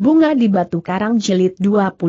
Bunga di Batu Karang Jelit 21.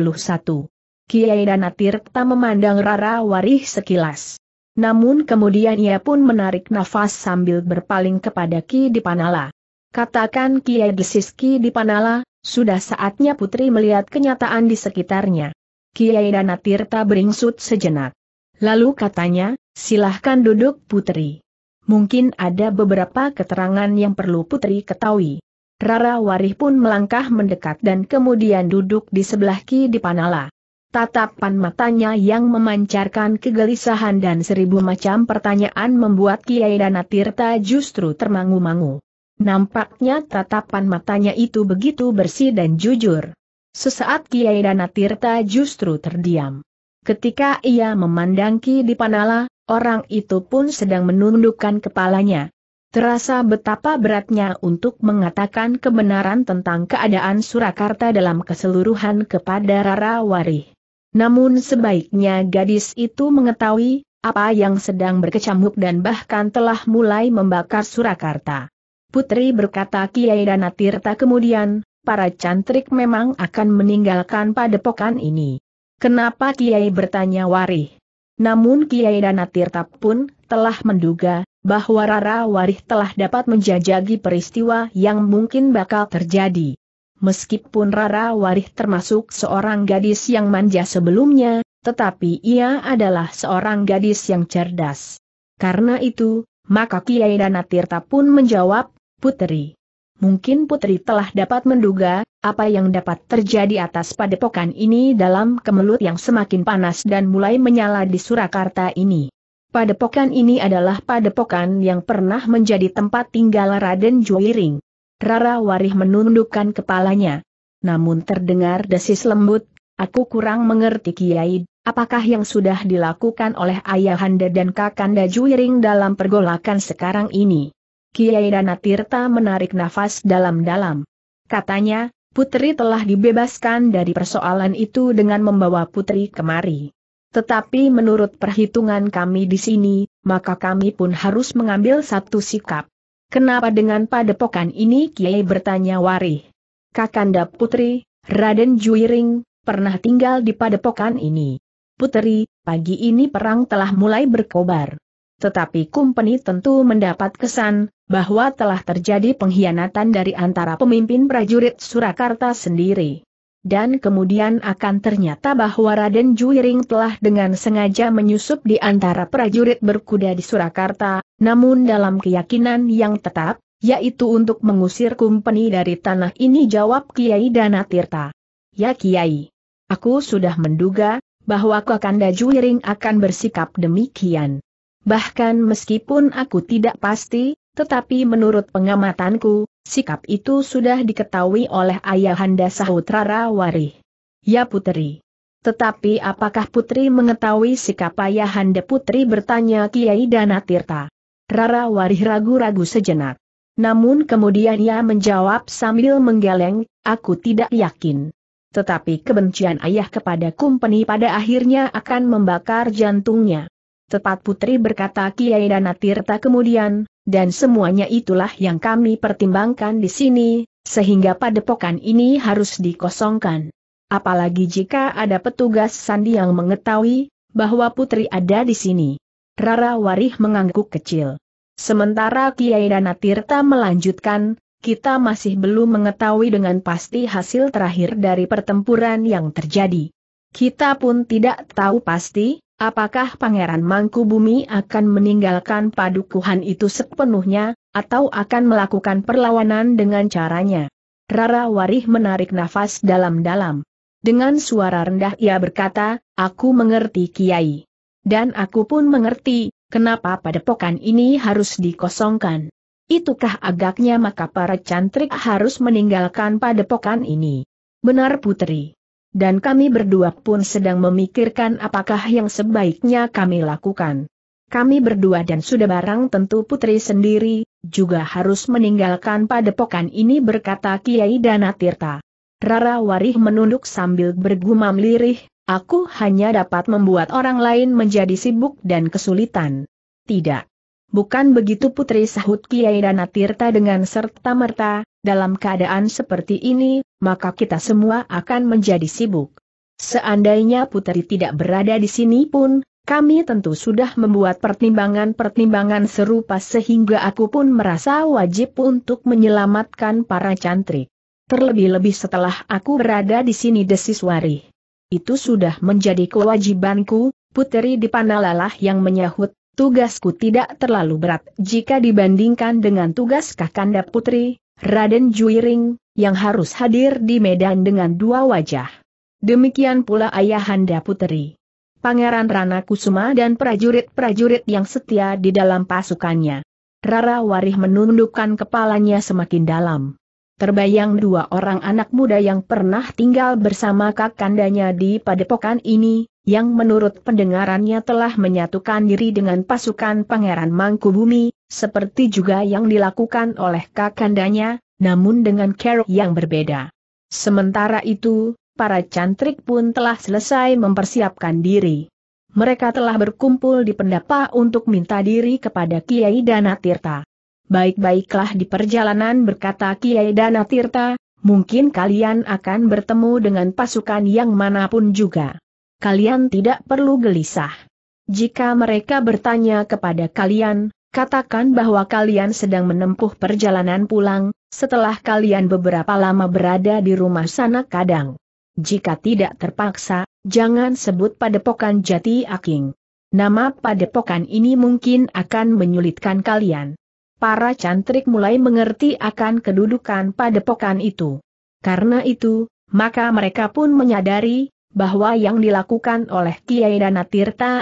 Kiai Danatirta memandang Rara Warih sekilas. Namun kemudian ia pun menarik nafas sambil berpaling kepada Ki Dipanala. Katakan Kiai Desis Ki Dipanala, sudah saatnya putri melihat kenyataan di sekitarnya. Kiai Danatirta beringsut sejenak. Lalu katanya, silahkan duduk putri. Mungkin ada beberapa keterangan yang perlu putri ketahui. Rara Warih pun melangkah mendekat dan kemudian duduk di sebelah Ki Dipanala. Tatapan matanya yang memancarkan kegelisahan dan seribu macam pertanyaan membuat Kiai Danatirta justru termangu-mangu. Nampaknya tatapan matanya itu begitu bersih dan jujur. Sesaat Kiai Danatirta justru terdiam. Ketika ia memandang Ki Dipanala, orang itu pun sedang menundukkan kepalanya, Terasa betapa beratnya untuk mengatakan kebenaran tentang keadaan Surakarta dalam keseluruhan kepada Rara Wari. Namun sebaiknya gadis itu mengetahui apa yang sedang berkecamuk dan bahkan telah mulai membakar Surakarta. Putri berkata Kiai Danatirta kemudian, para cantrik memang akan meninggalkan padepokan ini. Kenapa Kiai bertanya Wari? Namun Kiai Danatirta pun telah menduga bahwa Rara Warih telah dapat menjajagi peristiwa yang mungkin bakal terjadi. Meskipun Rara Warih termasuk seorang gadis yang manja sebelumnya, tetapi ia adalah seorang gadis yang cerdas. Karena itu, maka Kiai Danatirta pun menjawab, Putri. Mungkin Putri telah dapat menduga, apa yang dapat terjadi atas padepokan ini dalam kemelut yang semakin panas dan mulai menyala di Surakarta ini. Padepokan ini adalah padepokan yang pernah menjadi tempat tinggal Raden Juiring. Rara Warih menundukkan kepalanya. Namun terdengar desis lembut, aku kurang mengerti Kiai, apakah yang sudah dilakukan oleh ayahanda dan kakanda Juiring dalam pergolakan sekarang ini. Kiai Danatirta menarik nafas dalam-dalam. Katanya, putri telah dibebaskan dari persoalan itu dengan membawa putri kemari. Tetapi menurut perhitungan kami di sini, maka kami pun harus mengambil satu sikap. Kenapa dengan padepokan ini Kiai bertanya Warih? Kakanda Putri, Raden Juiring, pernah tinggal di padepokan ini. Putri, pagi ini perang telah mulai berkobar. Tetapi Kumpeni tentu mendapat kesan, bahwa telah terjadi pengkhianatan dari antara pemimpin prajurit Surakarta sendiri dan kemudian akan ternyata bahwa Raden Juiring telah dengan sengaja menyusup di antara prajurit berkuda di Surakarta, namun dalam keyakinan yang tetap, yaitu untuk mengusir kumpeni dari tanah ini jawab Kiai Danatirta. Ya Kiai, aku sudah menduga, bahwa Kakanda Juiring akan bersikap demikian. Bahkan meskipun aku tidak pasti, tetapi menurut pengamatanku, Sikap itu sudah diketahui oleh ayahanda Rara Wari. Ya Putri. Tetapi apakah putri mengetahui sikap ayahanda putri bertanya Kiai Danatirta. Rara Wari ragu-ragu sejenak. Namun kemudian ia menjawab sambil menggeleng, aku tidak yakin. Tetapi kebencian ayah kepada kumpeni pada akhirnya akan membakar jantungnya. Tepat putri berkata Kiai Dana Tirta kemudian, dan semuanya itulah yang kami pertimbangkan di sini, sehingga padepokan ini harus dikosongkan. Apalagi jika ada petugas sandi yang mengetahui bahwa putri ada di sini. Rara Warih mengangguk kecil. Sementara Kiai Dana Tirta melanjutkan, kita masih belum mengetahui dengan pasti hasil terakhir dari pertempuran yang terjadi. Kita pun tidak tahu pasti, Apakah Pangeran Mangkubumi akan meninggalkan padukuhan itu sepenuhnya, atau akan melakukan perlawanan dengan caranya? Rara Warih menarik nafas dalam-dalam. Dengan suara rendah ia berkata, aku mengerti Kiai. Dan aku pun mengerti, kenapa padepokan ini harus dikosongkan. Itukah agaknya maka para cantrik harus meninggalkan padepokan ini? Benar putri dan kami berdua pun sedang memikirkan apakah yang sebaiknya kami lakukan. Kami berdua dan sudah barang tentu putri sendiri, juga harus meninggalkan padepokan ini berkata Kiai Danatirta. Rara Warih menunduk sambil bergumam lirih, aku hanya dapat membuat orang lain menjadi sibuk dan kesulitan. Tidak. Bukan begitu putri sahut Kiai Danatirta dengan serta-merta, dalam keadaan seperti ini, maka kita semua akan menjadi sibuk. Seandainya putri tidak berada di sini pun, kami tentu sudah membuat pertimbangan-pertimbangan serupa sehingga aku pun merasa wajib untuk menyelamatkan para cantrik. Terlebih-lebih setelah aku berada di sini desiswari. Itu sudah menjadi kewajibanku, putri Dipanalalah yang menyahut, tugasku tidak terlalu berat jika dibandingkan dengan tugas Kakanda Putri, Raden Juiring, yang harus hadir di medan dengan dua wajah. Demikian pula Ayahanda Puteri. Pangeran Rana Kusuma dan prajurit-prajurit yang setia di dalam pasukannya. Rara Warih menundukkan kepalanya semakin dalam. Terbayang dua orang anak muda yang pernah tinggal bersama kakandanya di padepokan ini, yang menurut pendengarannya telah menyatukan diri dengan pasukan Pangeran Mangkubumi, seperti juga yang dilakukan oleh kakandanya, namun dengan cara yang berbeda. Sementara itu, para cantrik pun telah selesai mempersiapkan diri. Mereka telah berkumpul di pendapa untuk minta diri kepada Kiai Danatirta. Baik-baiklah di perjalanan berkata Kiai Danatirta, mungkin kalian akan bertemu dengan pasukan yang manapun juga kalian tidak perlu gelisah. Jika mereka bertanya kepada kalian, katakan bahwa kalian sedang menempuh perjalanan pulang, setelah kalian beberapa lama berada di rumah sana kadang. Jika tidak terpaksa, jangan sebut padepokan jati aking. Nama padepokan ini mungkin akan menyulitkan kalian. Para cantrik mulai mengerti akan kedudukan padepokan itu. Karena itu, maka mereka pun menyadari bahwa yang dilakukan oleh Kiai Dana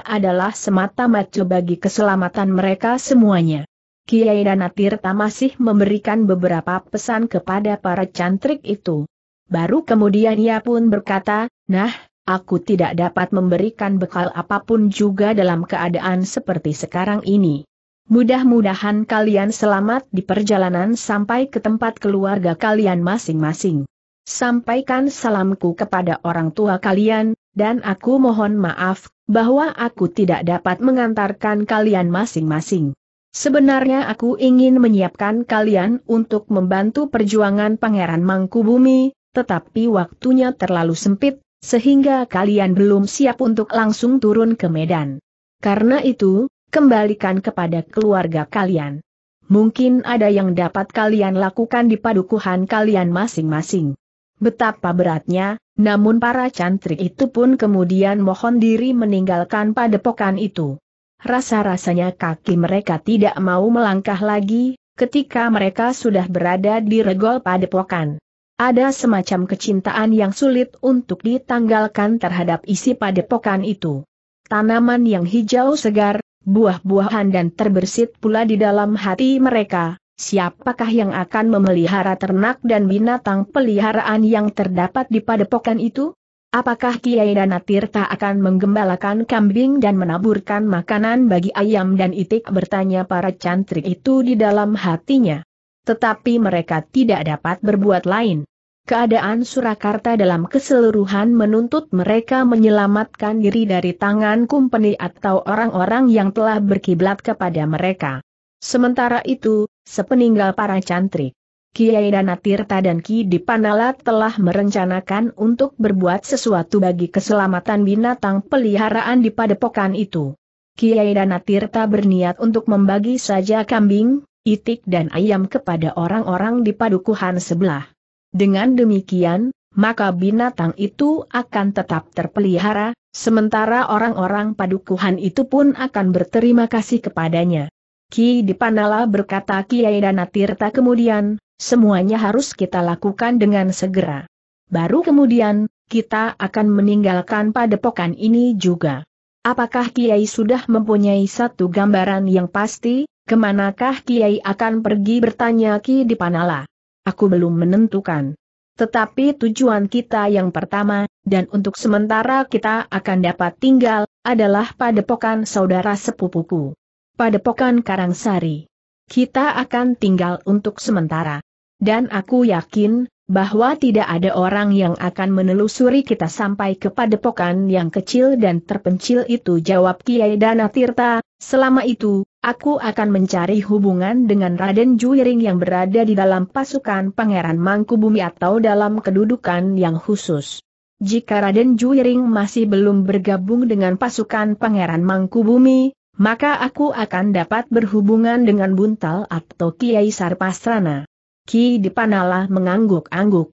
adalah semata-mata bagi keselamatan mereka semuanya. Kiai Dana masih memberikan beberapa pesan kepada para cantrik itu. Baru kemudian ia pun berkata, nah, aku tidak dapat memberikan bekal apapun juga dalam keadaan seperti sekarang ini. Mudah-mudahan kalian selamat di perjalanan sampai ke tempat keluarga kalian masing-masing. Sampaikan salamku kepada orang tua kalian, dan aku mohon maaf, bahwa aku tidak dapat mengantarkan kalian masing-masing. Sebenarnya aku ingin menyiapkan kalian untuk membantu perjuangan Pangeran Mangkubumi, tetapi waktunya terlalu sempit, sehingga kalian belum siap untuk langsung turun ke Medan. Karena itu, kembalikan kepada keluarga kalian. Mungkin ada yang dapat kalian lakukan di padukuhan kalian masing-masing. Betapa beratnya, namun para cantrik itu pun kemudian mohon diri meninggalkan padepokan itu. Rasa-rasanya kaki mereka tidak mau melangkah lagi, ketika mereka sudah berada di regol padepokan. Ada semacam kecintaan yang sulit untuk ditanggalkan terhadap isi padepokan itu. Tanaman yang hijau segar, buah-buahan dan terbersit pula di dalam hati mereka, siapakah yang akan memelihara ternak dan binatang peliharaan yang terdapat di padepokan itu? Apakah Kiai Danatirta Tirta akan menggembalakan kambing dan menaburkan makanan bagi ayam dan itik bertanya para cantrik itu di dalam hatinya. Tetapi mereka tidak dapat berbuat lain. Keadaan Surakarta dalam keseluruhan menuntut mereka menyelamatkan diri dari tangan kumpeni atau orang-orang yang telah berkiblat kepada mereka. Sementara itu, sepeninggal para cantrik, Kiai Danatirta dan Ki Dipanala telah merencanakan untuk berbuat sesuatu bagi keselamatan binatang peliharaan di padepokan itu. Kiai Danatirta berniat untuk membagi saja kambing, itik dan ayam kepada orang-orang di padukuhan sebelah. Dengan demikian, maka binatang itu akan tetap terpelihara, sementara orang-orang padukuhan itu pun akan berterima kasih kepadanya. Ki Dipanala berkata Kiai Danatirta kemudian, semuanya harus kita lakukan dengan segera. Baru kemudian, kita akan meninggalkan padepokan ini juga. Apakah Kiai sudah mempunyai satu gambaran yang pasti, kemanakah Kiai akan pergi bertanya Ki Dipanala? Aku belum menentukan. Tetapi tujuan kita yang pertama, dan untuk sementara kita akan dapat tinggal, adalah padepokan saudara sepupuku. Padepokan Karangsari. Kita akan tinggal untuk sementara. Dan aku yakin, bahwa tidak ada orang yang akan menelusuri kita sampai ke padepokan yang kecil dan terpencil itu jawab Kiai Dana Tirta, selama itu, aku akan mencari hubungan dengan Raden Juiring yang berada di dalam pasukan Pangeran Mangkubumi atau dalam kedudukan yang khusus. Jika Raden Juiring masih belum bergabung dengan pasukan Pangeran Mangkubumi, maka aku akan dapat berhubungan dengan Buntal atau Kiai Sarpasrana. Ki Dipanala mengangguk-angguk.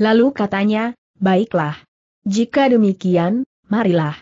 Lalu katanya, baiklah. Jika demikian, marilah.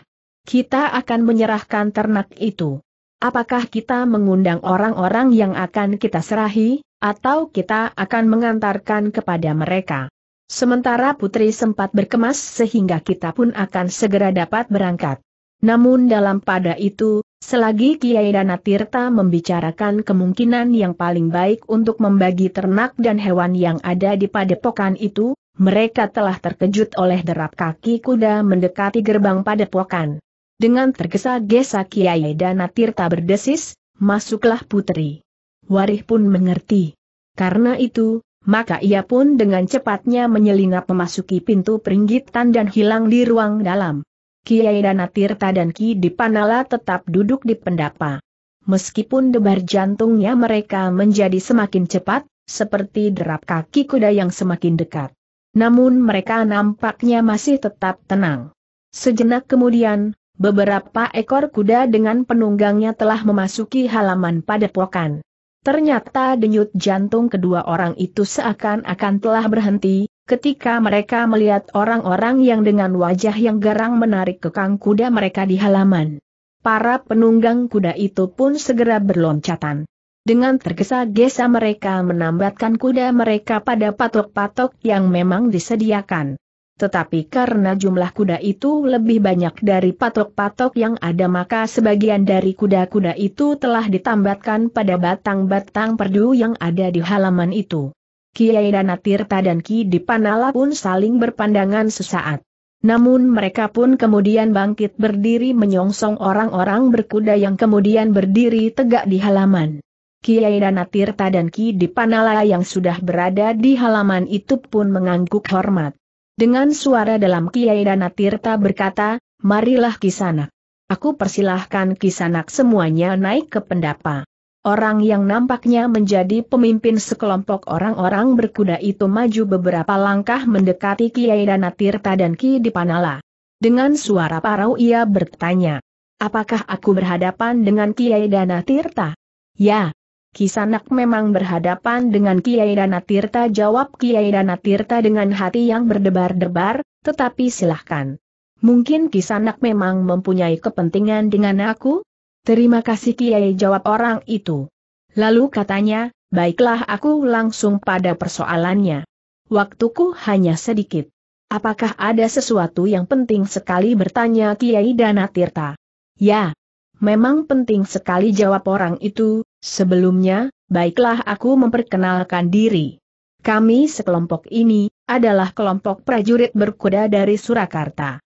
Kita akan menyerahkan ternak itu. Apakah kita mengundang orang-orang yang akan kita serahi, atau kita akan mengantarkan kepada mereka? Sementara putri sempat berkemas sehingga kita pun akan segera dapat berangkat. Namun dalam pada itu, Selagi Kiai Dana Tirta membicarakan kemungkinan yang paling baik untuk membagi ternak dan hewan yang ada di padepokan itu, mereka telah terkejut oleh derap kaki kuda mendekati gerbang padepokan. Dengan tergesa-gesa Kiai Dana Tirta berdesis, masuklah putri. Warih pun mengerti. Karena itu, maka ia pun dengan cepatnya menyelinap memasuki pintu peringgitan dan hilang di ruang dalam. Kiai Danatirta dan Ki Dipanala tetap duduk di pendapa. Meskipun debar jantungnya mereka menjadi semakin cepat, seperti derap kaki kuda yang semakin dekat. Namun mereka nampaknya masih tetap tenang. Sejenak kemudian, beberapa ekor kuda dengan penunggangnya telah memasuki halaman padepokan. Ternyata denyut jantung kedua orang itu seakan-akan telah berhenti, Ketika mereka melihat orang-orang yang dengan wajah yang garang menarik kekang kuda mereka di halaman. Para penunggang kuda itu pun segera berloncatan. Dengan tergesa-gesa mereka menambatkan kuda mereka pada patok-patok yang memang disediakan. Tetapi karena jumlah kuda itu lebih banyak dari patok-patok yang ada maka sebagian dari kuda-kuda itu telah ditambatkan pada batang-batang perdu yang ada di halaman itu. Kiai Danatirta dan Ki Dipanala pun saling berpandangan sesaat. Namun mereka pun kemudian bangkit berdiri menyongsong orang-orang berkuda yang kemudian berdiri tegak di halaman. Kiai Danatirta dan Ki Dipanala yang sudah berada di halaman itu pun mengangguk hormat. Dengan suara dalam Kiai Danatirta berkata, marilah kisanak. Aku persilahkan kisanak semuanya naik ke pendapa. Orang yang nampaknya menjadi pemimpin sekelompok orang-orang berkuda itu maju beberapa langkah mendekati Kiai Danatirta dan Ki Dipanala. Dengan suara parau ia bertanya, Apakah aku berhadapan dengan Kiai Danatirta? Ya, Kisanak memang berhadapan dengan Kiai Danatirta jawab Kiai Danatirta dengan hati yang berdebar-debar, tetapi silahkan. Mungkin Kisanak memang mempunyai kepentingan dengan aku? Terima kasih Kiai jawab orang itu. Lalu katanya, baiklah aku langsung pada persoalannya. Waktuku hanya sedikit. Apakah ada sesuatu yang penting sekali bertanya Kiai Danatirta? Ya, memang penting sekali jawab orang itu, sebelumnya, baiklah aku memperkenalkan diri. Kami sekelompok ini, adalah kelompok prajurit berkuda dari Surakarta.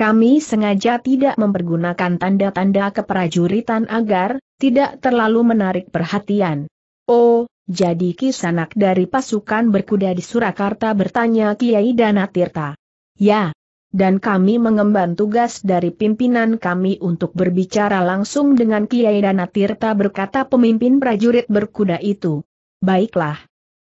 Kami sengaja tidak mempergunakan tanda-tanda keprajuritan agar tidak terlalu menarik perhatian. Oh, jadi kisanak dari pasukan berkuda di Surakarta bertanya Kiai Danatirta. Ya, dan kami mengemban tugas dari pimpinan kami untuk berbicara langsung dengan Kiai Danatirta berkata pemimpin prajurit berkuda itu. Baiklah.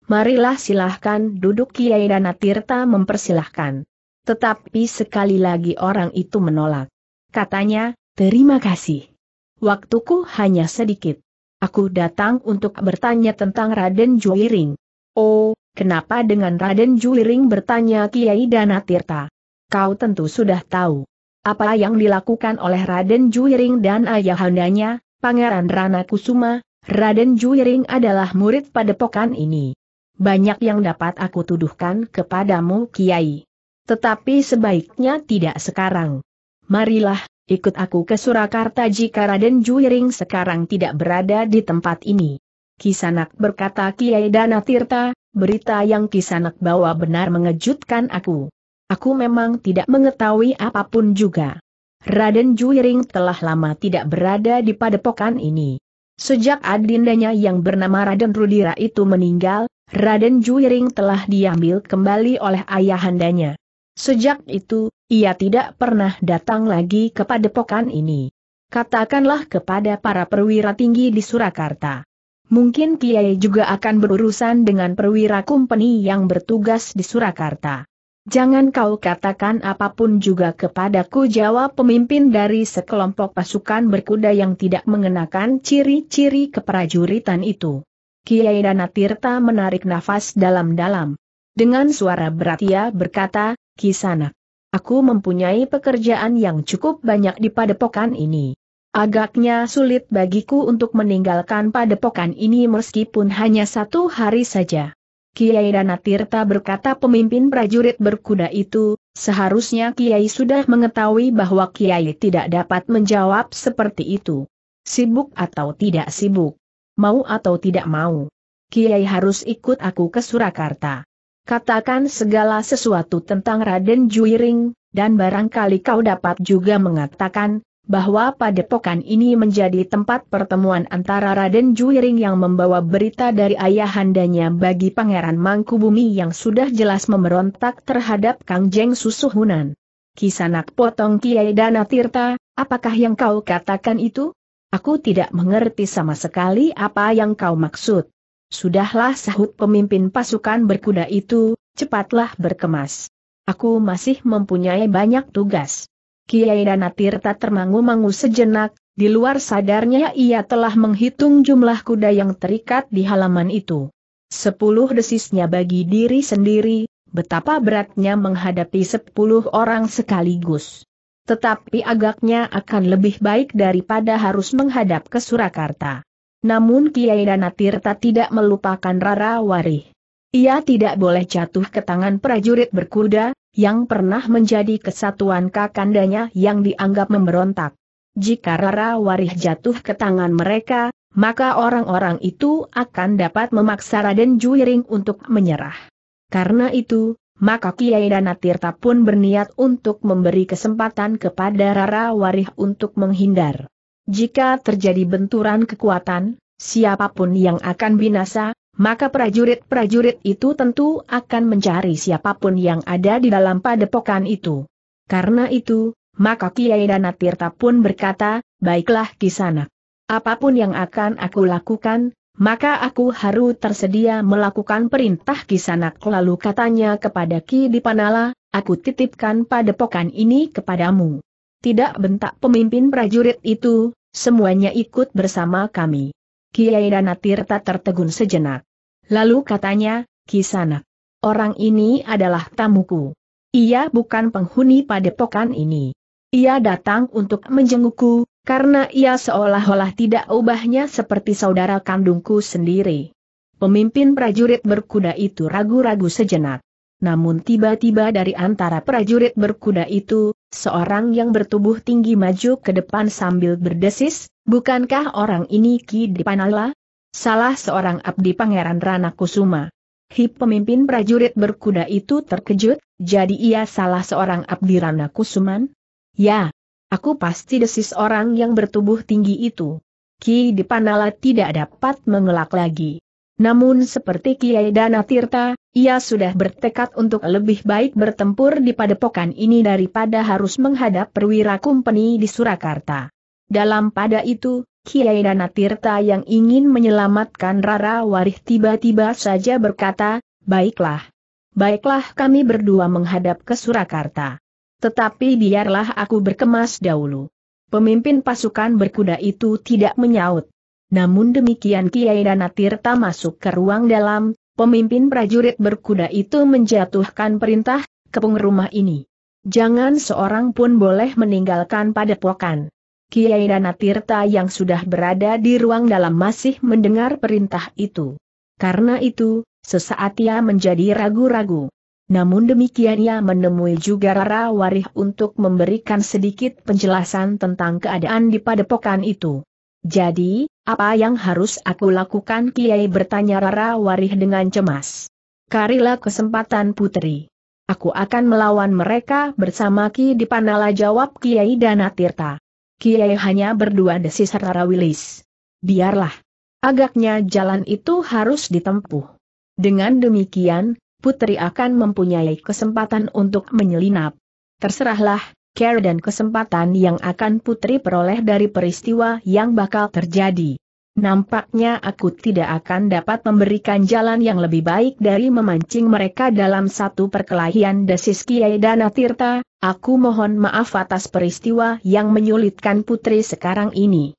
Marilah silahkan duduk Kiai Danatirta mempersilahkan. Tetapi sekali lagi orang itu menolak. Katanya, terima kasih. Waktuku hanya sedikit. Aku datang untuk bertanya tentang Raden Juiring. Oh, kenapa dengan Raden Juiring bertanya Kiai Danatirta? Kau tentu sudah tahu. Apa yang dilakukan oleh Raden Juiring dan ayahandanya, Pangeran Rana Kusuma, Raden Juiring adalah murid padepokan ini. Banyak yang dapat aku tuduhkan kepadamu Kiai. Tetapi sebaiknya tidak sekarang. Marilah, ikut aku ke Surakarta jika Raden Juiring sekarang tidak berada di tempat ini. Kisanak berkata Kiai Dana Tirta, berita yang Kisanak bawa benar mengejutkan aku. Aku memang tidak mengetahui apapun juga. Raden Juiring telah lama tidak berada di padepokan ini. Sejak adindanya yang bernama Raden Rudira itu meninggal, Raden Juiring telah diambil kembali oleh ayahandanya. Sejak itu, ia tidak pernah datang lagi kepada pokan ini. Katakanlah kepada para perwira tinggi di Surakarta. Mungkin Kiai juga akan berurusan dengan perwira kumpeni yang bertugas di Surakarta. Jangan kau katakan apapun juga kepadaku jawab pemimpin dari sekelompok pasukan berkuda yang tidak mengenakan ciri-ciri keprajuritan itu. Kiai Danatirta menarik nafas dalam-dalam. Dengan suara berat ia berkata, Kisanak. Aku mempunyai pekerjaan yang cukup banyak di padepokan ini. Agaknya sulit bagiku untuk meninggalkan padepokan ini meskipun hanya satu hari saja. Kiai Danatirta berkata pemimpin prajurit berkuda itu, seharusnya Kiai sudah mengetahui bahwa Kiai tidak dapat menjawab seperti itu. Sibuk atau tidak sibuk. Mau atau tidak mau. Kiai harus ikut aku ke Surakarta katakan segala sesuatu tentang Raden Juiring, dan barangkali kau dapat juga mengatakan, bahwa padepokan ini menjadi tempat pertemuan antara Raden Juiring yang membawa berita dari ayahandanya bagi Pangeran Mangkubumi yang sudah jelas memberontak terhadap Kang Jeng Susuhunan. Kisanak potong Kiai Dana Tirta, apakah yang kau katakan itu? Aku tidak mengerti sama sekali apa yang kau maksud. Sudahlah sahut pemimpin pasukan berkuda itu, cepatlah berkemas. Aku masih mempunyai banyak tugas. Kiai Danatirta termangu-mangu sejenak, di luar sadarnya ia telah menghitung jumlah kuda yang terikat di halaman itu. Sepuluh desisnya bagi diri sendiri, betapa beratnya menghadapi sepuluh orang sekaligus. Tetapi agaknya akan lebih baik daripada harus menghadap ke Surakarta. Namun Kiai Danatirta tidak melupakan Rara Wari. Ia tidak boleh jatuh ke tangan prajurit berkuda, yang pernah menjadi kesatuan kakandanya yang dianggap memberontak. Jika Rara Wari jatuh ke tangan mereka, maka orang-orang itu akan dapat memaksa Raden Juiring untuk menyerah. Karena itu, maka Kiai Danatirta pun berniat untuk memberi kesempatan kepada Rara Warih untuk menghindar. Jika terjadi benturan kekuatan, siapapun yang akan binasa, maka prajurit-prajurit itu tentu akan mencari siapapun yang ada di dalam padepokan itu. Karena itu, maka Kiai Danatirta pun berkata, baiklah kisanak. Apapun yang akan aku lakukan, maka aku harus tersedia melakukan perintah kisanak. Lalu katanya kepada Ki Dipanala, aku titipkan padepokan ini kepadamu. Tidak bentak pemimpin prajurit itu, semuanya ikut bersama kami. Kiai Danatirta tertegun sejenak. Lalu katanya, Kisanak, orang ini adalah tamuku. Ia bukan penghuni padepokan ini. Ia datang untuk menjengukku, karena ia seolah-olah tidak ubahnya seperti saudara kandungku sendiri. Pemimpin prajurit berkuda itu ragu-ragu sejenak. Namun tiba-tiba dari antara prajurit berkuda itu, seorang yang bertubuh tinggi maju ke depan sambil berdesis, bukankah orang ini Ki Dipanala? Salah seorang abdi Pangeran Rana Kusuma. Hip pemimpin prajurit berkuda itu terkejut, jadi ia salah seorang abdi Rana Kusuman? Ya, aku pasti desis orang yang bertubuh tinggi itu. Ki Dipanala tidak dapat mengelak lagi. Namun seperti Kiai Dana Tirta, ia sudah bertekad untuk lebih baik bertempur di padepokan ini daripada harus menghadap perwira kumpeni di Surakarta. Dalam pada itu, Kiai Dana Tirta yang ingin menyelamatkan Rara Warih tiba-tiba saja berkata, Baiklah. Baiklah kami berdua menghadap ke Surakarta. Tetapi biarlah aku berkemas dahulu. Pemimpin pasukan berkuda itu tidak menyaut. Namun demikian Kiai Danatirta masuk ke ruang dalam, pemimpin prajurit berkuda itu menjatuhkan perintah, kepung rumah ini. Jangan seorang pun boleh meninggalkan padepokan. Kiai Danatirta yang sudah berada di ruang dalam masih mendengar perintah itu. Karena itu, sesaat ia menjadi ragu-ragu. Namun demikian ia menemui juga Rara Warih untuk memberikan sedikit penjelasan tentang keadaan di padepokan itu. Jadi, apa yang harus aku lakukan Kiai bertanya Rara Warih dengan cemas. Karilah kesempatan putri. Aku akan melawan mereka bersama Ki Dipanala jawab Kiai Danatirta. Kiai hanya berdua desis Rara Wilis. Biarlah. Agaknya jalan itu harus ditempuh. Dengan demikian, putri akan mempunyai kesempatan untuk menyelinap. Terserahlah, care dan kesempatan yang akan putri peroleh dari peristiwa yang bakal terjadi. Nampaknya aku tidak akan dapat memberikan jalan yang lebih baik dari memancing mereka dalam satu perkelahian desis Kiai Dana Tirta, aku mohon maaf atas peristiwa yang menyulitkan putri sekarang ini.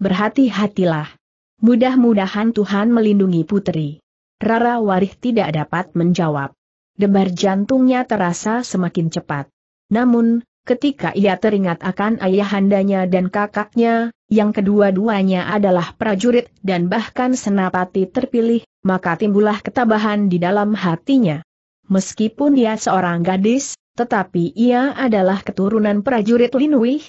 Berhati-hatilah. Mudah-mudahan Tuhan melindungi putri. Rara Warih tidak dapat menjawab. Debar jantungnya terasa semakin cepat. Namun, Ketika ia teringat akan ayahandanya dan kakaknya, yang kedua-duanya adalah prajurit dan bahkan senapati terpilih, maka timbullah ketabahan di dalam hatinya. Meskipun ia seorang gadis, tetapi ia adalah keturunan prajurit Linwih.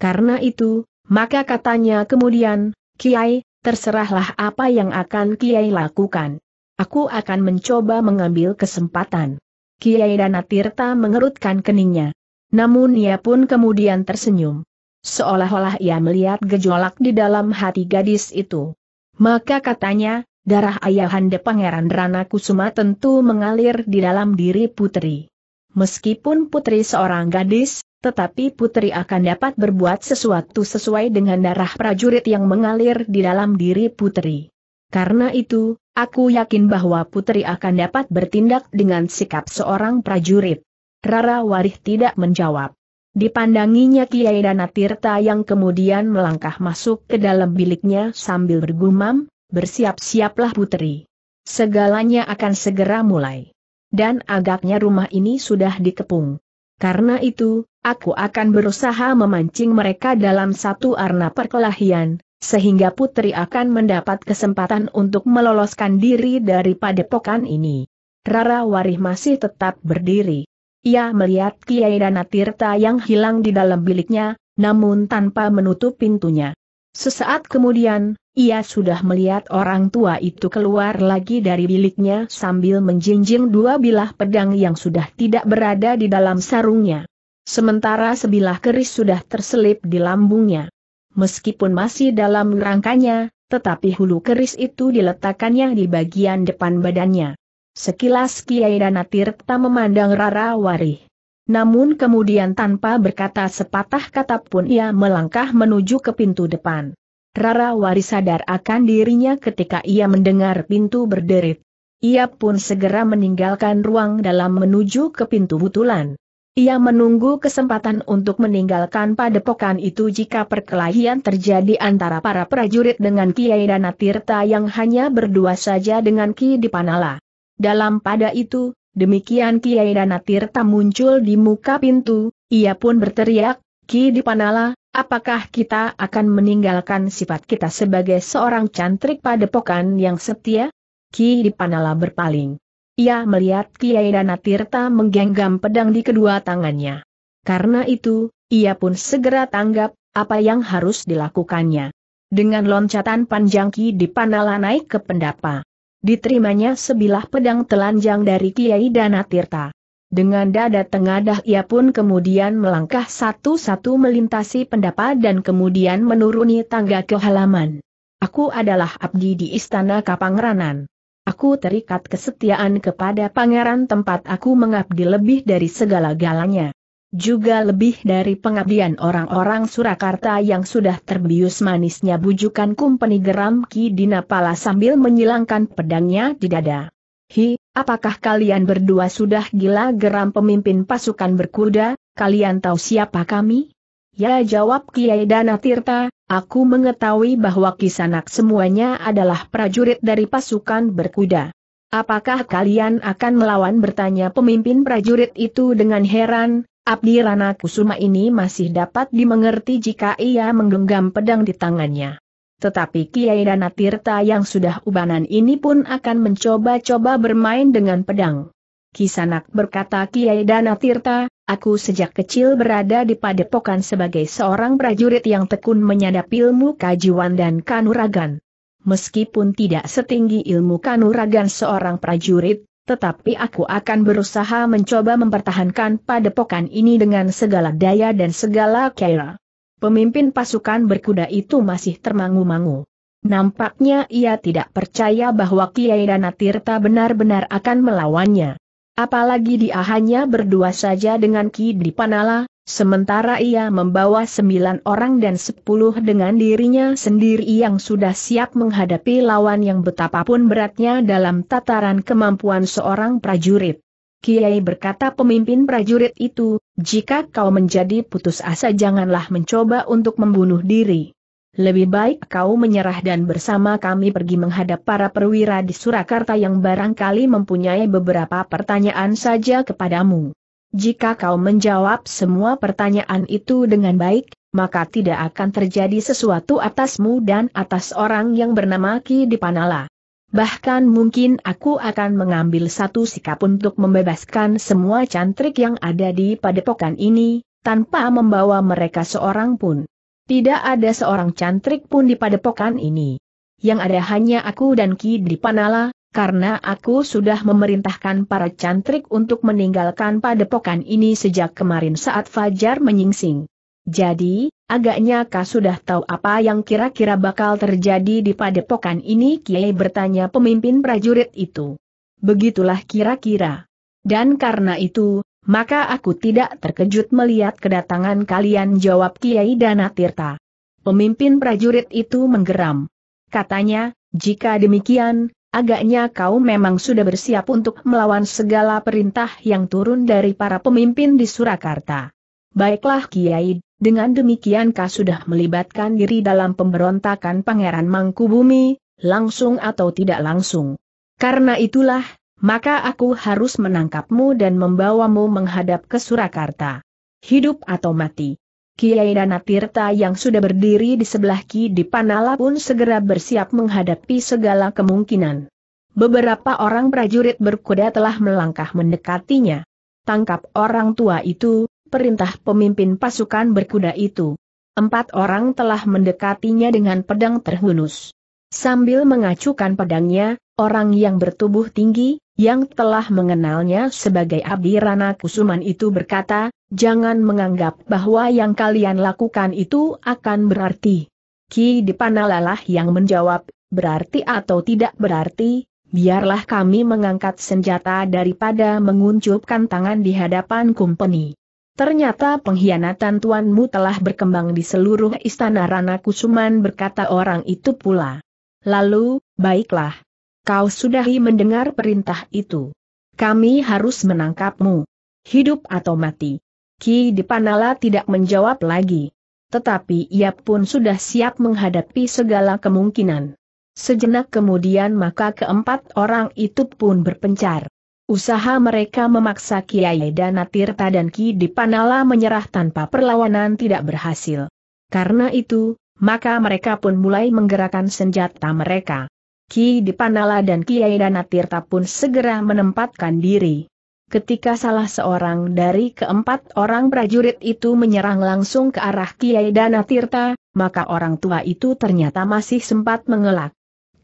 Karena itu, maka katanya kemudian, Kiai, terserahlah apa yang akan Kiai lakukan. Aku akan mencoba mengambil kesempatan. Kiai Danatirta mengerutkan keningnya. Namun ia pun kemudian tersenyum. Seolah-olah ia melihat gejolak di dalam hati gadis itu. Maka katanya, darah ayahanda Pangeran Rana Kusuma tentu mengalir di dalam diri putri. Meskipun putri seorang gadis, tetapi putri akan dapat berbuat sesuatu sesuai dengan darah prajurit yang mengalir di dalam diri putri. Karena itu, aku yakin bahwa putri akan dapat bertindak dengan sikap seorang prajurit. Rara Warih tidak menjawab. Dipandanginya Kiai Danatirta yang kemudian melangkah masuk ke dalam biliknya sambil bergumam, bersiap-siaplah putri. Segalanya akan segera mulai. Dan agaknya rumah ini sudah dikepung. Karena itu, aku akan berusaha memancing mereka dalam satu arna perkelahian, sehingga putri akan mendapat kesempatan untuk meloloskan diri daripada padepokan ini. Rara Warih masih tetap berdiri. Ia melihat Kiai Danatirta yang hilang di dalam biliknya, namun tanpa menutup pintunya. Sesaat kemudian, ia sudah melihat orang tua itu keluar lagi dari biliknya sambil menjinjing dua bilah pedang yang sudah tidak berada di dalam sarungnya. Sementara sebilah keris sudah terselip di lambungnya. Meskipun masih dalam rangkanya, tetapi hulu keris itu diletakkannya di bagian depan badannya. Sekilas Kiai Danatirta memandang Rara Wari, Namun kemudian tanpa berkata sepatah kata pun ia melangkah menuju ke pintu depan. Rara Wari sadar akan dirinya ketika ia mendengar pintu berderit. Ia pun segera meninggalkan ruang dalam menuju ke pintu butulan. Ia menunggu kesempatan untuk meninggalkan padepokan itu jika perkelahian terjadi antara para prajurit dengan Kiai Danatirta yang hanya berdua saja dengan Ki Dipanala. Dalam pada itu, demikian Kiai Danatirta muncul di muka pintu, ia pun berteriak, Ki Dipanala, apakah kita akan meninggalkan sifat kita sebagai seorang cantrik padepokan yang setia? Ki Dipanala berpaling. Ia melihat Kiai Danatirta menggenggam pedang di kedua tangannya. Karena itu, ia pun segera tanggap, apa yang harus dilakukannya. Dengan loncatan panjang Ki Dipanala naik ke pendapa. Diterimanya sebilah pedang telanjang dari Kiai Danatirta. Dengan dada tengadah ia pun kemudian melangkah satu-satu melintasi pendapa dan kemudian menuruni tangga ke halaman. Aku adalah abdi di istana Kapangranan. Aku terikat kesetiaan kepada pangeran tempat aku mengabdi lebih dari segala galanya. Juga lebih dari pengabdian orang-orang Surakarta yang sudah terbius manisnya bujukan kumpeni geram Ki Dinapala sambil menyilangkan pedangnya di dada. Hi, apakah kalian berdua sudah gila geram pemimpin pasukan berkuda, kalian tahu siapa kami? Ya jawab Kiai Dana Tirta, aku mengetahui bahwa kisanak semuanya adalah prajurit dari pasukan berkuda. Apakah kalian akan melawan bertanya pemimpin prajurit itu dengan heran, Abdi Rana Kusuma ini masih dapat dimengerti jika ia menggenggam pedang di tangannya. Tetapi Kiai Dana Tirta yang sudah ubanan ini pun akan mencoba-coba bermain dengan pedang. Kisanak berkata Kiai Dana Tirta, aku sejak kecil berada di padepokan sebagai seorang prajurit yang tekun menyadap ilmu kajiwan dan kanuragan. Meskipun tidak setinggi ilmu kanuragan seorang prajurit, tetapi aku akan berusaha mencoba mempertahankan padepokan ini dengan segala daya dan segala cara. Pemimpin pasukan berkuda itu masih termangu-mangu. Nampaknya ia tidak percaya bahwa Kiai Danatirta benar-benar akan melawannya. Apalagi dia hanya berdua saja dengan Ki Dipanala, Sementara ia membawa sembilan orang dan sepuluh dengan dirinya sendiri yang sudah siap menghadapi lawan yang betapapun beratnya dalam tataran kemampuan seorang prajurit. Kiai berkata pemimpin prajurit itu, jika kau menjadi putus asa janganlah mencoba untuk membunuh diri. Lebih baik kau menyerah dan bersama kami pergi menghadap para perwira di Surakarta yang barangkali mempunyai beberapa pertanyaan saja kepadamu. Jika kau menjawab semua pertanyaan itu dengan baik, maka tidak akan terjadi sesuatu atasmu dan atas orang yang bernama Ki Dipanala. Bahkan mungkin aku akan mengambil satu sikap untuk membebaskan semua cantrik yang ada di padepokan ini, tanpa membawa mereka seorang pun. Tidak ada seorang cantrik pun di padepokan ini. Yang ada hanya aku dan Ki Dipanala, karena aku sudah memerintahkan para cantrik untuk meninggalkan padepokan ini sejak kemarin saat Fajar menyingsing. Jadi, agaknya kau sudah tahu apa yang kira-kira bakal terjadi di padepokan ini Kiai bertanya pemimpin prajurit itu. Begitulah kira-kira. Dan karena itu, maka aku tidak terkejut melihat kedatangan kalian jawab Kiai Danatirta. Pemimpin prajurit itu menggeram. Katanya, jika demikian, agaknya kau memang sudah bersiap untuk melawan segala perintah yang turun dari para pemimpin di Surakarta. Baiklah Kiai, dengan demikian kau sudah melibatkan diri dalam pemberontakan Pangeran Mangkubumi, langsung atau tidak langsung. Karena itulah, maka aku harus menangkapmu dan membawamu menghadap ke Surakarta. Hidup atau mati. Kiai dan Atirta yang sudah berdiri di sebelah Ki Dipanala pun segera bersiap menghadapi segala kemungkinan. Beberapa orang prajurit berkuda telah melangkah mendekatinya. Tangkap orang tua itu, perintah pemimpin pasukan berkuda itu. Empat orang telah mendekatinya dengan pedang terhunus. Sambil mengacukan pedangnya, orang yang bertubuh tinggi, yang telah mengenalnya sebagai Abdi Rana Kusuman itu berkata, Jangan menganggap bahwa yang kalian lakukan itu akan berarti. Ki Dipanalalah yang menjawab, berarti atau tidak berarti, biarlah kami mengangkat senjata daripada menguncupkan tangan di hadapan kumpeni. Ternyata pengkhianatan tuanmu telah berkembang di seluruh istana Rana Kusuman berkata orang itu pula. Lalu, baiklah. Kau sudahi mendengar perintah itu. Kami harus menangkapmu. Hidup atau mati. Ki Dipanala tidak menjawab lagi. Tetapi ia pun sudah siap menghadapi segala kemungkinan. Sejenak kemudian maka keempat orang itu pun berpencar. Usaha mereka memaksa Kiai Danatirta dan Ki Dipanala menyerah tanpa perlawanan tidak berhasil. Karena itu, maka mereka pun mulai menggerakkan senjata mereka. Ki Dipanala dan Kiai Danatirta pun segera menempatkan diri ketika salah seorang dari keempat orang prajurit itu menyerang langsung ke arah Kiai Dana Tirta, maka orang tua itu ternyata masih sempat mengelak.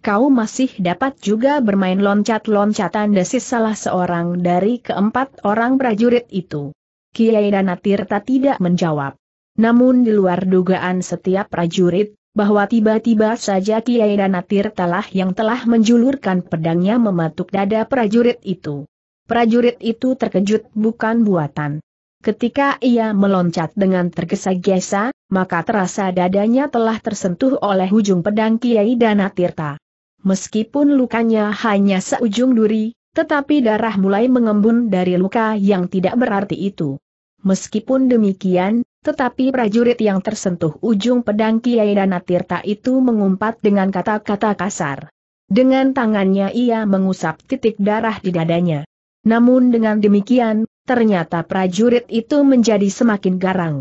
Kau masih dapat juga bermain loncat-loncatan desis salah seorang dari keempat orang prajurit itu. Kiai Dana Tirta tidak menjawab. Namun di luar dugaan setiap prajurit, bahwa tiba-tiba saja Kiai Dana lah yang telah menjulurkan pedangnya mematuk dada prajurit itu. Prajurit itu terkejut bukan buatan. Ketika ia meloncat dengan tergesa-gesa, maka terasa dadanya telah tersentuh oleh ujung pedang Kiai Tirta. Meskipun lukanya hanya seujung duri, tetapi darah mulai mengembun dari luka yang tidak berarti itu. Meskipun demikian, tetapi prajurit yang tersentuh ujung pedang Kiai Tirta itu mengumpat dengan kata-kata kasar. Dengan tangannya ia mengusap titik darah di dadanya. Namun dengan demikian, ternyata prajurit itu menjadi semakin garang.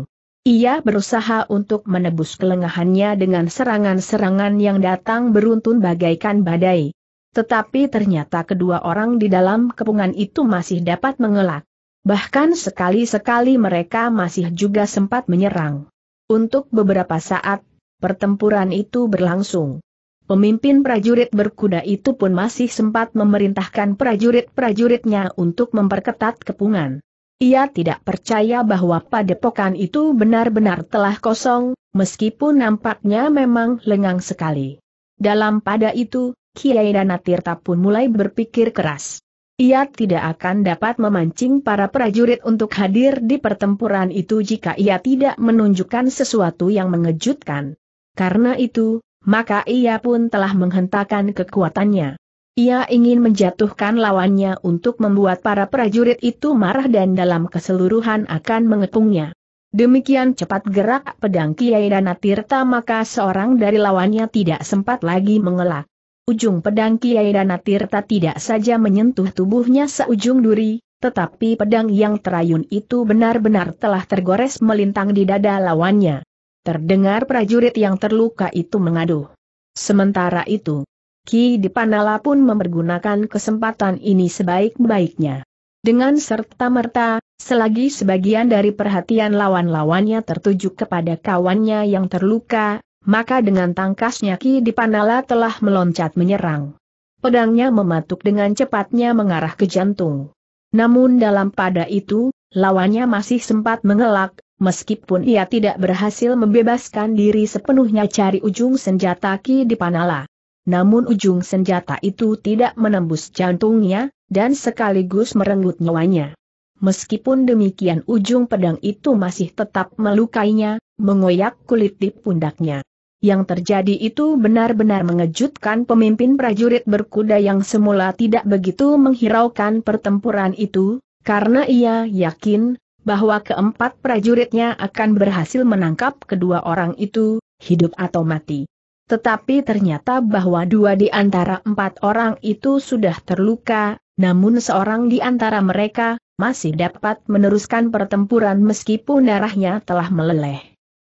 Ia berusaha untuk menebus kelengahannya dengan serangan-serangan yang datang beruntun bagaikan badai. Tetapi ternyata kedua orang di dalam kepungan itu masih dapat mengelak. Bahkan sekali-sekali mereka masih juga sempat menyerang. Untuk beberapa saat, pertempuran itu berlangsung. Pemimpin prajurit berkuda itu pun masih sempat memerintahkan prajurit-prajuritnya untuk memperketat kepungan. Ia tidak percaya bahwa padepokan itu benar-benar telah kosong, meskipun nampaknya memang lengang sekali. Dalam pada itu, Kiai Danatirta pun mulai berpikir keras. Ia tidak akan dapat memancing para prajurit untuk hadir di pertempuran itu jika ia tidak menunjukkan sesuatu yang mengejutkan. Karena itu, maka ia pun telah menghentakkan kekuatannya. Ia ingin menjatuhkan lawannya untuk membuat para prajurit itu marah dan dalam keseluruhan akan mengepungnya. Demikian cepat gerak pedang Kiai Danatirta maka seorang dari lawannya tidak sempat lagi mengelak. Ujung pedang Kiai Danatirta tidak saja menyentuh tubuhnya seujung duri, tetapi pedang yang terayun itu benar-benar telah tergores melintang di dada lawannya. Terdengar prajurit yang terluka itu mengadu. Sementara itu, Ki Dipanala pun mempergunakan kesempatan ini sebaik-baiknya. Dengan serta-merta, selagi sebagian dari perhatian lawan-lawannya tertuju kepada kawannya yang terluka, maka dengan tangkasnya Ki Dipanala telah meloncat menyerang. Pedangnya mematuk dengan cepatnya mengarah ke jantung. Namun dalam pada itu, lawannya masih sempat mengelak, meskipun ia tidak berhasil membebaskan diri sepenuhnya cari ujung senjata Ki Dipanala. Namun ujung senjata itu tidak menembus jantungnya, dan sekaligus merenggut nyawanya. Meskipun demikian ujung pedang itu masih tetap melukainya, mengoyak kulit di pundaknya. Yang terjadi itu benar-benar mengejutkan pemimpin prajurit berkuda yang semula tidak begitu menghiraukan pertempuran itu, karena ia yakin, bahwa keempat prajuritnya akan berhasil menangkap kedua orang itu, hidup atau mati. Tetapi ternyata bahwa dua di antara empat orang itu sudah terluka, namun seorang di antara mereka, masih dapat meneruskan pertempuran meskipun darahnya telah meleleh.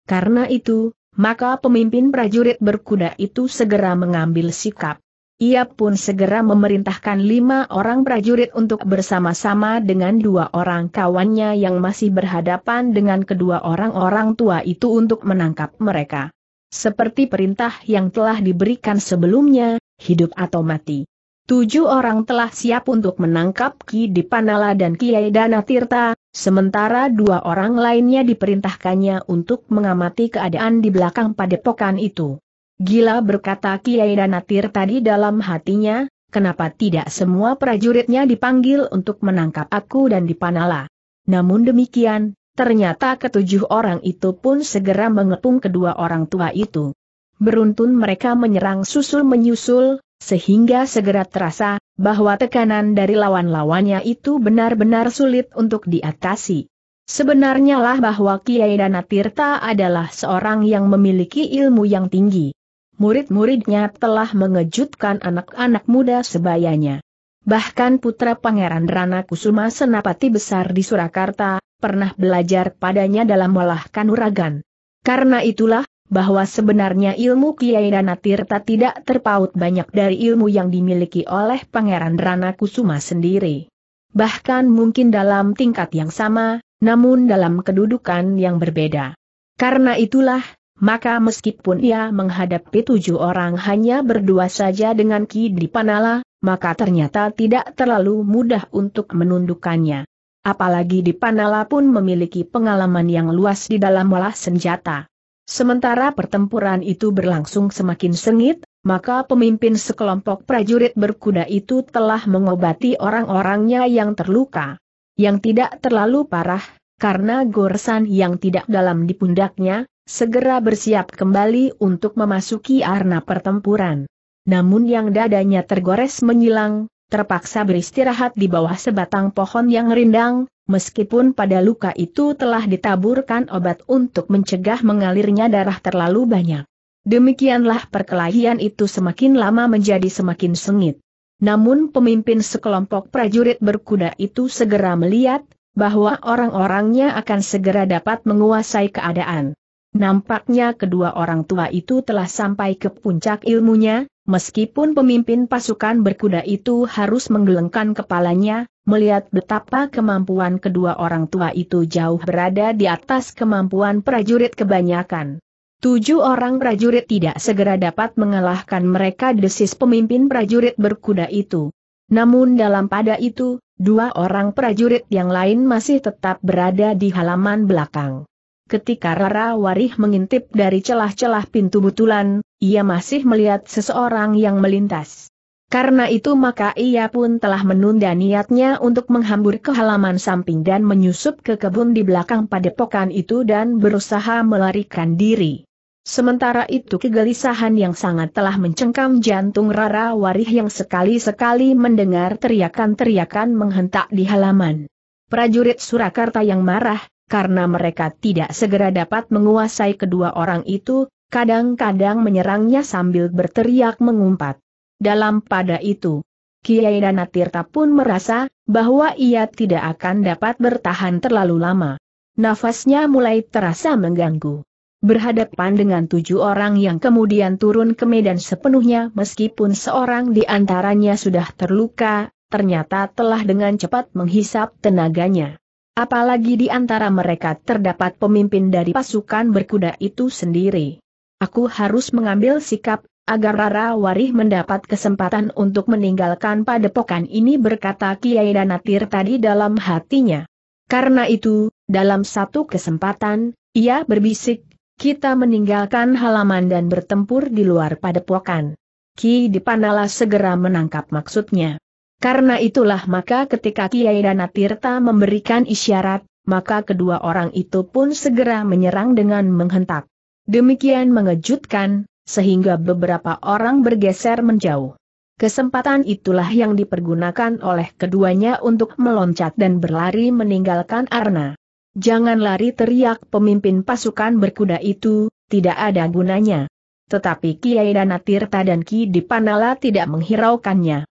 Karena itu, maka pemimpin prajurit berkuda itu segera mengambil sikap. Ia pun segera memerintahkan lima orang prajurit untuk bersama-sama dengan dua orang kawannya yang masih berhadapan dengan kedua orang-orang tua itu untuk menangkap mereka. Seperti perintah yang telah diberikan sebelumnya, hidup atau mati. Tujuh orang telah siap untuk menangkap Ki Dipanala dan Kiai Dana Tirta, sementara dua orang lainnya diperintahkannya untuk mengamati keadaan di belakang padepokan itu. Gila berkata Kiai Danatir tadi dalam hatinya, kenapa tidak semua prajuritnya dipanggil untuk menangkap aku dan dipanala. Namun demikian, ternyata ketujuh orang itu pun segera mengepung kedua orang tua itu. Beruntun mereka menyerang susul-menyusul, sehingga segera terasa, bahwa tekanan dari lawan-lawannya itu benar-benar sulit untuk diatasi. Sebenarnya lah bahwa Kiai Danatirta adalah seorang yang memiliki ilmu yang tinggi murid-muridnya telah mengejutkan anak-anak muda sebayanya. Bahkan putra Pangeran Rana Kusuma Senapati Besar di Surakarta, pernah belajar padanya dalam melahkan Kanuragan. Karena itulah, bahwa sebenarnya ilmu Kiai Rana Tirta tidak terpaut banyak dari ilmu yang dimiliki oleh Pangeran Rana Kusuma sendiri. Bahkan mungkin dalam tingkat yang sama, namun dalam kedudukan yang berbeda. Karena itulah, maka meskipun ia menghadapi tujuh orang hanya berdua saja dengan Ki Dipanala, maka ternyata tidak terlalu mudah untuk menundukkannya. Apalagi Dipanala pun memiliki pengalaman yang luas di dalam olah senjata. Sementara pertempuran itu berlangsung semakin sengit, maka pemimpin sekelompok prajurit berkuda itu telah mengobati orang-orangnya yang terluka. Yang tidak terlalu parah, karena goresan yang tidak dalam di pundaknya, segera bersiap kembali untuk memasuki arena pertempuran. Namun yang dadanya tergores menyilang, terpaksa beristirahat di bawah sebatang pohon yang rindang, meskipun pada luka itu telah ditaburkan obat untuk mencegah mengalirnya darah terlalu banyak. Demikianlah perkelahian itu semakin lama menjadi semakin sengit. Namun pemimpin sekelompok prajurit berkuda itu segera melihat, bahwa orang-orangnya akan segera dapat menguasai keadaan. Nampaknya kedua orang tua itu telah sampai ke puncak ilmunya, meskipun pemimpin pasukan berkuda itu harus menggelengkan kepalanya, melihat betapa kemampuan kedua orang tua itu jauh berada di atas kemampuan prajurit kebanyakan. Tujuh orang prajurit tidak segera dapat mengalahkan mereka desis pemimpin prajurit berkuda itu. Namun dalam pada itu, dua orang prajurit yang lain masih tetap berada di halaman belakang. Ketika Rara Warih mengintip dari celah-celah pintu butulan, ia masih melihat seseorang yang melintas. Karena itu maka ia pun telah menunda niatnya untuk menghambur ke halaman samping dan menyusup ke kebun di belakang padepokan itu dan berusaha melarikan diri. Sementara itu kegelisahan yang sangat telah mencengkam jantung Rara Warih yang sekali-sekali mendengar teriakan-teriakan menghentak di halaman. Prajurit Surakarta yang marah, karena mereka tidak segera dapat menguasai kedua orang itu, kadang-kadang menyerangnya sambil berteriak mengumpat. Dalam pada itu, Kiai Danatirta pun merasa bahwa ia tidak akan dapat bertahan terlalu lama. Nafasnya mulai terasa mengganggu. Berhadapan dengan tujuh orang yang kemudian turun ke medan sepenuhnya meskipun seorang di antaranya sudah terluka, ternyata telah dengan cepat menghisap tenaganya. Apalagi di antara mereka terdapat pemimpin dari pasukan berkuda itu sendiri. Aku harus mengambil sikap, agar Rara Warih mendapat kesempatan untuk meninggalkan padepokan ini berkata Kiai Danatir tadi dalam hatinya. Karena itu, dalam satu kesempatan, ia berbisik, kita meninggalkan halaman dan bertempur di luar padepokan. Ki Dipanala segera menangkap maksudnya. Karena itulah maka ketika Kiai Danatirta memberikan isyarat, maka kedua orang itu pun segera menyerang dengan menghentak. Demikian mengejutkan, sehingga beberapa orang bergeser menjauh. Kesempatan itulah yang dipergunakan oleh keduanya untuk meloncat dan berlari meninggalkan Arna. Jangan lari teriak pemimpin pasukan berkuda itu, tidak ada gunanya. Tetapi Kiai Danatirta dan Ki Dipanala tidak menghiraukannya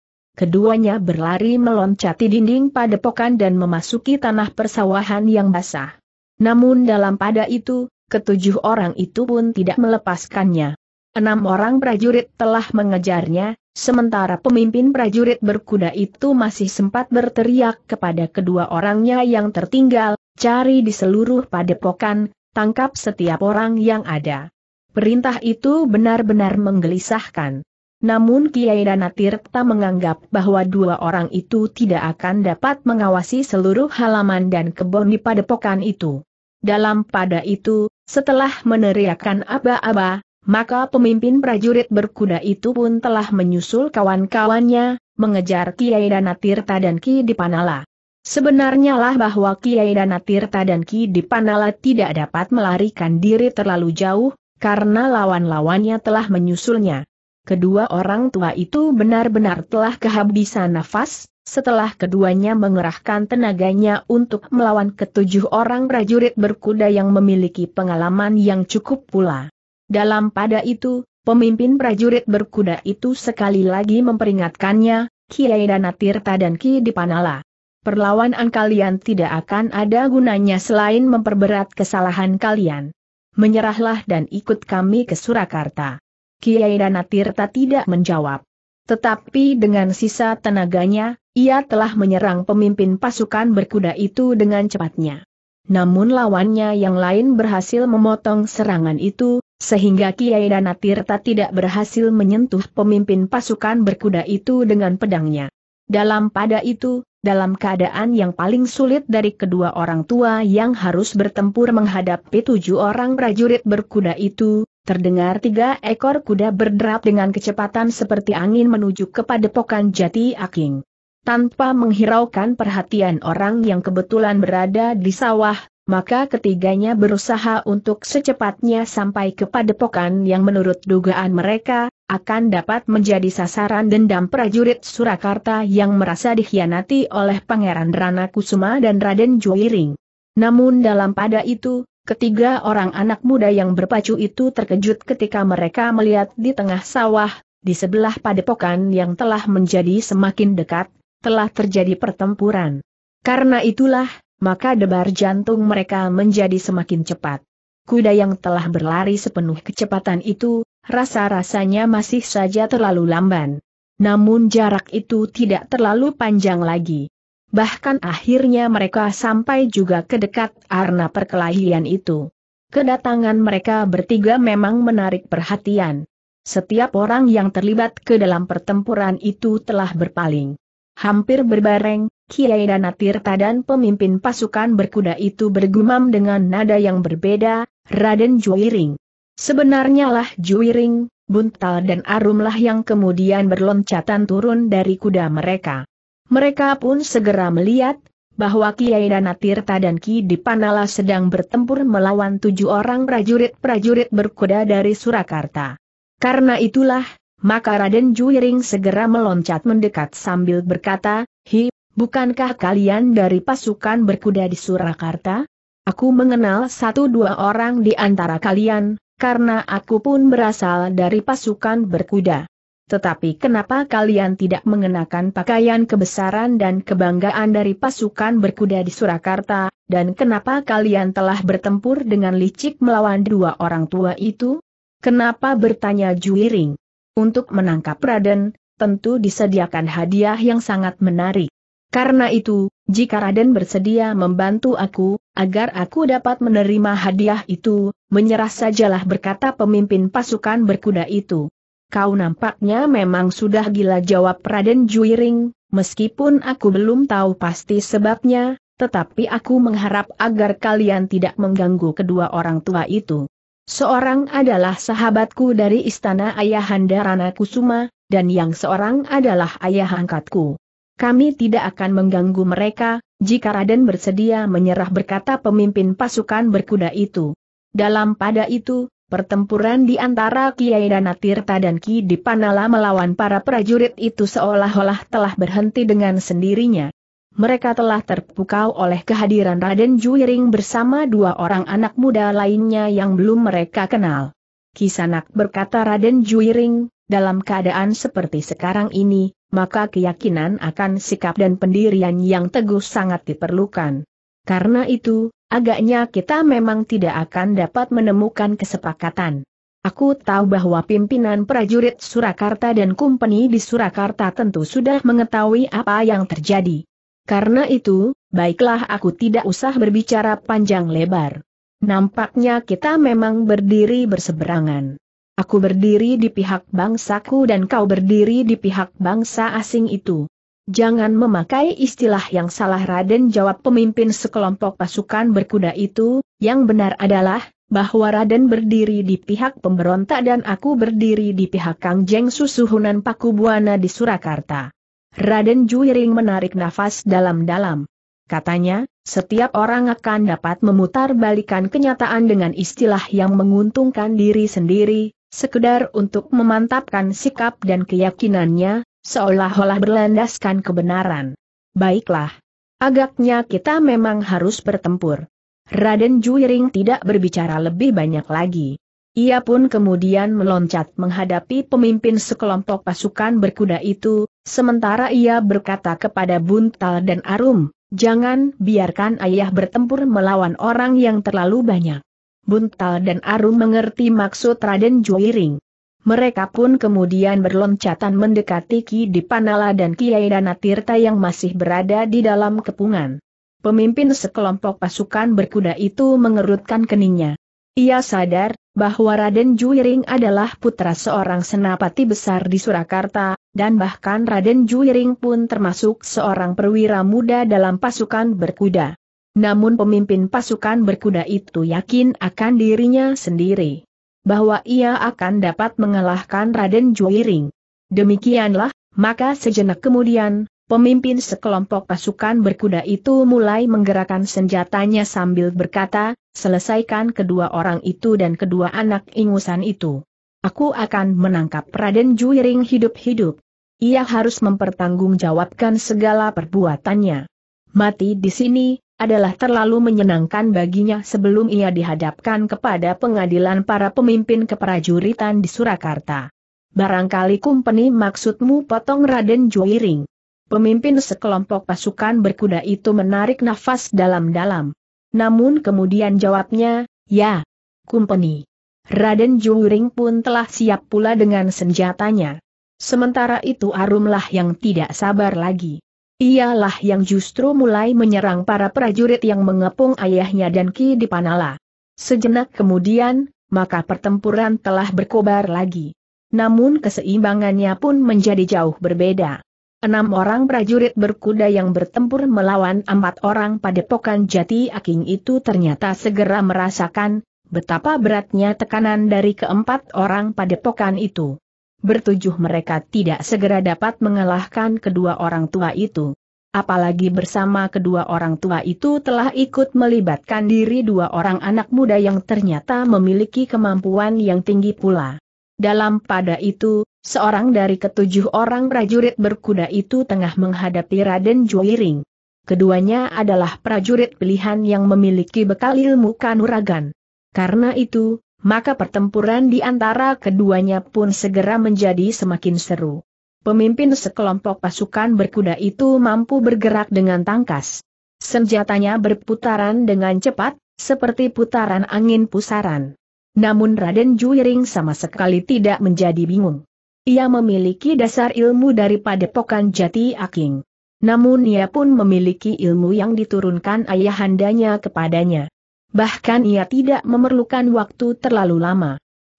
keduanya berlari meloncati dinding padepokan dan memasuki tanah persawahan yang basah. Namun dalam pada itu, ketujuh orang itu pun tidak melepaskannya. Enam orang prajurit telah mengejarnya, sementara pemimpin prajurit berkuda itu masih sempat berteriak kepada kedua orangnya yang tertinggal, cari di seluruh padepokan, tangkap setiap orang yang ada. Perintah itu benar-benar menggelisahkan. Namun Kiai Dana Tirta menganggap bahwa dua orang itu tidak akan dapat mengawasi seluruh halaman dan kebun di padepokan itu. Dalam pada itu, setelah meneriakkan aba-aba, maka pemimpin prajurit berkuda itu pun telah menyusul kawan-kawannya, mengejar Kiai Dana Tirta dan Ki Dipanala. Sebenarnya lah bahwa Kiai Dana Tirta dan Ki Dipanala tidak dapat melarikan diri terlalu jauh, karena lawan-lawannya telah menyusulnya kedua orang tua itu benar-benar telah kehabisan nafas, setelah keduanya mengerahkan tenaganya untuk melawan ketujuh orang prajurit berkuda yang memiliki pengalaman yang cukup pula. Dalam pada itu, pemimpin prajurit berkuda itu sekali lagi memperingatkannya, Kiai Danatirta dan Ki Dipanala. Perlawanan kalian tidak akan ada gunanya selain memperberat kesalahan kalian. Menyerahlah dan ikut kami ke Surakarta. Kiai Danatirta tidak menjawab. Tetapi dengan sisa tenaganya, ia telah menyerang pemimpin pasukan berkuda itu dengan cepatnya. Namun lawannya yang lain berhasil memotong serangan itu, sehingga Kiai Danatirta tidak berhasil menyentuh pemimpin pasukan berkuda itu dengan pedangnya. Dalam pada itu, dalam keadaan yang paling sulit dari kedua orang tua yang harus bertempur menghadapi tujuh orang prajurit berkuda itu, Terdengar tiga ekor kuda berderap dengan kecepatan seperti angin menuju ke padepokan jati aking. Tanpa menghiraukan perhatian orang yang kebetulan berada di sawah, maka ketiganya berusaha untuk secepatnya sampai ke padepokan yang menurut dugaan mereka, akan dapat menjadi sasaran dendam prajurit Surakarta yang merasa dikhianati oleh Pangeran Rana Kusuma dan Raden Juiring. Namun dalam pada itu, Ketiga orang anak muda yang berpacu itu terkejut ketika mereka melihat di tengah sawah, di sebelah padepokan yang telah menjadi semakin dekat, telah terjadi pertempuran. Karena itulah, maka debar jantung mereka menjadi semakin cepat. Kuda yang telah berlari sepenuh kecepatan itu, rasa-rasanya masih saja terlalu lamban. Namun jarak itu tidak terlalu panjang lagi bahkan akhirnya mereka sampai juga ke dekat arna perkelahian itu. Kedatangan mereka bertiga memang menarik perhatian. Setiap orang yang terlibat ke dalam pertempuran itu telah berpaling. Hampir berbareng, Kiai Danatirta dan pemimpin pasukan berkuda itu bergumam dengan nada yang berbeda, Raden Juwiring. Sebenarnya lah Juwiring, Buntal dan Arumlah yang kemudian berloncatan turun dari kuda mereka. Mereka pun segera melihat, bahwa Kiai Danatirta dan Ki Dipanala sedang bertempur melawan tujuh orang prajurit-prajurit berkuda dari Surakarta. Karena itulah, maka Raden Juiring segera meloncat mendekat sambil berkata, Hi, bukankah kalian dari pasukan berkuda di Surakarta? Aku mengenal satu dua orang di antara kalian, karena aku pun berasal dari pasukan berkuda. Tetapi kenapa kalian tidak mengenakan pakaian kebesaran dan kebanggaan dari pasukan berkuda di Surakarta, dan kenapa kalian telah bertempur dengan licik melawan dua orang tua itu? Kenapa bertanya Juiring? Untuk menangkap Raden, tentu disediakan hadiah yang sangat menarik. Karena itu, jika Raden bersedia membantu aku, agar aku dapat menerima hadiah itu, menyerah sajalah berkata pemimpin pasukan berkuda itu. Kau nampaknya memang sudah gila jawab Raden Juiring, meskipun aku belum tahu pasti sebabnya, tetapi aku mengharap agar kalian tidak mengganggu kedua orang tua itu. Seorang adalah sahabatku dari istana Ayahanda Rana Kusuma, dan yang seorang adalah ayah angkatku. Kami tidak akan mengganggu mereka, jika Raden bersedia menyerah berkata pemimpin pasukan berkuda itu. Dalam pada itu, Pertempuran di antara Kiai Danatirta dan Ki Dipanala melawan para prajurit itu seolah-olah telah berhenti dengan sendirinya. Mereka telah terpukau oleh kehadiran Raden Juiring bersama dua orang anak muda lainnya yang belum mereka kenal. Kisanak berkata Raden Juiring, dalam keadaan seperti sekarang ini, maka keyakinan akan sikap dan pendirian yang teguh sangat diperlukan. Karena itu, agaknya kita memang tidak akan dapat menemukan kesepakatan. Aku tahu bahwa pimpinan prajurit Surakarta dan kumpeni di Surakarta tentu sudah mengetahui apa yang terjadi. Karena itu, baiklah aku tidak usah berbicara panjang lebar. Nampaknya kita memang berdiri berseberangan. Aku berdiri di pihak bangsaku dan kau berdiri di pihak bangsa asing itu. Jangan memakai istilah yang salah Raden jawab pemimpin sekelompok pasukan berkuda itu, yang benar adalah, bahwa Raden berdiri di pihak pemberontak dan aku berdiri di pihak Kang Jeng Susuhunan Paku Buana di Surakarta. Raden Juiring menarik nafas dalam-dalam. Katanya, setiap orang akan dapat memutar balikan kenyataan dengan istilah yang menguntungkan diri sendiri, sekedar untuk memantapkan sikap dan keyakinannya, seolah-olah berlandaskan kebenaran. Baiklah. Agaknya kita memang harus bertempur. Raden Juiring tidak berbicara lebih banyak lagi. Ia pun kemudian meloncat menghadapi pemimpin sekelompok pasukan berkuda itu, sementara ia berkata kepada Buntal dan Arum, jangan biarkan ayah bertempur melawan orang yang terlalu banyak. Buntal dan Arum mengerti maksud Raden Juiring. Mereka pun kemudian berloncatan mendekati Ki Dipanala dan Kiai Danatirta yang masih berada di dalam kepungan. Pemimpin sekelompok pasukan berkuda itu mengerutkan keningnya. Ia sadar bahwa Raden Juiring adalah putra seorang senapati besar di Surakarta, dan bahkan Raden Juiring pun termasuk seorang perwira muda dalam pasukan berkuda. Namun pemimpin pasukan berkuda itu yakin akan dirinya sendiri bahwa ia akan dapat mengalahkan Raden Juiring. Demikianlah, maka sejenak kemudian, pemimpin sekelompok pasukan berkuda itu mulai menggerakkan senjatanya sambil berkata, selesaikan kedua orang itu dan kedua anak ingusan itu. Aku akan menangkap Raden Juiring hidup-hidup. Ia harus mempertanggungjawabkan segala perbuatannya. Mati di sini, adalah terlalu menyenangkan baginya sebelum ia dihadapkan kepada pengadilan para pemimpin keprajuritan di Surakarta. Barangkali kumpeni maksudmu potong Raden Juiring. Pemimpin sekelompok pasukan berkuda itu menarik nafas dalam-dalam. Namun kemudian jawabnya, ya, kumpeni. Raden Juiring pun telah siap pula dengan senjatanya. Sementara itu Arumlah yang tidak sabar lagi. Ialah yang justru mulai menyerang para prajurit yang mengepung ayahnya dan Ki Dipanala. Sejenak kemudian, maka pertempuran telah berkobar lagi. Namun keseimbangannya pun menjadi jauh berbeda. Enam orang prajurit berkuda yang bertempur melawan empat orang padepokan jati aking itu ternyata segera merasakan betapa beratnya tekanan dari keempat orang padepokan itu bertujuh mereka tidak segera dapat mengalahkan kedua orang tua itu. Apalagi bersama kedua orang tua itu telah ikut melibatkan diri dua orang anak muda yang ternyata memiliki kemampuan yang tinggi pula. Dalam pada itu, seorang dari ketujuh orang prajurit berkuda itu tengah menghadapi Raden Juwiring. Keduanya adalah prajurit pilihan yang memiliki bekal ilmu kanuragan. Karena itu, maka pertempuran di antara keduanya pun segera menjadi semakin seru. Pemimpin sekelompok pasukan berkuda itu mampu bergerak dengan tangkas. Senjatanya berputaran dengan cepat, seperti putaran angin pusaran. Namun Raden Juiring sama sekali tidak menjadi bingung. Ia memiliki dasar ilmu daripada padepokan jati aking. Namun ia pun memiliki ilmu yang diturunkan ayahandanya kepadanya bahkan ia tidak memerlukan waktu terlalu lama.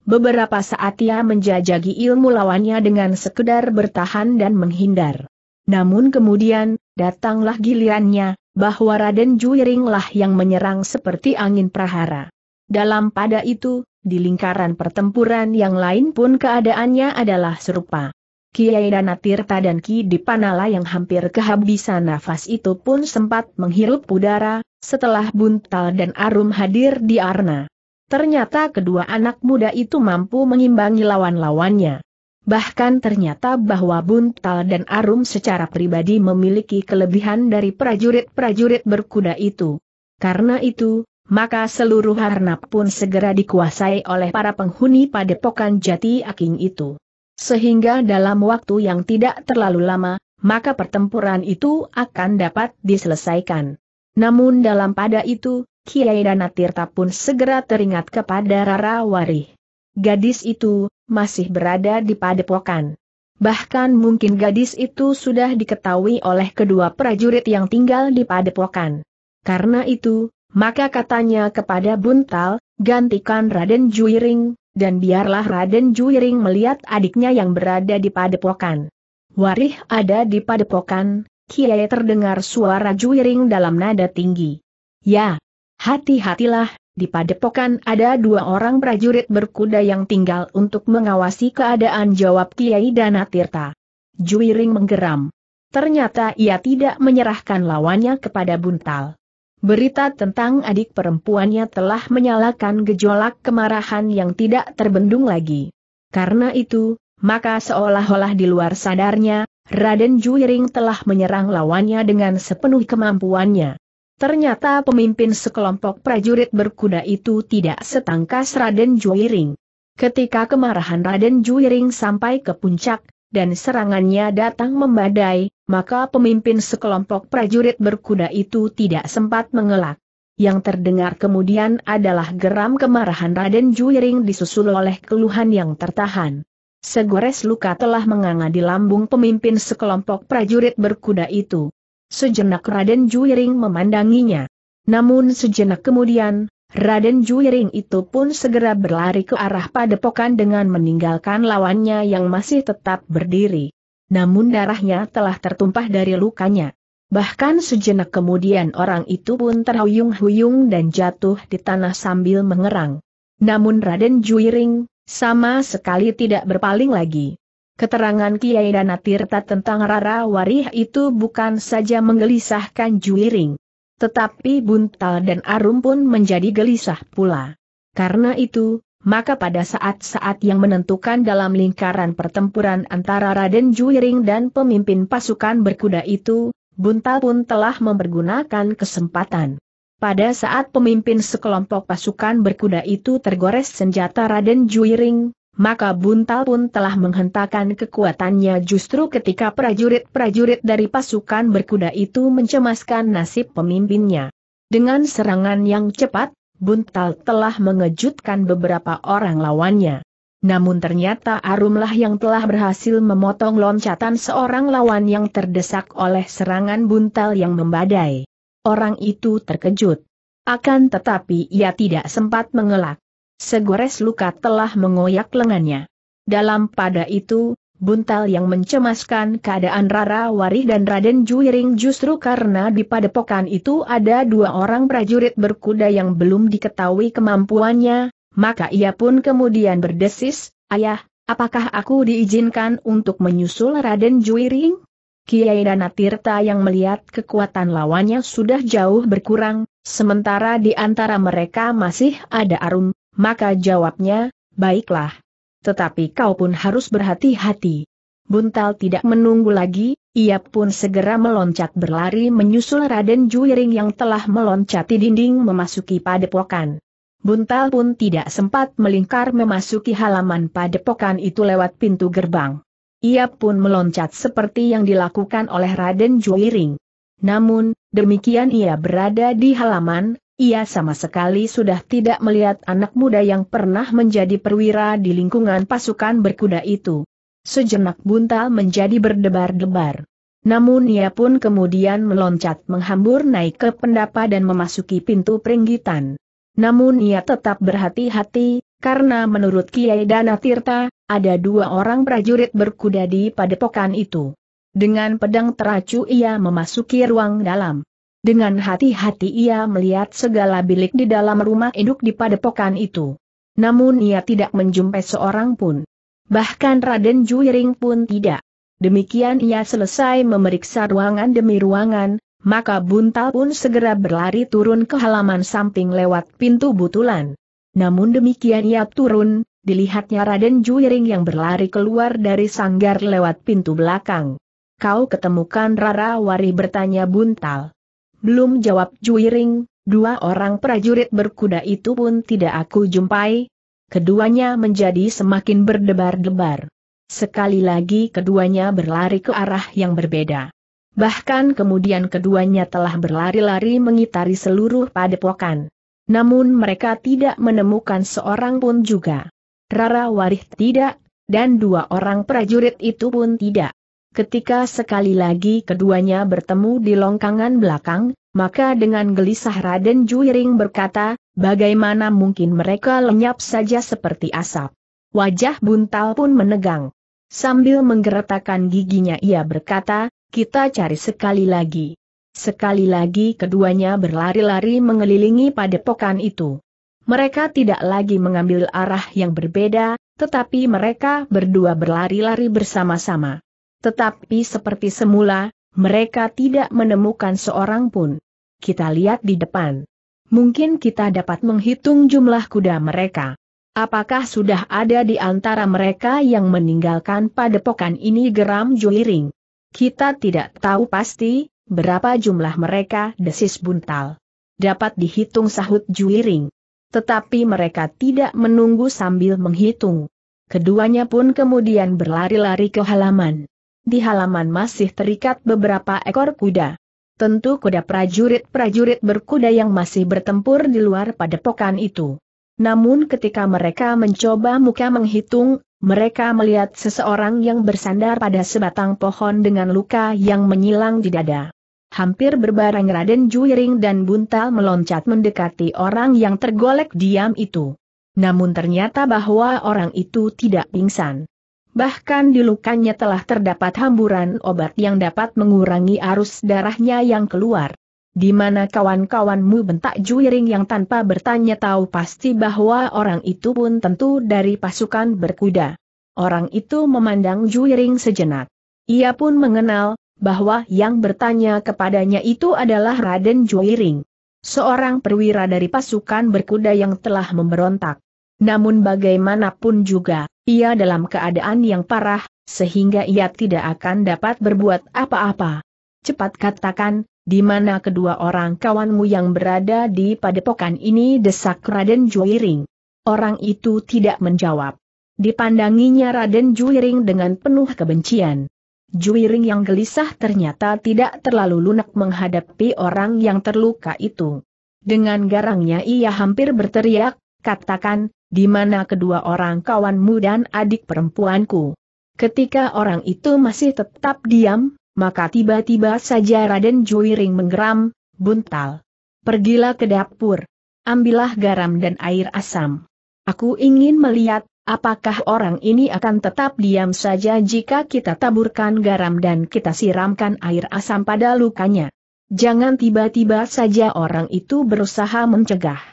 Beberapa saat ia menjajagi ilmu lawannya dengan sekedar bertahan dan menghindar. Namun kemudian, datanglah gilirannya, bahwa Raden Juiringlah yang menyerang seperti angin prahara. Dalam pada itu, di lingkaran pertempuran yang lain pun keadaannya adalah serupa. Kiai Danatirta dan Ki Dipanala yang hampir kehabisan nafas itu pun sempat menghirup udara, setelah Buntal dan Arum hadir di Arna. Ternyata kedua anak muda itu mampu mengimbangi lawan-lawannya. Bahkan ternyata bahwa Buntal dan Arum secara pribadi memiliki kelebihan dari prajurit-prajurit berkuda itu. Karena itu, maka seluruh Harnap pun segera dikuasai oleh para penghuni padepokan jati aking itu. Sehingga dalam waktu yang tidak terlalu lama, maka pertempuran itu akan dapat diselesaikan. Namun dalam pada itu, Kiai Danatirta pun segera teringat kepada Rara Warih. Gadis itu, masih berada di padepokan. Bahkan mungkin gadis itu sudah diketahui oleh kedua prajurit yang tinggal di padepokan. Karena itu, maka katanya kepada Buntal, gantikan Raden Juiring, dan biarlah Raden Juiring melihat adiknya yang berada di padepokan. Warih ada di padepokan, Kiai terdengar suara juiring dalam nada tinggi. Ya, hati-hatilah, di padepokan ada dua orang prajurit berkuda yang tinggal untuk mengawasi keadaan jawab Kiai Danatirta. Juiring menggeram. Ternyata ia tidak menyerahkan lawannya kepada Buntal. Berita tentang adik perempuannya telah menyalakan gejolak kemarahan yang tidak terbendung lagi. Karena itu, maka seolah-olah di luar sadarnya, Raden Juiring telah menyerang lawannya dengan sepenuh kemampuannya. Ternyata pemimpin sekelompok prajurit berkuda itu tidak setangkas Raden Juiring. Ketika kemarahan Raden Juiring sampai ke puncak, dan serangannya datang membadai, maka pemimpin sekelompok prajurit berkuda itu tidak sempat mengelak. Yang terdengar kemudian adalah geram kemarahan Raden Juiring disusul oleh keluhan yang tertahan. Segores luka telah menganga di lambung pemimpin sekelompok prajurit berkuda itu. Sejenak Raden Juiring memandanginya. Namun sejenak kemudian, Raden Juiring itu pun segera berlari ke arah padepokan dengan meninggalkan lawannya yang masih tetap berdiri. Namun darahnya telah tertumpah dari lukanya. Bahkan sejenak kemudian orang itu pun terhuyung-huyung dan jatuh di tanah sambil mengerang. Namun Raden Juiring, sama sekali tidak berpaling lagi. Keterangan Kiai Danatirta tentang Rara Warih itu bukan saja menggelisahkan Juiring. Tetapi Buntal dan Arum pun menjadi gelisah pula. Karena itu, maka pada saat-saat yang menentukan dalam lingkaran pertempuran antara Raden Juiring dan pemimpin pasukan berkuda itu, Buntal pun telah mempergunakan kesempatan. Pada saat pemimpin sekelompok pasukan berkuda itu tergores senjata Raden Juiring, maka Buntal pun telah menghentakkan kekuatannya justru ketika prajurit-prajurit dari pasukan berkuda itu mencemaskan nasib pemimpinnya. Dengan serangan yang cepat, Buntal telah mengejutkan beberapa orang lawannya. Namun ternyata Arumlah yang telah berhasil memotong loncatan seorang lawan yang terdesak oleh serangan buntal yang membadai. Orang itu terkejut. Akan tetapi ia tidak sempat mengelak. Segores luka telah mengoyak lengannya. Dalam pada itu, buntal yang mencemaskan keadaan Rara Warih dan Raden Juiring justru karena di padepokan itu ada dua orang prajurit berkuda yang belum diketahui kemampuannya, maka ia pun kemudian berdesis, Ayah, apakah aku diizinkan untuk menyusul Raden Juiring? Kiai Dana Tirta yang melihat kekuatan lawannya sudah jauh berkurang, sementara di antara mereka masih ada Arum, maka jawabnya, baiklah. Tetapi kau pun harus berhati-hati. Buntal tidak menunggu lagi, ia pun segera meloncat berlari menyusul Raden Juiring yang telah meloncati dinding memasuki padepokan. Buntal pun tidak sempat melingkar memasuki halaman padepokan itu lewat pintu gerbang. Ia pun meloncat seperti yang dilakukan oleh Raden Juiring. Namun, demikian ia berada di halaman, ia sama sekali sudah tidak melihat anak muda yang pernah menjadi perwira di lingkungan pasukan berkuda itu. Sejenak buntal menjadi berdebar-debar. Namun ia pun kemudian meloncat menghambur naik ke pendapa dan memasuki pintu peringgitan. Namun ia tetap berhati-hati, karena menurut Kiai Dana Tirta, ada dua orang prajurit berkuda di padepokan itu. Dengan pedang teracu ia memasuki ruang dalam. Dengan hati-hati ia melihat segala bilik di dalam rumah induk di padepokan itu. Namun ia tidak menjumpai seorang pun. Bahkan Raden Juiring pun tidak. Demikian ia selesai memeriksa ruangan demi ruangan, maka Buntal pun segera berlari turun ke halaman samping lewat pintu butulan. Namun demikian ia turun, dilihatnya Raden Juiring yang berlari keluar dari sanggar lewat pintu belakang. Kau ketemukan Rara Wari bertanya Buntal. Belum jawab Juiring, dua orang prajurit berkuda itu pun tidak aku jumpai. Keduanya menjadi semakin berdebar-debar. Sekali lagi keduanya berlari ke arah yang berbeda. Bahkan kemudian keduanya telah berlari-lari mengitari seluruh padepokan. Namun mereka tidak menemukan seorang pun juga. Rara Warih tidak, dan dua orang prajurit itu pun tidak. Ketika sekali lagi keduanya bertemu di longkangan belakang, maka dengan gelisah Raden Juiring berkata, bagaimana mungkin mereka lenyap saja seperti asap. Wajah buntal pun menegang. Sambil menggeretakkan giginya ia berkata, kita cari sekali lagi. Sekali lagi keduanya berlari-lari mengelilingi padepokan itu. Mereka tidak lagi mengambil arah yang berbeda, tetapi mereka berdua berlari-lari bersama-sama. Tetapi seperti semula, mereka tidak menemukan seorang pun. Kita lihat di depan. Mungkin kita dapat menghitung jumlah kuda mereka. Apakah sudah ada di antara mereka yang meninggalkan padepokan ini geram Juliring? Kita tidak tahu pasti, Berapa jumlah mereka desis buntal? Dapat dihitung sahut juiring. Tetapi mereka tidak menunggu sambil menghitung. Keduanya pun kemudian berlari-lari ke halaman. Di halaman masih terikat beberapa ekor kuda. Tentu kuda prajurit-prajurit berkuda yang masih bertempur di luar padepokan itu. Namun ketika mereka mencoba muka menghitung, mereka melihat seseorang yang bersandar pada sebatang pohon dengan luka yang menyilang di dada hampir berbareng Raden Juiring dan Buntal meloncat mendekati orang yang tergolek diam itu. Namun ternyata bahwa orang itu tidak pingsan. Bahkan di lukanya telah terdapat hamburan obat yang dapat mengurangi arus darahnya yang keluar. Di mana kawan-kawanmu bentak juiring yang tanpa bertanya tahu pasti bahwa orang itu pun tentu dari pasukan berkuda. Orang itu memandang juiring sejenak. Ia pun mengenal, bahwa yang bertanya kepadanya itu adalah Raden Juiring. Seorang perwira dari pasukan berkuda yang telah memberontak. Namun bagaimanapun juga, ia dalam keadaan yang parah, sehingga ia tidak akan dapat berbuat apa-apa. Cepat katakan, di mana kedua orang kawanmu yang berada di padepokan ini desak Raden Juiring. Orang itu tidak menjawab. Dipandanginya Raden Juiring dengan penuh kebencian. Juiring yang gelisah ternyata tidak terlalu lunak menghadapi orang yang terluka itu. Dengan garangnya ia hampir berteriak, katakan, di mana kedua orang kawanmu dan adik perempuanku. Ketika orang itu masih tetap diam, maka tiba-tiba saja Raden Juiring menggeram, buntal. Pergilah ke dapur. Ambillah garam dan air asam. Aku ingin melihat Apakah orang ini akan tetap diam saja jika kita taburkan garam dan kita siramkan air asam pada lukanya? Jangan tiba-tiba saja orang itu berusaha mencegah.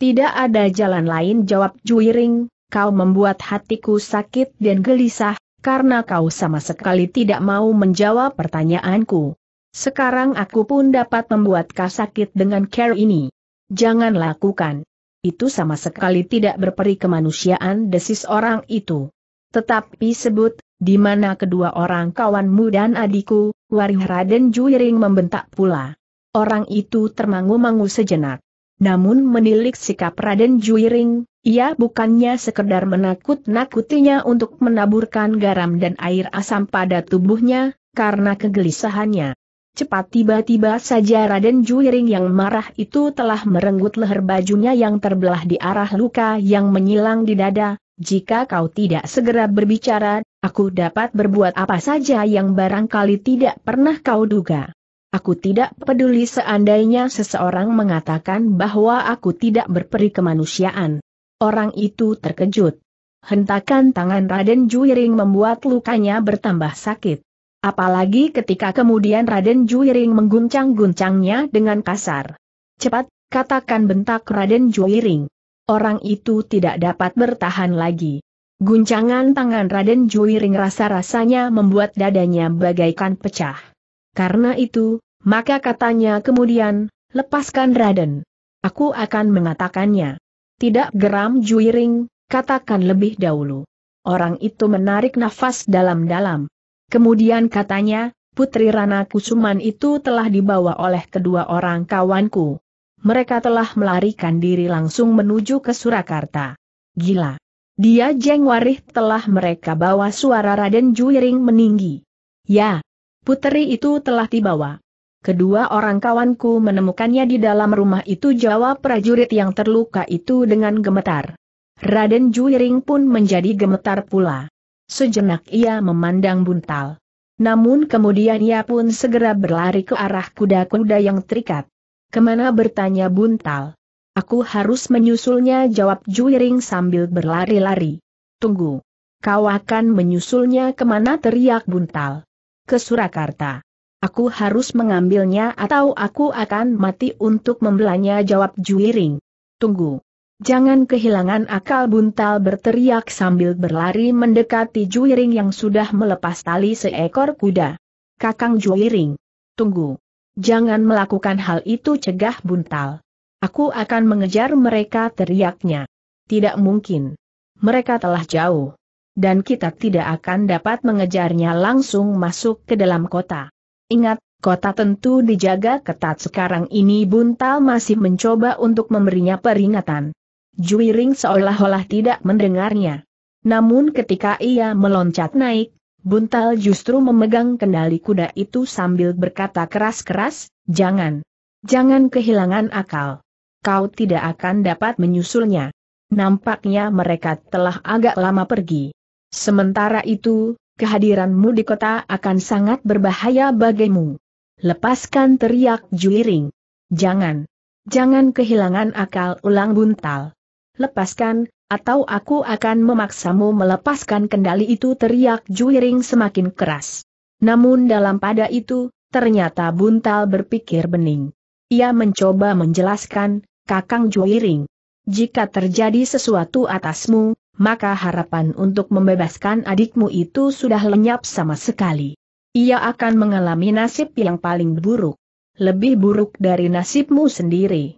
Tidak ada jalan lain jawab Juiring, kau membuat hatiku sakit dan gelisah, karena kau sama sekali tidak mau menjawab pertanyaanku. Sekarang aku pun dapat membuat kau sakit dengan care ini. Jangan lakukan. Itu sama sekali tidak berperi kemanusiaan desis orang itu. Tetapi sebut, di mana kedua orang kawanmu dan adikku, Warihara dan Juiring membentak pula. Orang itu termangu-mangu sejenak. Namun menilik sikap Raden Juiring, ia bukannya sekedar menakut-nakutinya untuk menaburkan garam dan air asam pada tubuhnya, karena kegelisahannya. Cepat tiba-tiba saja Raden Juiring yang marah itu telah merenggut leher bajunya yang terbelah di arah luka yang menyilang di dada, jika kau tidak segera berbicara, aku dapat berbuat apa saja yang barangkali tidak pernah kau duga. Aku tidak peduli seandainya seseorang mengatakan bahwa aku tidak berperi kemanusiaan. Orang itu terkejut. Hentakan tangan Raden Juiring membuat lukanya bertambah sakit. Apalagi ketika kemudian Raden Juiring mengguncang-guncangnya dengan kasar. Cepat, katakan bentak Raden Juiring. Orang itu tidak dapat bertahan lagi. Guncangan tangan Raden Juiring rasa-rasanya membuat dadanya bagaikan pecah. Karena itu, maka katanya kemudian, lepaskan Raden. Aku akan mengatakannya. Tidak geram Juiring, katakan lebih dahulu. Orang itu menarik nafas dalam-dalam. Kemudian katanya, Putri Rana Kusuman itu telah dibawa oleh kedua orang kawanku. Mereka telah melarikan diri langsung menuju ke Surakarta. Gila. Dia Jeng Warih telah mereka bawa suara Raden Juiring meninggi. Ya, putri itu telah dibawa. Kedua orang kawanku menemukannya di dalam rumah itu jawab prajurit yang terluka itu dengan gemetar. Raden Juiring pun menjadi gemetar pula. Sejenak ia memandang buntal. Namun kemudian ia pun segera berlari ke arah kuda-kuda yang terikat. Kemana bertanya buntal? Aku harus menyusulnya jawab Juiring sambil berlari-lari. Tunggu. Kau akan menyusulnya kemana teriak buntal. Ke Surakarta. Aku harus mengambilnya atau aku akan mati untuk membelanya jawab Juiring. Tunggu. Jangan kehilangan akal buntal berteriak sambil berlari mendekati Juiring yang sudah melepas tali seekor kuda. Kakang Juiring. Tunggu. Jangan melakukan hal itu cegah buntal. Aku akan mengejar mereka teriaknya. Tidak mungkin. Mereka telah jauh. Dan kita tidak akan dapat mengejarnya langsung masuk ke dalam kota. Ingat, Kota tentu dijaga ketat sekarang ini Buntal masih mencoba untuk memberinya peringatan. Juiring seolah-olah tidak mendengarnya. Namun ketika ia meloncat naik, Buntal justru memegang kendali kuda itu sambil berkata keras-keras, jangan. Jangan kehilangan akal. Kau tidak akan dapat menyusulnya. Nampaknya mereka telah agak lama pergi. Sementara itu, kehadiranmu di kota akan sangat berbahaya bagimu. Lepaskan teriak Juiring. Jangan. Jangan kehilangan akal ulang buntal lepaskan, atau aku akan memaksamu melepaskan kendali itu teriak Juiring semakin keras. Namun dalam pada itu, ternyata Buntal berpikir bening. Ia mencoba menjelaskan, Kakang Juiring, jika terjadi sesuatu atasmu, maka harapan untuk membebaskan adikmu itu sudah lenyap sama sekali. Ia akan mengalami nasib yang paling buruk. Lebih buruk dari nasibmu sendiri.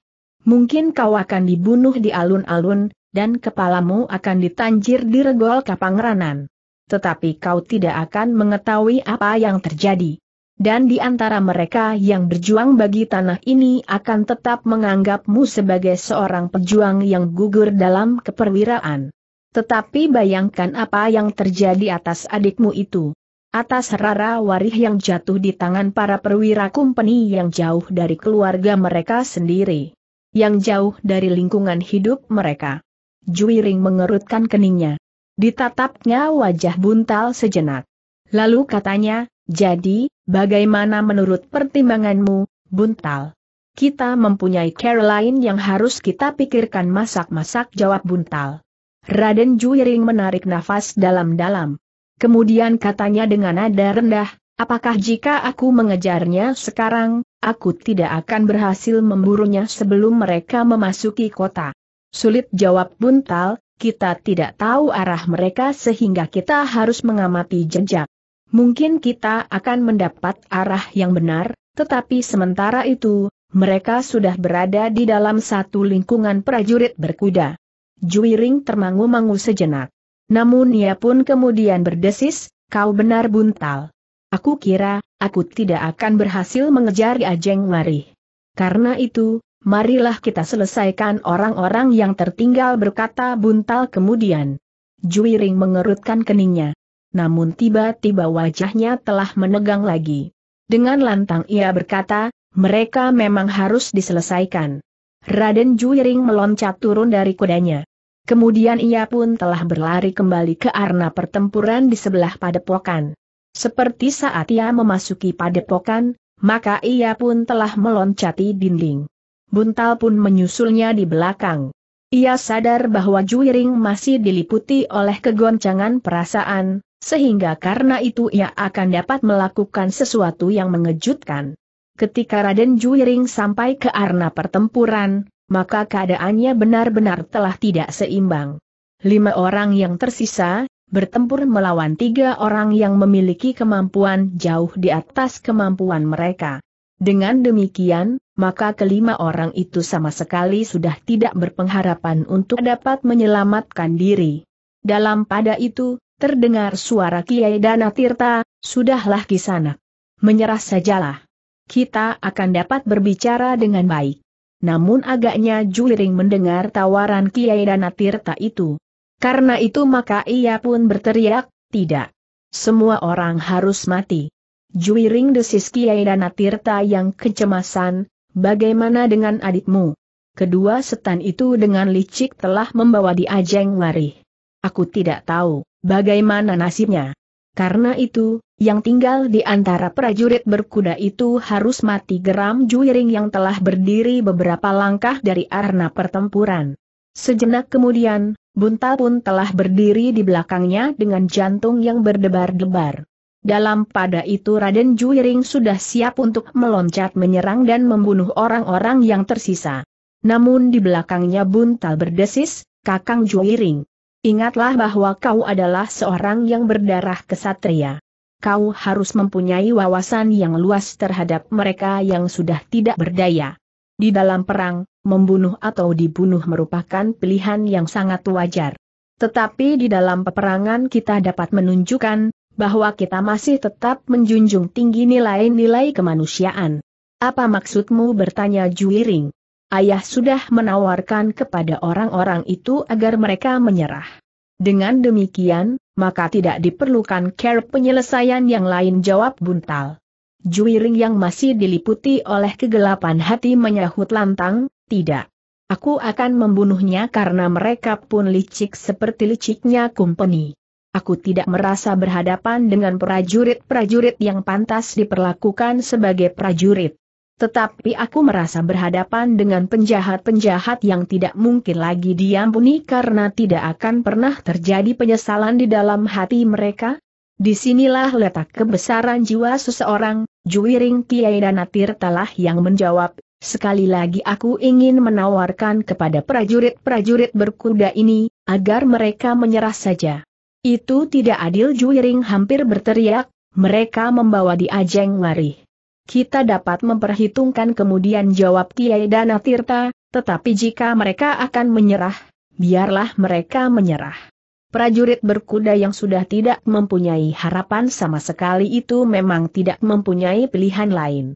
Mungkin kau akan dibunuh di alun-alun, dan kepalamu akan ditanjir di regol kapangranan. Tetapi kau tidak akan mengetahui apa yang terjadi. Dan di antara mereka yang berjuang bagi tanah ini akan tetap menganggapmu sebagai seorang pejuang yang gugur dalam keperwiraan. Tetapi bayangkan apa yang terjadi atas adikmu itu. Atas Rara Warih yang jatuh di tangan para perwira kumpeni yang jauh dari keluarga mereka sendiri yang jauh dari lingkungan hidup mereka. Juiring mengerutkan keningnya. Ditatapnya wajah buntal sejenak. Lalu katanya, jadi, bagaimana menurut pertimbanganmu, buntal? Kita mempunyai Caroline yang harus kita pikirkan masak-masak jawab buntal. Raden Juiring menarik nafas dalam-dalam. Kemudian katanya dengan nada rendah, apakah jika aku mengejarnya sekarang, aku tidak akan berhasil memburunya sebelum mereka memasuki kota. Sulit jawab Buntal, kita tidak tahu arah mereka sehingga kita harus mengamati jejak. Mungkin kita akan mendapat arah yang benar, tetapi sementara itu, mereka sudah berada di dalam satu lingkungan prajurit berkuda. Juiring termangu-mangu sejenak. Namun ia pun kemudian berdesis, kau benar buntal. Aku kira, aku tidak akan berhasil mengejar Ajeng Mari. Karena itu, marilah kita selesaikan orang-orang yang tertinggal berkata buntal kemudian. Juiring mengerutkan keningnya. Namun tiba-tiba wajahnya telah menegang lagi. Dengan lantang ia berkata, mereka memang harus diselesaikan. Raden Juiring meloncat turun dari kudanya. Kemudian ia pun telah berlari kembali ke arena pertempuran di sebelah padepokan. Seperti saat ia memasuki padepokan, maka ia pun telah meloncati dinding. Buntal pun menyusulnya di belakang. Ia sadar bahwa Juiring masih diliputi oleh kegoncangan perasaan, sehingga karena itu ia akan dapat melakukan sesuatu yang mengejutkan. Ketika Raden Juiring sampai ke arena pertempuran, maka keadaannya benar-benar telah tidak seimbang. Lima orang yang tersisa, bertempur melawan tiga orang yang memiliki kemampuan jauh di atas kemampuan mereka. Dengan demikian, maka kelima orang itu sama sekali sudah tidak berpengharapan untuk dapat menyelamatkan diri. Dalam pada itu, terdengar suara Kiai Dana Tirta, sudahlah kisana, Menyerah sajalah. Kita akan dapat berbicara dengan baik. Namun agaknya Juliring mendengar tawaran Kiai Dana Tirta itu. Karena itu maka ia pun berteriak, tidak. Semua orang harus mati. Juiring desis Kiai Danatirta yang kecemasan, bagaimana dengan adikmu? Kedua setan itu dengan licik telah membawa di ajeng lari. Aku tidak tahu, bagaimana nasibnya. Karena itu, yang tinggal di antara prajurit berkuda itu harus mati geram Juiring yang telah berdiri beberapa langkah dari arena pertempuran. Sejenak kemudian, Bunta pun telah berdiri di belakangnya dengan jantung yang berdebar-debar. Dalam pada itu Raden Juiring sudah siap untuk meloncat menyerang dan membunuh orang-orang yang tersisa. Namun di belakangnya Buntal berdesis, Kakang Juiring. Ingatlah bahwa kau adalah seorang yang berdarah kesatria. Kau harus mempunyai wawasan yang luas terhadap mereka yang sudah tidak berdaya. Di dalam perang, membunuh atau dibunuh merupakan pilihan yang sangat wajar. Tetapi di dalam peperangan kita dapat menunjukkan bahwa kita masih tetap menjunjung tinggi nilai-nilai kemanusiaan. Apa maksudmu bertanya Juiring? Ayah sudah menawarkan kepada orang-orang itu agar mereka menyerah. Dengan demikian, maka tidak diperlukan care penyelesaian yang lain jawab Buntal. Juiring yang masih diliputi oleh kegelapan hati menyahut lantang, tidak. Aku akan membunuhnya karena mereka pun licik seperti liciknya kumpeni. Aku tidak merasa berhadapan dengan prajurit-prajurit yang pantas diperlakukan sebagai prajurit. Tetapi aku merasa berhadapan dengan penjahat-penjahat yang tidak mungkin lagi diampuni karena tidak akan pernah terjadi penyesalan di dalam hati mereka, Disinilah letak kebesaran jiwa seseorang, Juwiring Kiai Danatir telah yang menjawab, sekali lagi aku ingin menawarkan kepada prajurit-prajurit berkuda ini, agar mereka menyerah saja. Itu tidak adil Juwiring hampir berteriak, mereka membawa di ajeng lari. Kita dapat memperhitungkan kemudian jawab Kiai Danatirta, tetapi jika mereka akan menyerah, biarlah mereka menyerah prajurit berkuda yang sudah tidak mempunyai harapan sama sekali itu memang tidak mempunyai pilihan lain.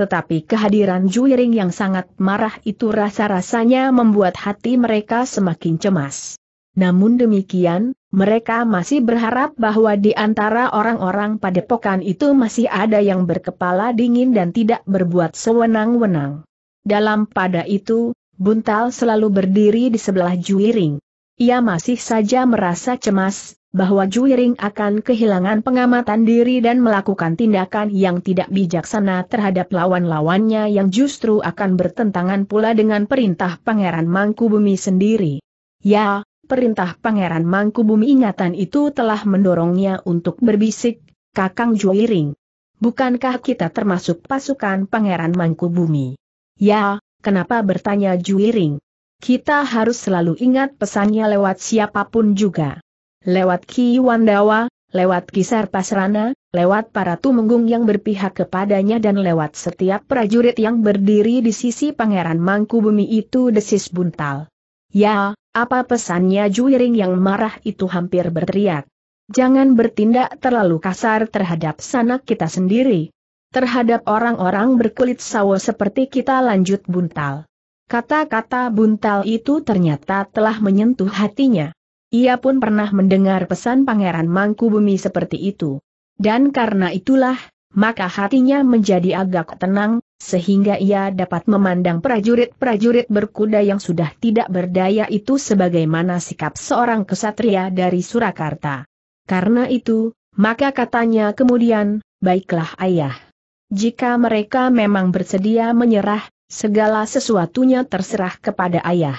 Tetapi kehadiran Juiring yang sangat marah itu rasa-rasanya membuat hati mereka semakin cemas. Namun demikian, mereka masih berharap bahwa di antara orang-orang padepokan itu masih ada yang berkepala dingin dan tidak berbuat sewenang-wenang. Dalam pada itu, Buntal selalu berdiri di sebelah Juiring. Ia masih saja merasa cemas, bahwa Juiring akan kehilangan pengamatan diri dan melakukan tindakan yang tidak bijaksana terhadap lawan-lawannya yang justru akan bertentangan pula dengan perintah Pangeran Mangkubumi sendiri. Ya, perintah Pangeran Mangkubumi ingatan itu telah mendorongnya untuk berbisik, Kakang Juiring. Bukankah kita termasuk pasukan Pangeran Mangkubumi? Ya, kenapa bertanya Juiring? Kita harus selalu ingat pesannya lewat siapapun juga. Lewat Ki Wandawa, lewat Kisar Pasrana, lewat para tumenggung yang berpihak kepadanya dan lewat setiap prajurit yang berdiri di sisi Pangeran Mangkubumi itu desis buntal. Ya, apa pesannya Juiring yang marah itu hampir berteriak. Jangan bertindak terlalu kasar terhadap sanak kita sendiri. Terhadap orang-orang berkulit sawo seperti kita lanjut buntal. Kata-kata buntal itu ternyata telah menyentuh hatinya. Ia pun pernah mendengar pesan Pangeran Mangkubumi seperti itu. Dan karena itulah, maka hatinya menjadi agak tenang, sehingga ia dapat memandang prajurit-prajurit berkuda yang sudah tidak berdaya itu sebagaimana sikap seorang kesatria dari Surakarta. Karena itu, maka katanya kemudian, baiklah ayah. Jika mereka memang bersedia menyerah, Segala sesuatunya terserah kepada ayah.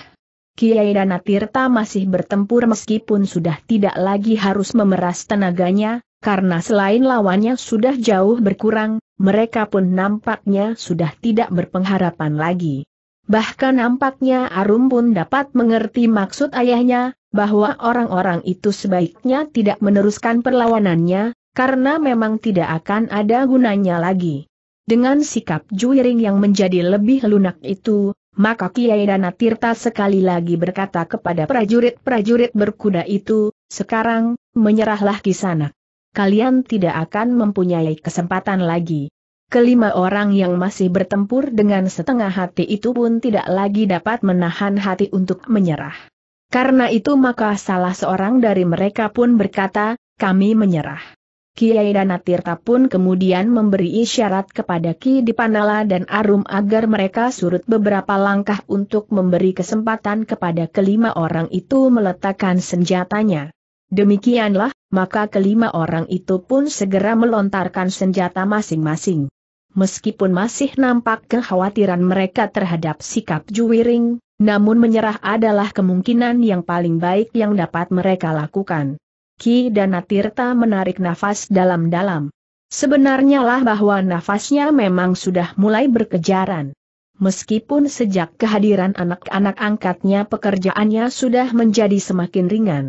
Kiai Dana Tirta masih bertempur meskipun sudah tidak lagi harus memeras tenaganya, karena selain lawannya sudah jauh berkurang, mereka pun nampaknya sudah tidak berpengharapan lagi. Bahkan nampaknya Arum pun dapat mengerti maksud ayahnya, bahwa orang-orang itu sebaiknya tidak meneruskan perlawanannya, karena memang tidak akan ada gunanya lagi. Dengan sikap juiring yang menjadi lebih lunak itu, maka Kiai Dana Tirta sekali lagi berkata kepada prajurit-prajurit berkuda itu, sekarang, menyerahlah kisanak. Kalian tidak akan mempunyai kesempatan lagi. Kelima orang yang masih bertempur dengan setengah hati itu pun tidak lagi dapat menahan hati untuk menyerah. Karena itu maka salah seorang dari mereka pun berkata, kami menyerah. Kiai Danatirta pun kemudian memberi isyarat kepada Ki Dipanala dan Arum agar mereka surut beberapa langkah untuk memberi kesempatan kepada kelima orang itu meletakkan senjatanya. Demikianlah, maka kelima orang itu pun segera melontarkan senjata masing-masing. Meskipun masih nampak kekhawatiran mereka terhadap sikap Juwiring, namun menyerah adalah kemungkinan yang paling baik yang dapat mereka lakukan. Ki Danatirta menarik nafas dalam-dalam. Sebenarnya lah bahwa nafasnya memang sudah mulai berkejaran. Meskipun sejak kehadiran anak-anak angkatnya pekerjaannya sudah menjadi semakin ringan.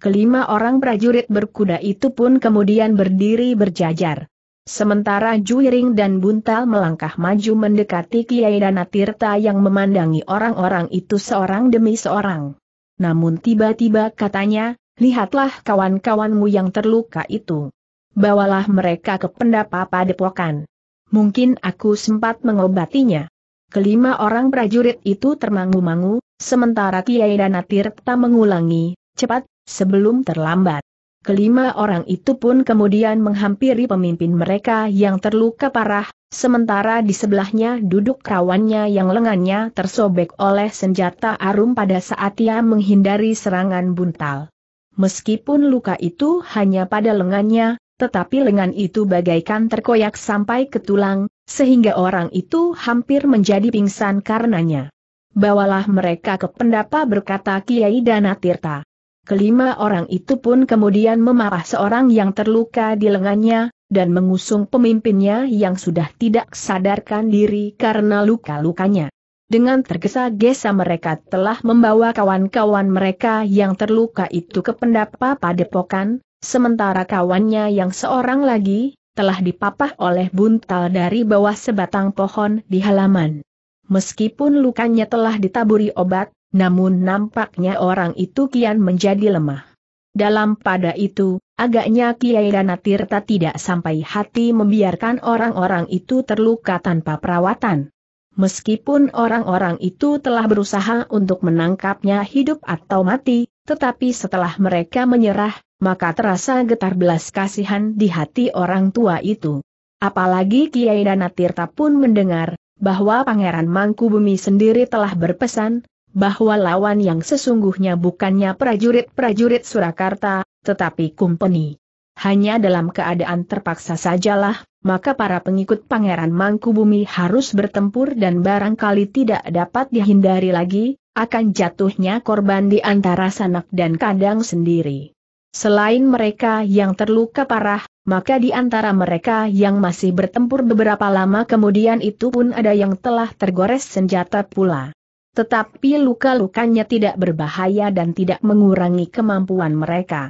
Kelima orang prajurit berkuda itu pun kemudian berdiri berjajar. Sementara Juiring dan Buntal melangkah maju mendekati Kiai Danatirta yang memandangi orang-orang itu seorang demi seorang. Namun tiba-tiba katanya, lihatlah kawan-kawanmu yang terluka itu. Bawalah mereka ke pendapa padepokan. Mungkin aku sempat mengobatinya. Kelima orang prajurit itu termangu-mangu, sementara Kiai tak mengulangi, cepat, sebelum terlambat. Kelima orang itu pun kemudian menghampiri pemimpin mereka yang terluka parah, sementara di sebelahnya duduk kawannya yang lengannya tersobek oleh senjata arum pada saat ia menghindari serangan buntal. Meskipun luka itu hanya pada lengannya, tetapi lengan itu bagaikan terkoyak sampai ke tulang, sehingga orang itu hampir menjadi pingsan karenanya. Bawalah mereka ke pendapa berkata Kiai Danatirta. Kelima orang itu pun kemudian memarah seorang yang terluka di lengannya, dan mengusung pemimpinnya yang sudah tidak sadarkan diri karena luka-lukanya. Dengan tergesa-gesa mereka telah membawa kawan-kawan mereka yang terluka itu ke pendapa padepokan, sementara kawannya yang seorang lagi, telah dipapah oleh buntal dari bawah sebatang pohon di halaman. Meskipun lukanya telah ditaburi obat, namun nampaknya orang itu kian menjadi lemah. Dalam pada itu, agaknya Kiai Danatirta tidak sampai hati membiarkan orang-orang itu terluka tanpa perawatan. Meskipun orang-orang itu telah berusaha untuk menangkapnya hidup atau mati, tetapi setelah mereka menyerah, maka terasa getar belas kasihan di hati orang tua itu. Apalagi Kiai Danatirta pun mendengar, bahwa Pangeran Mangkubumi sendiri telah berpesan, bahwa lawan yang sesungguhnya bukannya prajurit-prajurit Surakarta, tetapi kumpeni hanya dalam keadaan terpaksa sajalah, maka para pengikut Pangeran Mangkubumi harus bertempur dan barangkali tidak dapat dihindari lagi, akan jatuhnya korban di antara sanak dan kadang sendiri. Selain mereka yang terluka parah, maka di antara mereka yang masih bertempur beberapa lama kemudian itu pun ada yang telah tergores senjata pula. Tetapi luka-lukanya tidak berbahaya dan tidak mengurangi kemampuan mereka.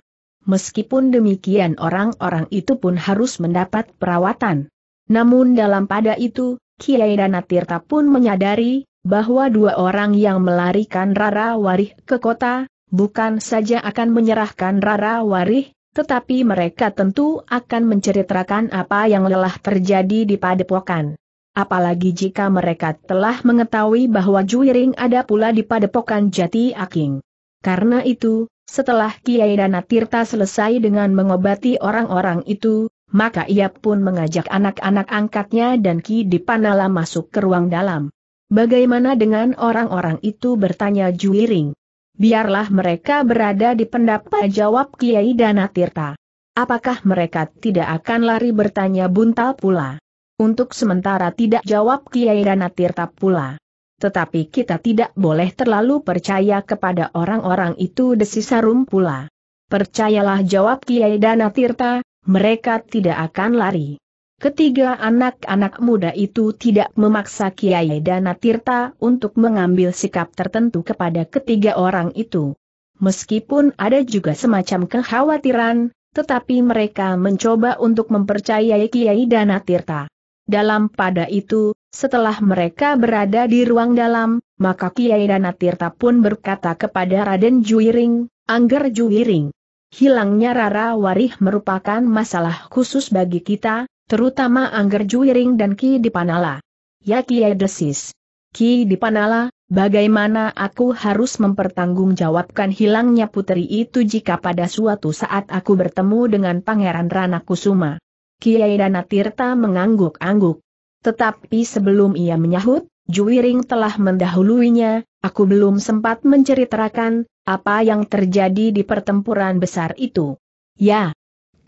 Meskipun demikian orang-orang itu pun harus mendapat perawatan. Namun dalam pada itu, Kiai Danatirta pun menyadari, bahwa dua orang yang melarikan Rara Warih ke kota, bukan saja akan menyerahkan Rara Warih, tetapi mereka tentu akan menceritakan apa yang lelah terjadi di padepokan. Apalagi jika mereka telah mengetahui bahwa Juiring ada pula di padepokan Jati Aking. Karena itu, setelah Kiai Dana Tirta selesai dengan mengobati orang-orang itu, maka ia pun mengajak anak-anak angkatnya dan Ki Dipanala masuk ke ruang dalam. Bagaimana dengan orang-orang itu bertanya Juiring? Biarlah mereka berada di pendapat jawab Kiai Dana Tirta. Apakah mereka tidak akan lari bertanya buntal pula? Untuk sementara tidak jawab Kiai Dana Tirta pula. Tetapi kita tidak boleh terlalu percaya kepada orang-orang itu desisarum pula. Percayalah jawab Kiai Tirta, mereka tidak akan lari. Ketiga anak-anak muda itu tidak memaksa Kiai Tirta untuk mengambil sikap tertentu kepada ketiga orang itu. Meskipun ada juga semacam kekhawatiran, tetapi mereka mencoba untuk mempercayai Kiai Tirta. Dalam pada itu, setelah mereka berada di ruang dalam, maka Kiai Danatirta pun berkata kepada Raden Juiring, Angger Juiring. Hilangnya Rara Warih merupakan masalah khusus bagi kita, terutama Angger Juiring dan Ki Dipanala. Ya Kiai Desis. Ki Dipanala, bagaimana aku harus mempertanggungjawabkan hilangnya putri itu jika pada suatu saat aku bertemu dengan Pangeran Rana Kusuma? Kiai Danatirta mengangguk-angguk. Tetapi sebelum ia menyahut, Juwiring telah mendahuluinya, aku belum sempat menceritakan, apa yang terjadi di pertempuran besar itu. Ya,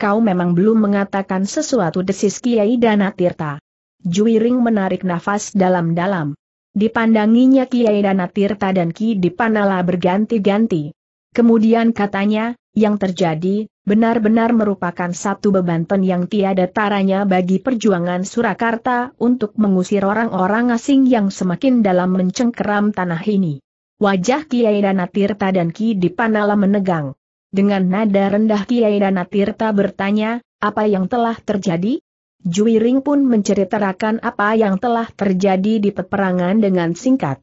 kau memang belum mengatakan sesuatu desis Kiai Danatirta. Juwiring menarik nafas dalam-dalam. Dipandanginya Kiai Danatirta dan Ki Dipanala berganti-ganti. Kemudian katanya, yang terjadi, benar-benar merupakan satu beban yang tiada taranya bagi perjuangan Surakarta untuk mengusir orang-orang asing yang semakin dalam mencengkeram tanah ini. Wajah Kiai Danatirta dan Ki Dipanala menegang. Dengan nada rendah Kiai Danatirta bertanya, apa yang telah terjadi? Juwiring pun menceritakan apa yang telah terjadi di peperangan dengan singkat.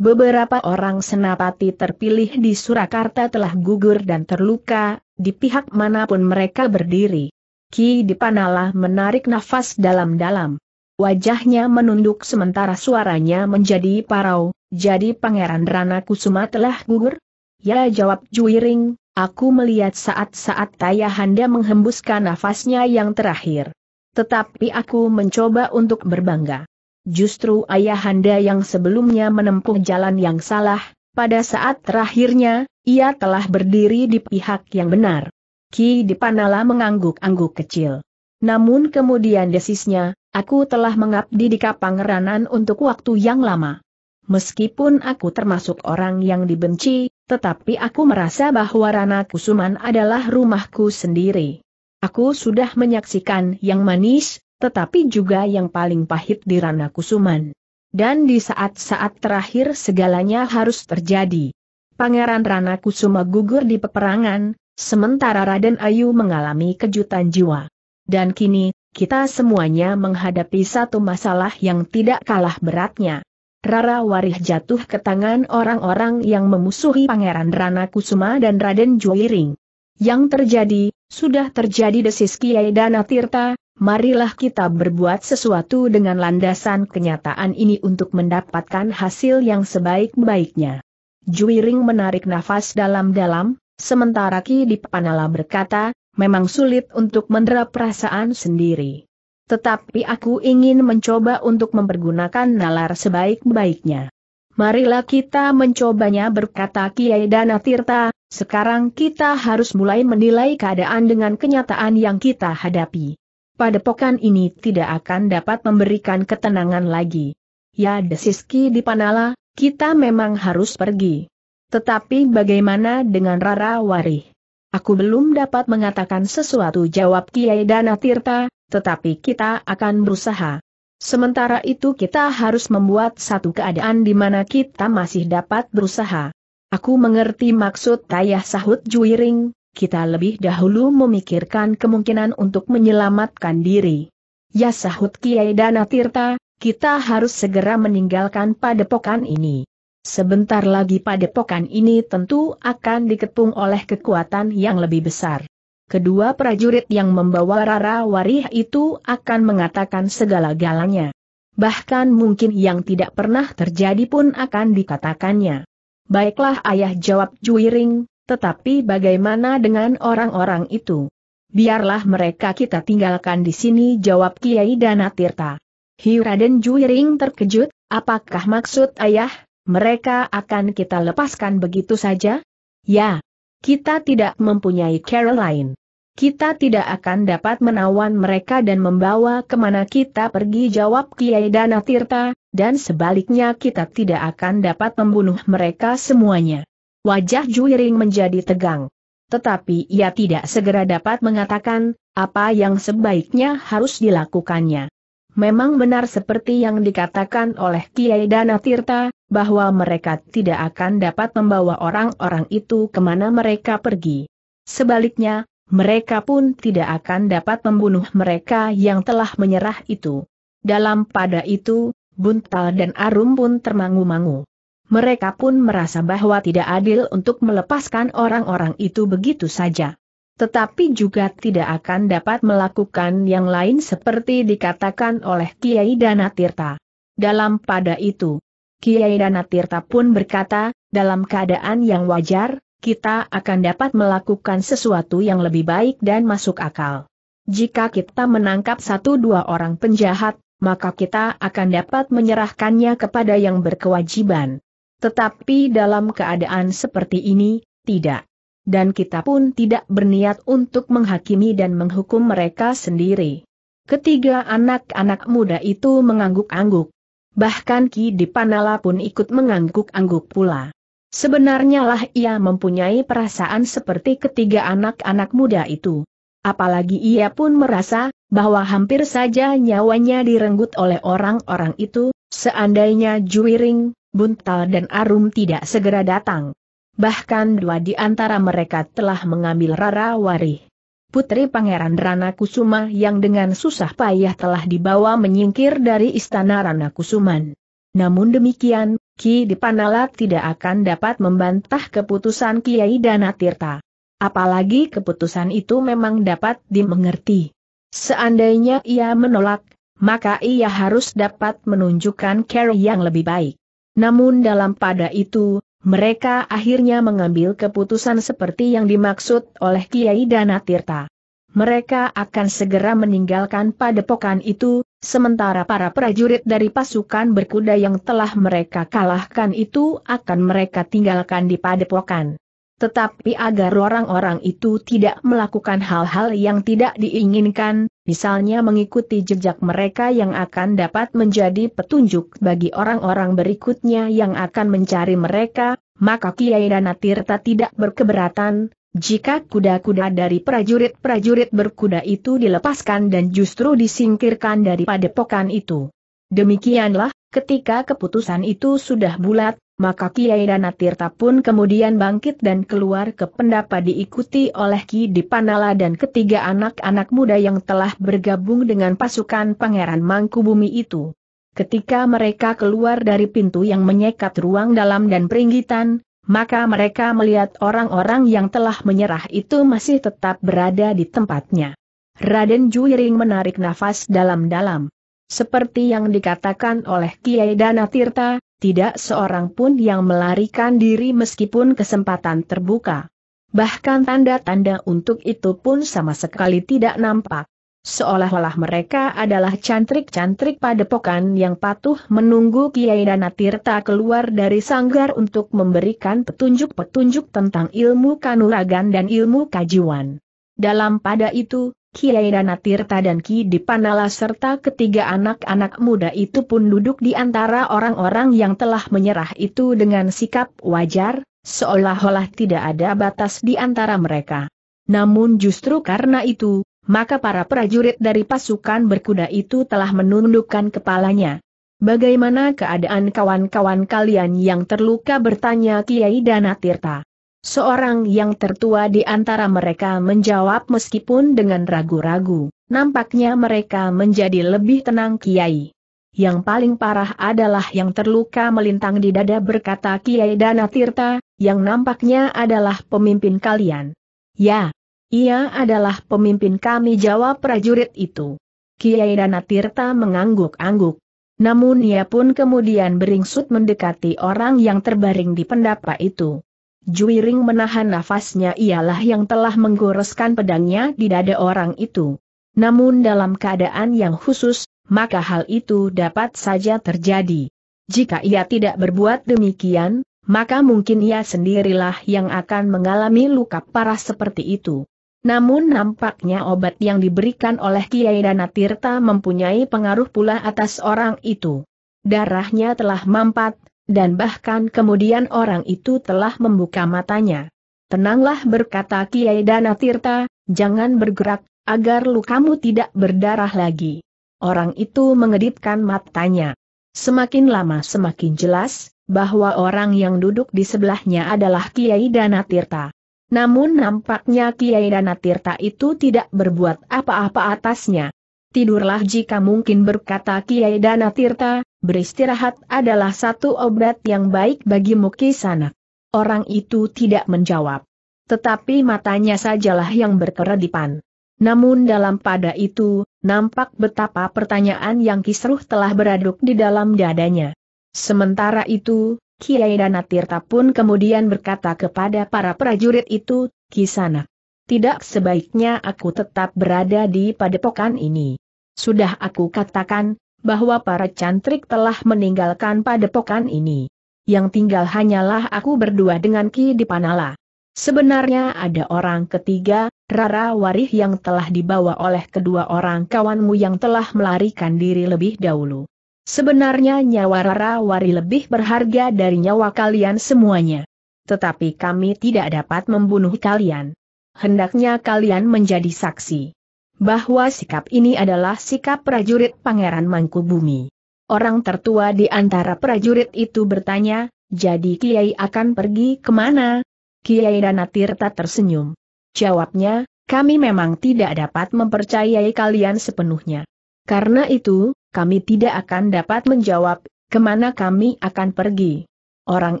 Beberapa orang senapati terpilih di Surakarta telah gugur dan terluka, di pihak manapun mereka berdiri. Ki Dipanala menarik nafas dalam-dalam. Wajahnya menunduk sementara suaranya menjadi parau, jadi Pangeran Rana Kusuma telah gugur? Ya jawab Juiring, aku melihat saat-saat Tayahanda menghembuskan nafasnya yang terakhir. Tetapi aku mencoba untuk berbangga. Justru ayahanda yang sebelumnya menempuh jalan yang salah, pada saat terakhirnya, ia telah berdiri di pihak yang benar. Ki Dipanala mengangguk-angguk kecil. Namun kemudian desisnya, aku telah mengabdi di Kapangeranan untuk waktu yang lama. Meskipun aku termasuk orang yang dibenci, tetapi aku merasa bahwa Rana Kusuman adalah rumahku sendiri. Aku sudah menyaksikan yang manis, tetapi juga yang paling pahit di Rana Kusuman. Dan di saat-saat terakhir segalanya harus terjadi. Pangeran Rana Kusuma gugur di peperangan, sementara Raden Ayu mengalami kejutan jiwa. Dan kini, kita semuanya menghadapi satu masalah yang tidak kalah beratnya. Rara Warih jatuh ke tangan orang-orang yang memusuhi Pangeran Rana Kusuma dan Raden Juiring. Yang terjadi, sudah terjadi desis Kiai Dana Tirta, marilah kita berbuat sesuatu dengan landasan kenyataan ini untuk mendapatkan hasil yang sebaik-baiknya. Juiring menarik nafas dalam-dalam, sementara Ki Dipanala berkata, memang sulit untuk mendera perasaan sendiri. Tetapi aku ingin mencoba untuk mempergunakan nalar sebaik-baiknya. Marilah kita mencobanya berkata Kiai Dana Tirta, sekarang kita harus mulai menilai keadaan dengan kenyataan yang kita hadapi padepokan ini tidak akan dapat memberikan ketenangan lagi. Ya desiski di Panala, kita memang harus pergi. Tetapi bagaimana dengan Rara Wari? Aku belum dapat mengatakan sesuatu jawab Kiai Dana Tirta, tetapi kita akan berusaha. Sementara itu kita harus membuat satu keadaan di mana kita masih dapat berusaha. Aku mengerti maksud tayah sahut Juiring, kita lebih dahulu memikirkan kemungkinan untuk menyelamatkan diri. Ya sahut Kiai Dana Tirta, kita harus segera meninggalkan padepokan ini. Sebentar lagi padepokan ini tentu akan dikepung oleh kekuatan yang lebih besar. Kedua prajurit yang membawa Rara Warih itu akan mengatakan segala-galanya. Bahkan mungkin yang tidak pernah terjadi pun akan dikatakannya. Baiklah ayah jawab Juiring, tetapi bagaimana dengan orang-orang itu? Biarlah mereka kita tinggalkan di sini jawab Kiai Danatirta. Hiraden Juiring terkejut, apakah maksud ayah, mereka akan kita lepaskan begitu saja? Ya, kita tidak mempunyai cara lain. Kita tidak akan dapat menawan mereka dan membawa kemana kita pergi jawab Kiai Danatirta, dan sebaliknya kita tidak akan dapat membunuh mereka semuanya. Wajah Juiring menjadi tegang. Tetapi ia tidak segera dapat mengatakan, apa yang sebaiknya harus dilakukannya. Memang benar seperti yang dikatakan oleh Kiai Dana Tirta, bahwa mereka tidak akan dapat membawa orang-orang itu kemana mereka pergi. Sebaliknya, mereka pun tidak akan dapat membunuh mereka yang telah menyerah itu. Dalam pada itu, Buntal dan Arum pun termangu-mangu mereka pun merasa bahwa tidak adil untuk melepaskan orang-orang itu begitu saja. Tetapi juga tidak akan dapat melakukan yang lain seperti dikatakan oleh Kiai Danatirta. Dalam pada itu, Kiai Danatirta pun berkata, dalam keadaan yang wajar, kita akan dapat melakukan sesuatu yang lebih baik dan masuk akal. Jika kita menangkap satu dua orang penjahat, maka kita akan dapat menyerahkannya kepada yang berkewajiban. Tetapi dalam keadaan seperti ini, tidak. Dan kita pun tidak berniat untuk menghakimi dan menghukum mereka sendiri. Ketiga anak-anak muda itu mengangguk-angguk. Bahkan Ki Dipanala pun ikut mengangguk-angguk pula. Sebenarnya lah ia mempunyai perasaan seperti ketiga anak-anak muda itu. Apalagi ia pun merasa, bahwa hampir saja nyawanya direnggut oleh orang-orang itu, seandainya Juiring, Buntal dan Arum tidak segera datang. Bahkan dua di antara mereka telah mengambil Rara Warih. Putri Pangeran Rana Kusuma yang dengan susah payah telah dibawa menyingkir dari istana Rana Kusuman. Namun demikian, Ki Dipanala tidak akan dapat membantah keputusan Kiai Dana Tirta. Apalagi keputusan itu memang dapat dimengerti. Seandainya ia menolak, maka ia harus dapat menunjukkan care yang lebih baik. Namun dalam pada itu, mereka akhirnya mengambil keputusan seperti yang dimaksud oleh Kiai Dana Tirta. Mereka akan segera meninggalkan padepokan itu, sementara para prajurit dari pasukan berkuda yang telah mereka kalahkan itu akan mereka tinggalkan di padepokan. Tetapi agar orang-orang itu tidak melakukan hal-hal yang tidak diinginkan, misalnya mengikuti jejak mereka yang akan dapat menjadi petunjuk bagi orang-orang berikutnya yang akan mencari mereka, maka Kiai Danatirta tidak berkeberatan, jika kuda-kuda dari prajurit-prajurit berkuda itu dilepaskan dan justru disingkirkan dari padepokan itu. Demikianlah, ketika keputusan itu sudah bulat, maka Kiai Danatirta pun kemudian bangkit dan keluar ke pendapa diikuti oleh Ki Dipanala dan ketiga anak-anak muda yang telah bergabung dengan pasukan Pangeran Mangkubumi itu. Ketika mereka keluar dari pintu yang menyekat ruang dalam dan peringgitan, maka mereka melihat orang-orang yang telah menyerah itu masih tetap berada di tempatnya. Raden Juiring menarik nafas dalam-dalam. Seperti yang dikatakan oleh Kiai Danatirta, tidak seorang pun yang melarikan diri meskipun kesempatan terbuka. Bahkan tanda-tanda untuk itu pun sama sekali tidak nampak. Seolah-olah mereka adalah cantrik-cantrik padepokan yang patuh menunggu Kiai Danatirta keluar dari sanggar untuk memberikan petunjuk-petunjuk tentang ilmu kanuragan dan ilmu kajiwan. Dalam pada itu, Kiai Danatirta dan Ki Dipanala serta ketiga anak-anak muda itu pun duduk di antara orang-orang yang telah menyerah itu dengan sikap wajar, seolah-olah tidak ada batas di antara mereka. Namun justru karena itu, maka para prajurit dari pasukan berkuda itu telah menundukkan kepalanya. Bagaimana keadaan kawan-kawan kalian yang terluka bertanya Kiai Danatirta. Seorang yang tertua di antara mereka menjawab meskipun dengan ragu-ragu, nampaknya mereka menjadi lebih tenang Kiai. Yang paling parah adalah yang terluka melintang di dada berkata Kiai Tirta, yang nampaknya adalah pemimpin kalian. Ya, ia adalah pemimpin kami jawab prajurit itu. Kiai Tirta mengangguk-angguk. Namun ia pun kemudian beringsut mendekati orang yang terbaring di pendapa itu. Juiring menahan nafasnya ialah yang telah menggoreskan pedangnya di dada orang itu. Namun dalam keadaan yang khusus, maka hal itu dapat saja terjadi. Jika ia tidak berbuat demikian, maka mungkin ia sendirilah yang akan mengalami luka parah seperti itu. Namun nampaknya obat yang diberikan oleh Kiai Danatirta mempunyai pengaruh pula atas orang itu. Darahnya telah mampat, dan bahkan kemudian orang itu telah membuka matanya. Tenanglah berkata Kiai Dana Tirta, jangan bergerak, agar lukamu tidak berdarah lagi. Orang itu mengedipkan matanya. Semakin lama semakin jelas, bahwa orang yang duduk di sebelahnya adalah Kiai Dana Tirta. Namun nampaknya Kiai Dana Tirta itu tidak berbuat apa-apa atasnya. Tidurlah jika mungkin berkata Kiai Dana Tirta, beristirahat adalah satu obat yang baik Muki kisanak. Orang itu tidak menjawab. Tetapi matanya sajalah yang berkeredipan. Namun dalam pada itu, nampak betapa pertanyaan yang kisruh telah beraduk di dalam dadanya. Sementara itu, Kiai Dana Tirta pun kemudian berkata kepada para prajurit itu, Kisanak tidak sebaiknya aku tetap berada di padepokan ini. Sudah aku katakan, bahwa para cantrik telah meninggalkan padepokan ini. Yang tinggal hanyalah aku berdua dengan Ki Dipanala. Sebenarnya ada orang ketiga, Rara Warih yang telah dibawa oleh kedua orang kawanmu yang telah melarikan diri lebih dahulu. Sebenarnya nyawa Rara Warih lebih berharga dari nyawa kalian semuanya. Tetapi kami tidak dapat membunuh kalian hendaknya kalian menjadi saksi. Bahwa sikap ini adalah sikap prajurit Pangeran Mangkubumi. Orang tertua di antara prajurit itu bertanya, jadi Kiai akan pergi kemana? Kiai Danatirta tersenyum. Jawabnya, kami memang tidak dapat mempercayai kalian sepenuhnya. Karena itu, kami tidak akan dapat menjawab, kemana kami akan pergi. Orang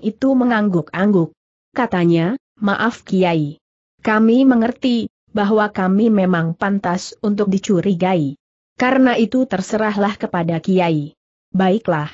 itu mengangguk-angguk. Katanya, maaf Kiai. Kami mengerti bahwa kami memang pantas untuk dicurigai. Karena itu terserahlah kepada Kiai. Baiklah.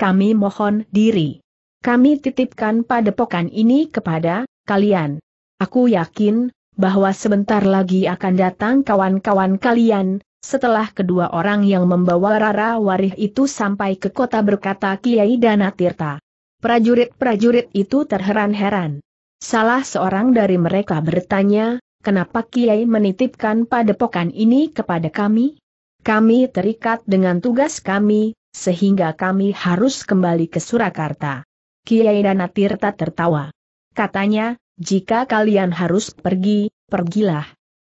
Kami mohon diri. Kami titipkan padepokan ini kepada kalian. Aku yakin bahwa sebentar lagi akan datang kawan-kawan kalian, setelah kedua orang yang membawa Rara Warih itu sampai ke kota berkata Kiai Danatirta. Prajurit-prajurit itu terheran-heran. Salah seorang dari mereka bertanya, kenapa Kiai menitipkan padepokan ini kepada kami? Kami terikat dengan tugas kami, sehingga kami harus kembali ke Surakarta. Kiai Danatirta tertawa. Katanya, jika kalian harus pergi, pergilah.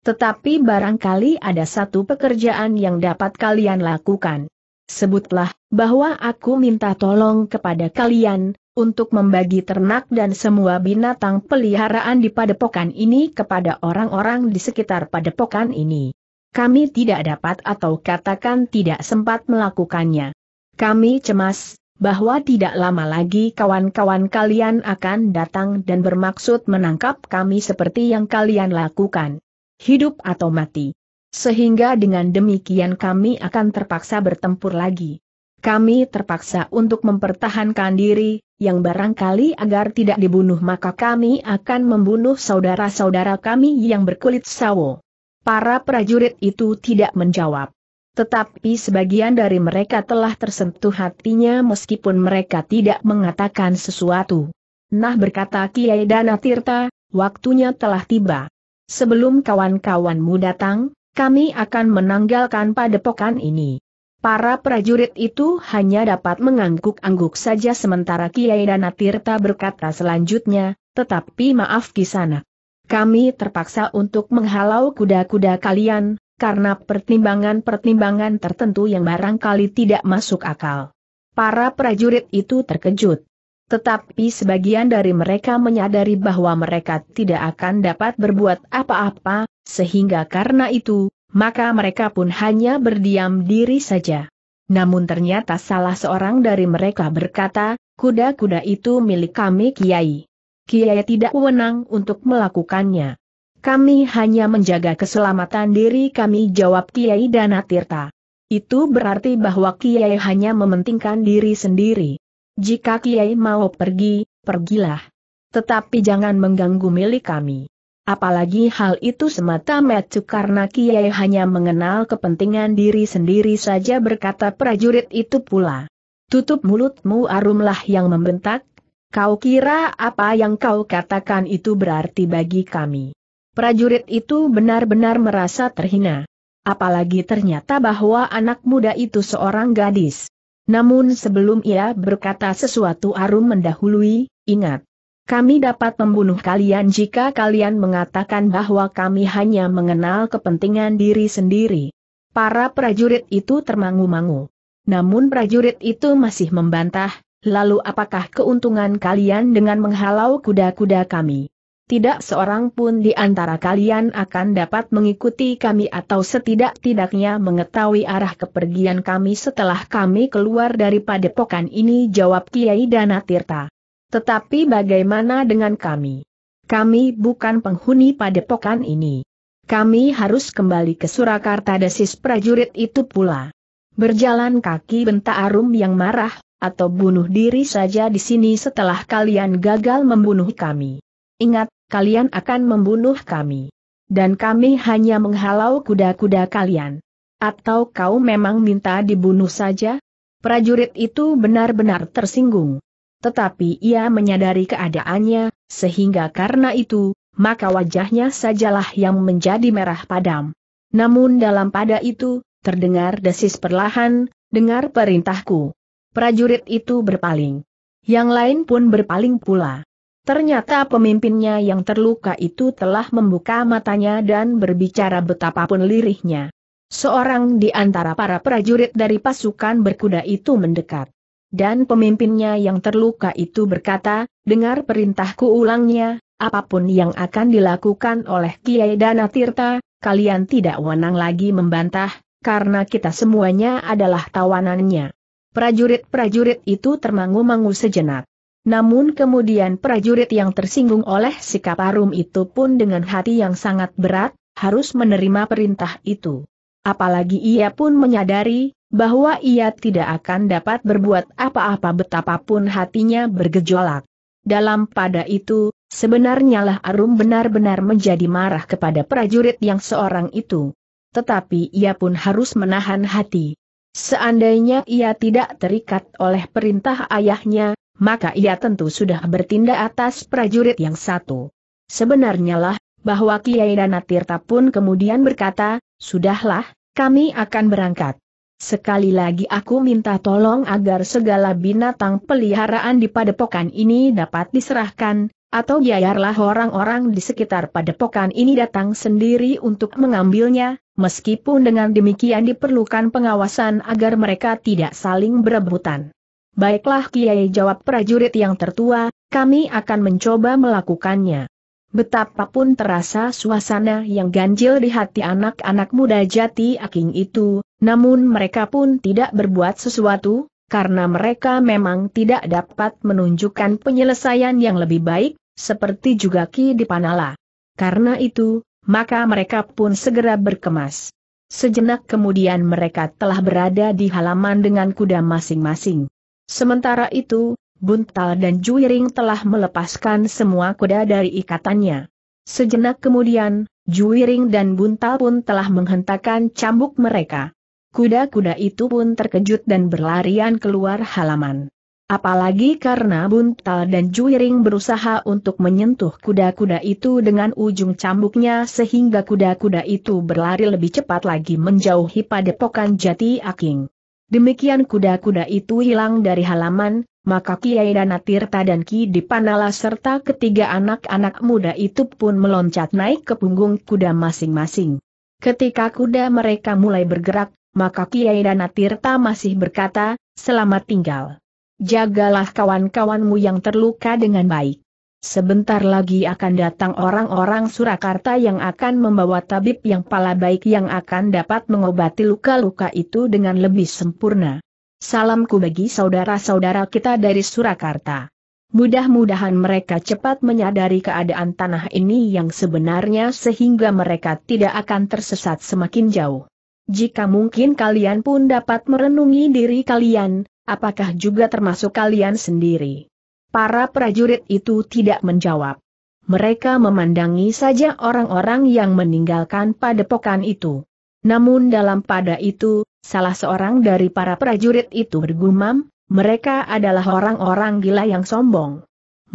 Tetapi barangkali ada satu pekerjaan yang dapat kalian lakukan. Sebutlah, bahwa aku minta tolong kepada kalian, untuk membagi ternak dan semua binatang peliharaan di padepokan ini kepada orang-orang di sekitar padepokan ini. Kami tidak dapat atau katakan tidak sempat melakukannya. Kami cemas, bahwa tidak lama lagi kawan-kawan kalian akan datang dan bermaksud menangkap kami seperti yang kalian lakukan. Hidup atau mati. Sehingga dengan demikian kami akan terpaksa bertempur lagi. Kami terpaksa untuk mempertahankan diri, yang barangkali agar tidak dibunuh maka kami akan membunuh saudara-saudara kami yang berkulit sawo. Para prajurit itu tidak menjawab. Tetapi sebagian dari mereka telah tersentuh hatinya meskipun mereka tidak mengatakan sesuatu. Nah berkata Kiai Dana Tirta, waktunya telah tiba. Sebelum kawan-kawanmu datang, kami akan menanggalkan padepokan ini. Para prajurit itu hanya dapat mengangguk-angguk saja sementara Kiai Danatirta berkata selanjutnya, tetapi maaf kisana. Kami terpaksa untuk menghalau kuda-kuda kalian, karena pertimbangan-pertimbangan tertentu yang barangkali tidak masuk akal. Para prajurit itu terkejut. Tetapi sebagian dari mereka menyadari bahwa mereka tidak akan dapat berbuat apa-apa, sehingga karena itu, maka mereka pun hanya berdiam diri saja. Namun ternyata salah seorang dari mereka berkata, kuda-kuda itu milik kami Kiai. Kiai tidak wewenang untuk melakukannya. Kami hanya menjaga keselamatan diri kami jawab Kiai Danatirta. Itu berarti bahwa Kiai hanya mementingkan diri sendiri. Jika Kiai mau pergi, pergilah. Tetapi jangan mengganggu milik kami. Apalagi hal itu semata-mata karena Kiai hanya mengenal kepentingan diri sendiri saja berkata prajurit itu pula. Tutup mulutmu arumlah yang membentak, kau kira apa yang kau katakan itu berarti bagi kami. Prajurit itu benar-benar merasa terhina. Apalagi ternyata bahwa anak muda itu seorang gadis. Namun sebelum ia berkata sesuatu Arum mendahului, ingat, kami dapat membunuh kalian jika kalian mengatakan bahwa kami hanya mengenal kepentingan diri sendiri. Para prajurit itu termangu-mangu. Namun prajurit itu masih membantah, lalu apakah keuntungan kalian dengan menghalau kuda-kuda kami? Tidak seorang pun di antara kalian akan dapat mengikuti kami atau setidak-tidaknya mengetahui arah kepergian kami setelah kami keluar dari padepokan ini jawab Kiai Danatirta. Tetapi bagaimana dengan kami? Kami bukan penghuni padepokan ini. Kami harus kembali ke Surakarta desis prajurit itu pula. Berjalan kaki bentak Arum yang marah, atau bunuh diri saja di sini setelah kalian gagal membunuh kami. Ingat, kalian akan membunuh kami. Dan kami hanya menghalau kuda-kuda kalian. Atau kau memang minta dibunuh saja? Prajurit itu benar-benar tersinggung. Tetapi ia menyadari keadaannya, sehingga karena itu, maka wajahnya sajalah yang menjadi merah padam. Namun dalam pada itu, terdengar desis perlahan, dengar perintahku. Prajurit itu berpaling. Yang lain pun berpaling pula. Ternyata pemimpinnya yang terluka itu telah membuka matanya dan berbicara betapapun lirihnya. Seorang di antara para prajurit dari pasukan berkuda itu mendekat dan pemimpinnya yang terluka itu berkata, dengar perintahku ulangnya, apapun yang akan dilakukan oleh Kiai Dana Tirta, kalian tidak wenang lagi membantah, karena kita semuanya adalah tawanannya. Prajurit-prajurit itu termangu-mangu sejenak. Namun kemudian prajurit yang tersinggung oleh sikap Arum itu pun dengan hati yang sangat berat, harus menerima perintah itu. Apalagi ia pun menyadari, bahwa ia tidak akan dapat berbuat apa-apa betapapun hatinya bergejolak. Dalam pada itu, sebenarnya lah Arum benar-benar menjadi marah kepada prajurit yang seorang itu. Tetapi ia pun harus menahan hati. Seandainya ia tidak terikat oleh perintah ayahnya, maka ia tentu sudah bertindak atas prajurit yang satu. Sebenarnya lah, bahwa Kiai Danatirta pun kemudian berkata, Sudahlah, kami akan berangkat. Sekali lagi aku minta tolong agar segala binatang peliharaan di padepokan ini dapat diserahkan, atau biarlah orang-orang di sekitar padepokan ini datang sendiri untuk mengambilnya, meskipun dengan demikian diperlukan pengawasan agar mereka tidak saling berebutan. Baiklah Kiai jawab prajurit yang tertua, kami akan mencoba melakukannya. Betapapun terasa suasana yang ganjil di hati anak-anak muda jati aking itu, namun mereka pun tidak berbuat sesuatu, karena mereka memang tidak dapat menunjukkan penyelesaian yang lebih baik, seperti juga Ki Dipanala. Karena itu, maka mereka pun segera berkemas. Sejenak kemudian mereka telah berada di halaman dengan kuda masing-masing. Sementara itu, Buntal dan Juiring telah melepaskan semua kuda dari ikatannya. Sejenak kemudian, Juiring dan Buntal pun telah menghentakkan cambuk mereka. Kuda-kuda itu pun terkejut dan berlarian keluar halaman. Apalagi karena Buntal dan Juiring berusaha untuk menyentuh kuda-kuda itu dengan ujung cambuknya sehingga kuda-kuda itu berlari lebih cepat lagi menjauhi padepokan jati aking. Demikian kuda-kuda itu hilang dari halaman, maka Kiai Danatirta dan Ki Dipanala serta ketiga anak-anak muda itu pun meloncat naik ke punggung kuda masing-masing. Ketika kuda mereka mulai bergerak, maka Kiai Danatirta masih berkata, selamat tinggal. Jagalah kawan-kawanmu yang terluka dengan baik. Sebentar lagi akan datang orang-orang Surakarta yang akan membawa tabib yang pala baik yang akan dapat mengobati luka-luka itu dengan lebih sempurna. Salamku bagi saudara-saudara kita dari Surakarta. Mudah-mudahan mereka cepat menyadari keadaan tanah ini yang sebenarnya sehingga mereka tidak akan tersesat semakin jauh. Jika mungkin kalian pun dapat merenungi diri kalian, apakah juga termasuk kalian sendiri? Para prajurit itu tidak menjawab. Mereka memandangi saja orang-orang yang meninggalkan padepokan itu. Namun dalam pada itu, Salah seorang dari para prajurit itu bergumam, mereka adalah orang-orang gila yang sombong.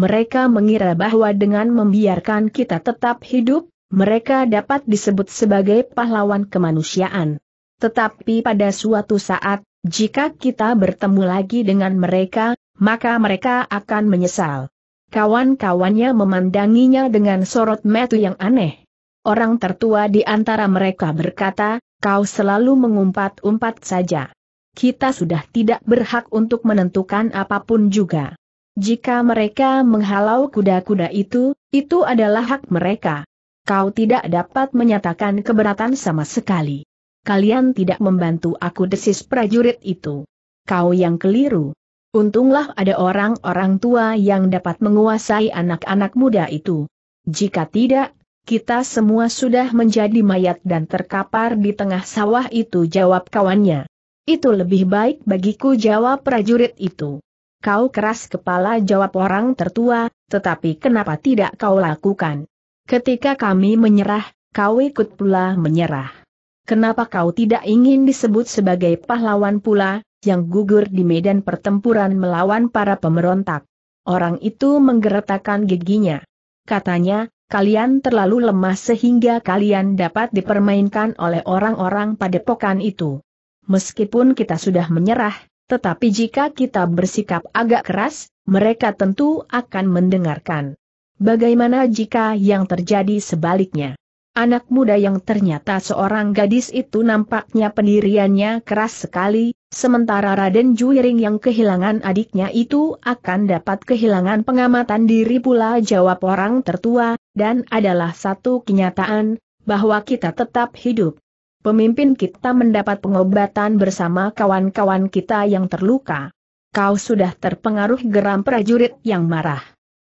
Mereka mengira bahwa dengan membiarkan kita tetap hidup, mereka dapat disebut sebagai pahlawan kemanusiaan. Tetapi pada suatu saat, jika kita bertemu lagi dengan mereka, maka mereka akan menyesal. Kawan-kawannya memandanginya dengan sorot metu yang aneh. Orang tertua di antara mereka berkata, Kau selalu mengumpat-umpat saja. Kita sudah tidak berhak untuk menentukan apapun juga. Jika mereka menghalau kuda-kuda itu, itu adalah hak mereka. Kau tidak dapat menyatakan keberatan sama sekali. Kalian tidak membantu aku desis prajurit itu. Kau yang keliru. Untunglah ada orang-orang tua yang dapat menguasai anak-anak muda itu. Jika tidak, kita semua sudah menjadi mayat dan terkapar di tengah sawah itu jawab kawannya. Itu lebih baik bagiku jawab prajurit itu. Kau keras kepala jawab orang tertua, tetapi kenapa tidak kau lakukan? Ketika kami menyerah, kau ikut pula menyerah. Kenapa kau tidak ingin disebut sebagai pahlawan pula, yang gugur di medan pertempuran melawan para pemberontak? Orang itu menggeretakan giginya. Katanya, kalian terlalu lemah sehingga kalian dapat dipermainkan oleh orang-orang padepokan itu. Meskipun kita sudah menyerah, tetapi jika kita bersikap agak keras, mereka tentu akan mendengarkan. Bagaimana jika yang terjadi sebaliknya? Anak muda yang ternyata seorang gadis itu nampaknya pendiriannya keras sekali, Sementara Raden Juiring yang kehilangan adiknya itu akan dapat kehilangan pengamatan diri pula jawab orang tertua, dan adalah satu kenyataan, bahwa kita tetap hidup. Pemimpin kita mendapat pengobatan bersama kawan-kawan kita yang terluka. Kau sudah terpengaruh geram prajurit yang marah.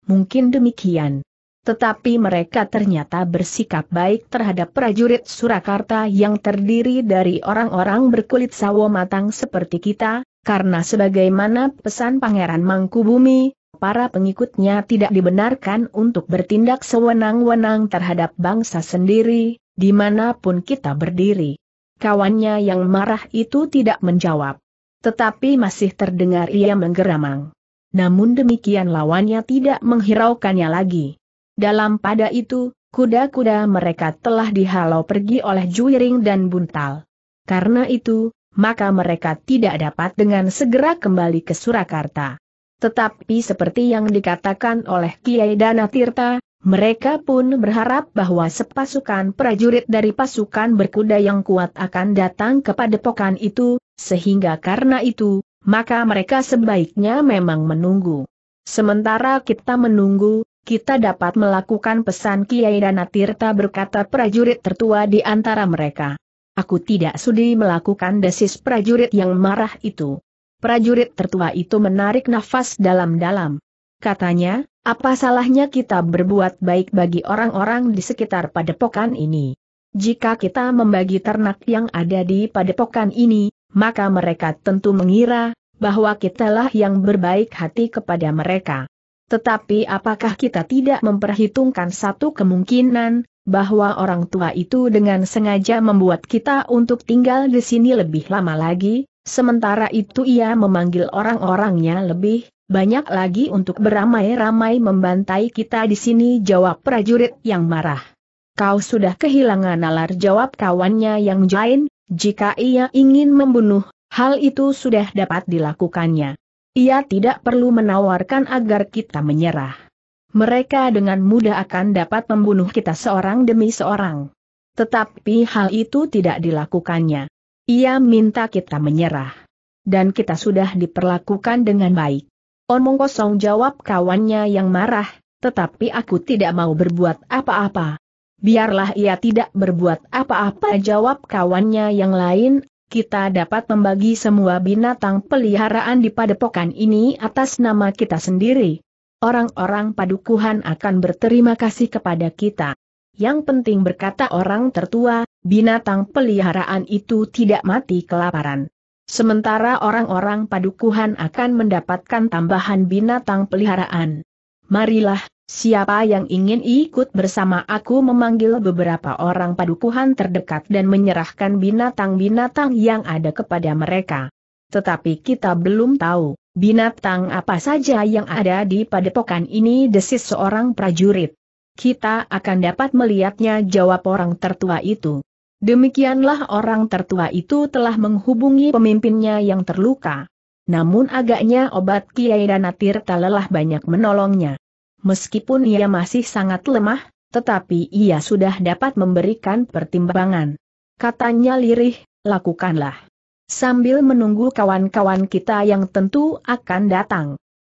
Mungkin demikian tetapi mereka ternyata bersikap baik terhadap prajurit Surakarta yang terdiri dari orang-orang berkulit sawo matang seperti kita, karena sebagaimana pesan Pangeran Mangkubumi, para pengikutnya tidak dibenarkan untuk bertindak sewenang-wenang terhadap bangsa sendiri, dimanapun kita berdiri. Kawannya yang marah itu tidak menjawab. Tetapi masih terdengar ia menggeramang. Namun demikian lawannya tidak menghiraukannya lagi. Dalam pada itu, kuda-kuda mereka telah dihalau pergi oleh juiring dan buntal. Karena itu, maka mereka tidak dapat dengan segera kembali ke Surakarta. Tetapi seperti yang dikatakan oleh Kiai Danatirta, mereka pun berharap bahwa sepasukan prajurit dari pasukan berkuda yang kuat akan datang kepada padepokan itu, sehingga karena itu, maka mereka sebaiknya memang menunggu. Sementara kita menunggu, kita dapat melakukan pesan Kiai Danatirta berkata prajurit tertua di antara mereka. Aku tidak sudi melakukan desis prajurit yang marah itu. Prajurit tertua itu menarik nafas dalam-dalam. Katanya, apa salahnya kita berbuat baik bagi orang-orang di sekitar padepokan ini? Jika kita membagi ternak yang ada di padepokan ini, maka mereka tentu mengira bahwa kitalah yang berbaik hati kepada mereka. Tetapi apakah kita tidak memperhitungkan satu kemungkinan, bahwa orang tua itu dengan sengaja membuat kita untuk tinggal di sini lebih lama lagi, sementara itu ia memanggil orang-orangnya lebih banyak lagi untuk beramai-ramai membantai kita di sini jawab prajurit yang marah. Kau sudah kehilangan nalar jawab kawannya yang jain, jika ia ingin membunuh, hal itu sudah dapat dilakukannya. Ia tidak perlu menawarkan agar kita menyerah. Mereka dengan mudah akan dapat membunuh kita seorang demi seorang. Tetapi hal itu tidak dilakukannya. Ia minta kita menyerah. Dan kita sudah diperlakukan dengan baik. Omong kosong jawab kawannya yang marah, tetapi aku tidak mau berbuat apa-apa. Biarlah ia tidak berbuat apa-apa jawab kawannya yang lain, kita dapat membagi semua binatang peliharaan di padepokan ini atas nama kita sendiri. Orang-orang padukuhan akan berterima kasih kepada kita. Yang penting berkata orang tertua, binatang peliharaan itu tidak mati kelaparan. Sementara orang-orang padukuhan akan mendapatkan tambahan binatang peliharaan. Marilah, Siapa yang ingin ikut bersama aku memanggil beberapa orang padukuhan terdekat dan menyerahkan binatang-binatang yang ada kepada mereka. Tetapi kita belum tahu, binatang apa saja yang ada di padepokan ini desis seorang prajurit. Kita akan dapat melihatnya jawab orang tertua itu. Demikianlah orang tertua itu telah menghubungi pemimpinnya yang terluka. Namun agaknya obat Kiai tak lelah banyak menolongnya meskipun ia masih sangat lemah, tetapi ia sudah dapat memberikan pertimbangan. Katanya lirih, lakukanlah. Sambil menunggu kawan-kawan kita yang tentu akan datang.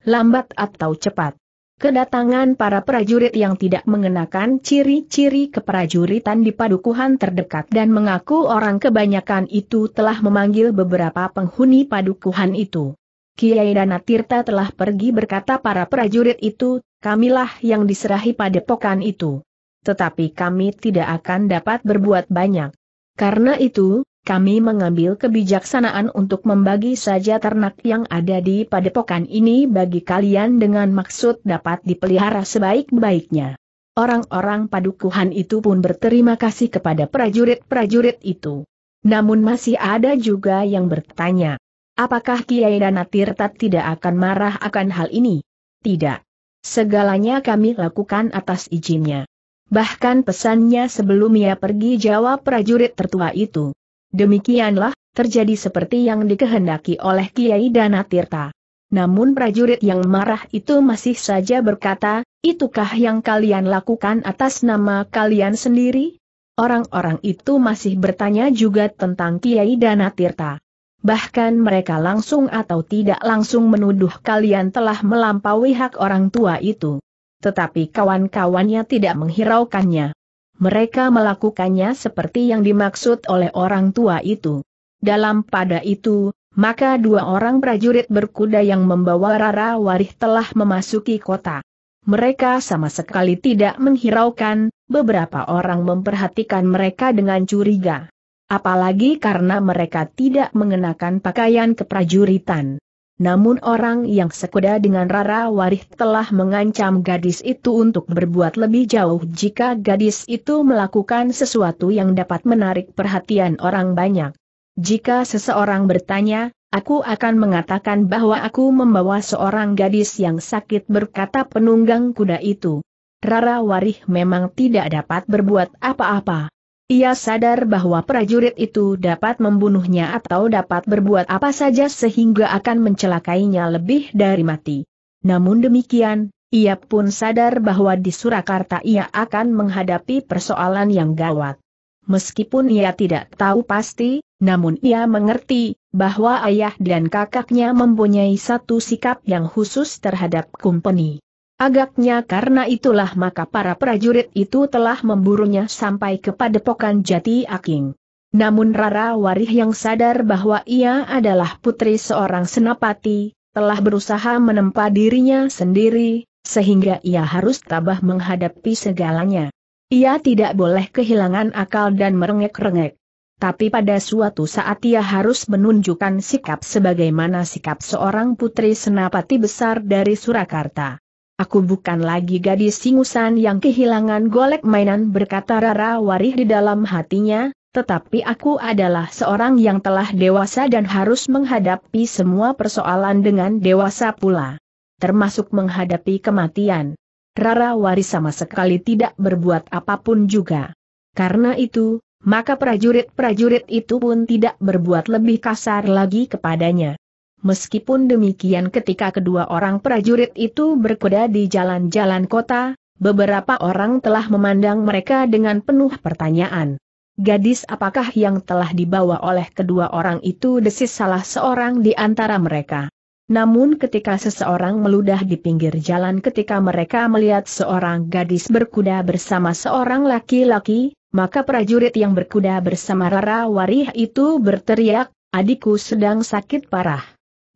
Lambat atau cepat. Kedatangan para prajurit yang tidak mengenakan ciri-ciri keprajuritan di padukuhan terdekat dan mengaku orang kebanyakan itu telah memanggil beberapa penghuni padukuhan itu. Kiai dan Tirta telah pergi berkata para prajurit itu, kamilah yang diserahi pada pokan itu. Tetapi kami tidak akan dapat berbuat banyak. Karena itu, kami mengambil kebijaksanaan untuk membagi saja ternak yang ada di padepokan ini bagi kalian dengan maksud dapat dipelihara sebaik-baiknya. Orang-orang padukuhan itu pun berterima kasih kepada prajurit-prajurit itu. Namun masih ada juga yang bertanya, Apakah Kiai Danatirta tidak akan marah akan hal ini? Tidak. Segalanya kami lakukan atas izinnya. Bahkan pesannya sebelum ia pergi jawab prajurit tertua itu. Demikianlah, terjadi seperti yang dikehendaki oleh Kiai Danatirta. Namun prajurit yang marah itu masih saja berkata, itukah yang kalian lakukan atas nama kalian sendiri? Orang-orang itu masih bertanya juga tentang Kiai Danatirta. Bahkan mereka langsung atau tidak langsung menuduh kalian telah melampaui hak orang tua itu. Tetapi kawan-kawannya tidak menghiraukannya. Mereka melakukannya seperti yang dimaksud oleh orang tua itu. Dalam pada itu, maka dua orang prajurit berkuda yang membawa Rara Warih telah memasuki kota. Mereka sama sekali tidak menghiraukan, beberapa orang memperhatikan mereka dengan curiga. Apalagi karena mereka tidak mengenakan pakaian keprajuritan. Namun orang yang sekuda dengan Rara Warih telah mengancam gadis itu untuk berbuat lebih jauh jika gadis itu melakukan sesuatu yang dapat menarik perhatian orang banyak. Jika seseorang bertanya, aku akan mengatakan bahwa aku membawa seorang gadis yang sakit berkata penunggang kuda itu. Rara Warih memang tidak dapat berbuat apa-apa. Ia sadar bahwa prajurit itu dapat membunuhnya atau dapat berbuat apa saja sehingga akan mencelakainya lebih dari mati. Namun demikian, ia pun sadar bahwa di Surakarta ia akan menghadapi persoalan yang gawat. Meskipun ia tidak tahu pasti, namun ia mengerti bahwa ayah dan kakaknya mempunyai satu sikap yang khusus terhadap kumpeni. Agaknya karena itulah maka para prajurit itu telah memburunya sampai kepada padepokan jati aking. Namun Rara Warih yang sadar bahwa ia adalah putri seorang senapati, telah berusaha menempa dirinya sendiri, sehingga ia harus tabah menghadapi segalanya. Ia tidak boleh kehilangan akal dan merengek-rengek. Tapi pada suatu saat ia harus menunjukkan sikap sebagaimana sikap seorang putri senapati besar dari Surakarta. Aku bukan lagi gadis singusan yang kehilangan golek mainan berkata Rara Warih di dalam hatinya, tetapi aku adalah seorang yang telah dewasa dan harus menghadapi semua persoalan dengan dewasa pula. Termasuk menghadapi kematian. Rara Wari sama sekali tidak berbuat apapun juga. Karena itu, maka prajurit-prajurit itu pun tidak berbuat lebih kasar lagi kepadanya. Meskipun demikian ketika kedua orang prajurit itu berkuda di jalan-jalan kota, beberapa orang telah memandang mereka dengan penuh pertanyaan. Gadis apakah yang telah dibawa oleh kedua orang itu desis salah seorang di antara mereka. Namun ketika seseorang meludah di pinggir jalan ketika mereka melihat seorang gadis berkuda bersama seorang laki-laki, maka prajurit yang berkuda bersama Rara Warih itu berteriak, adikku sedang sakit parah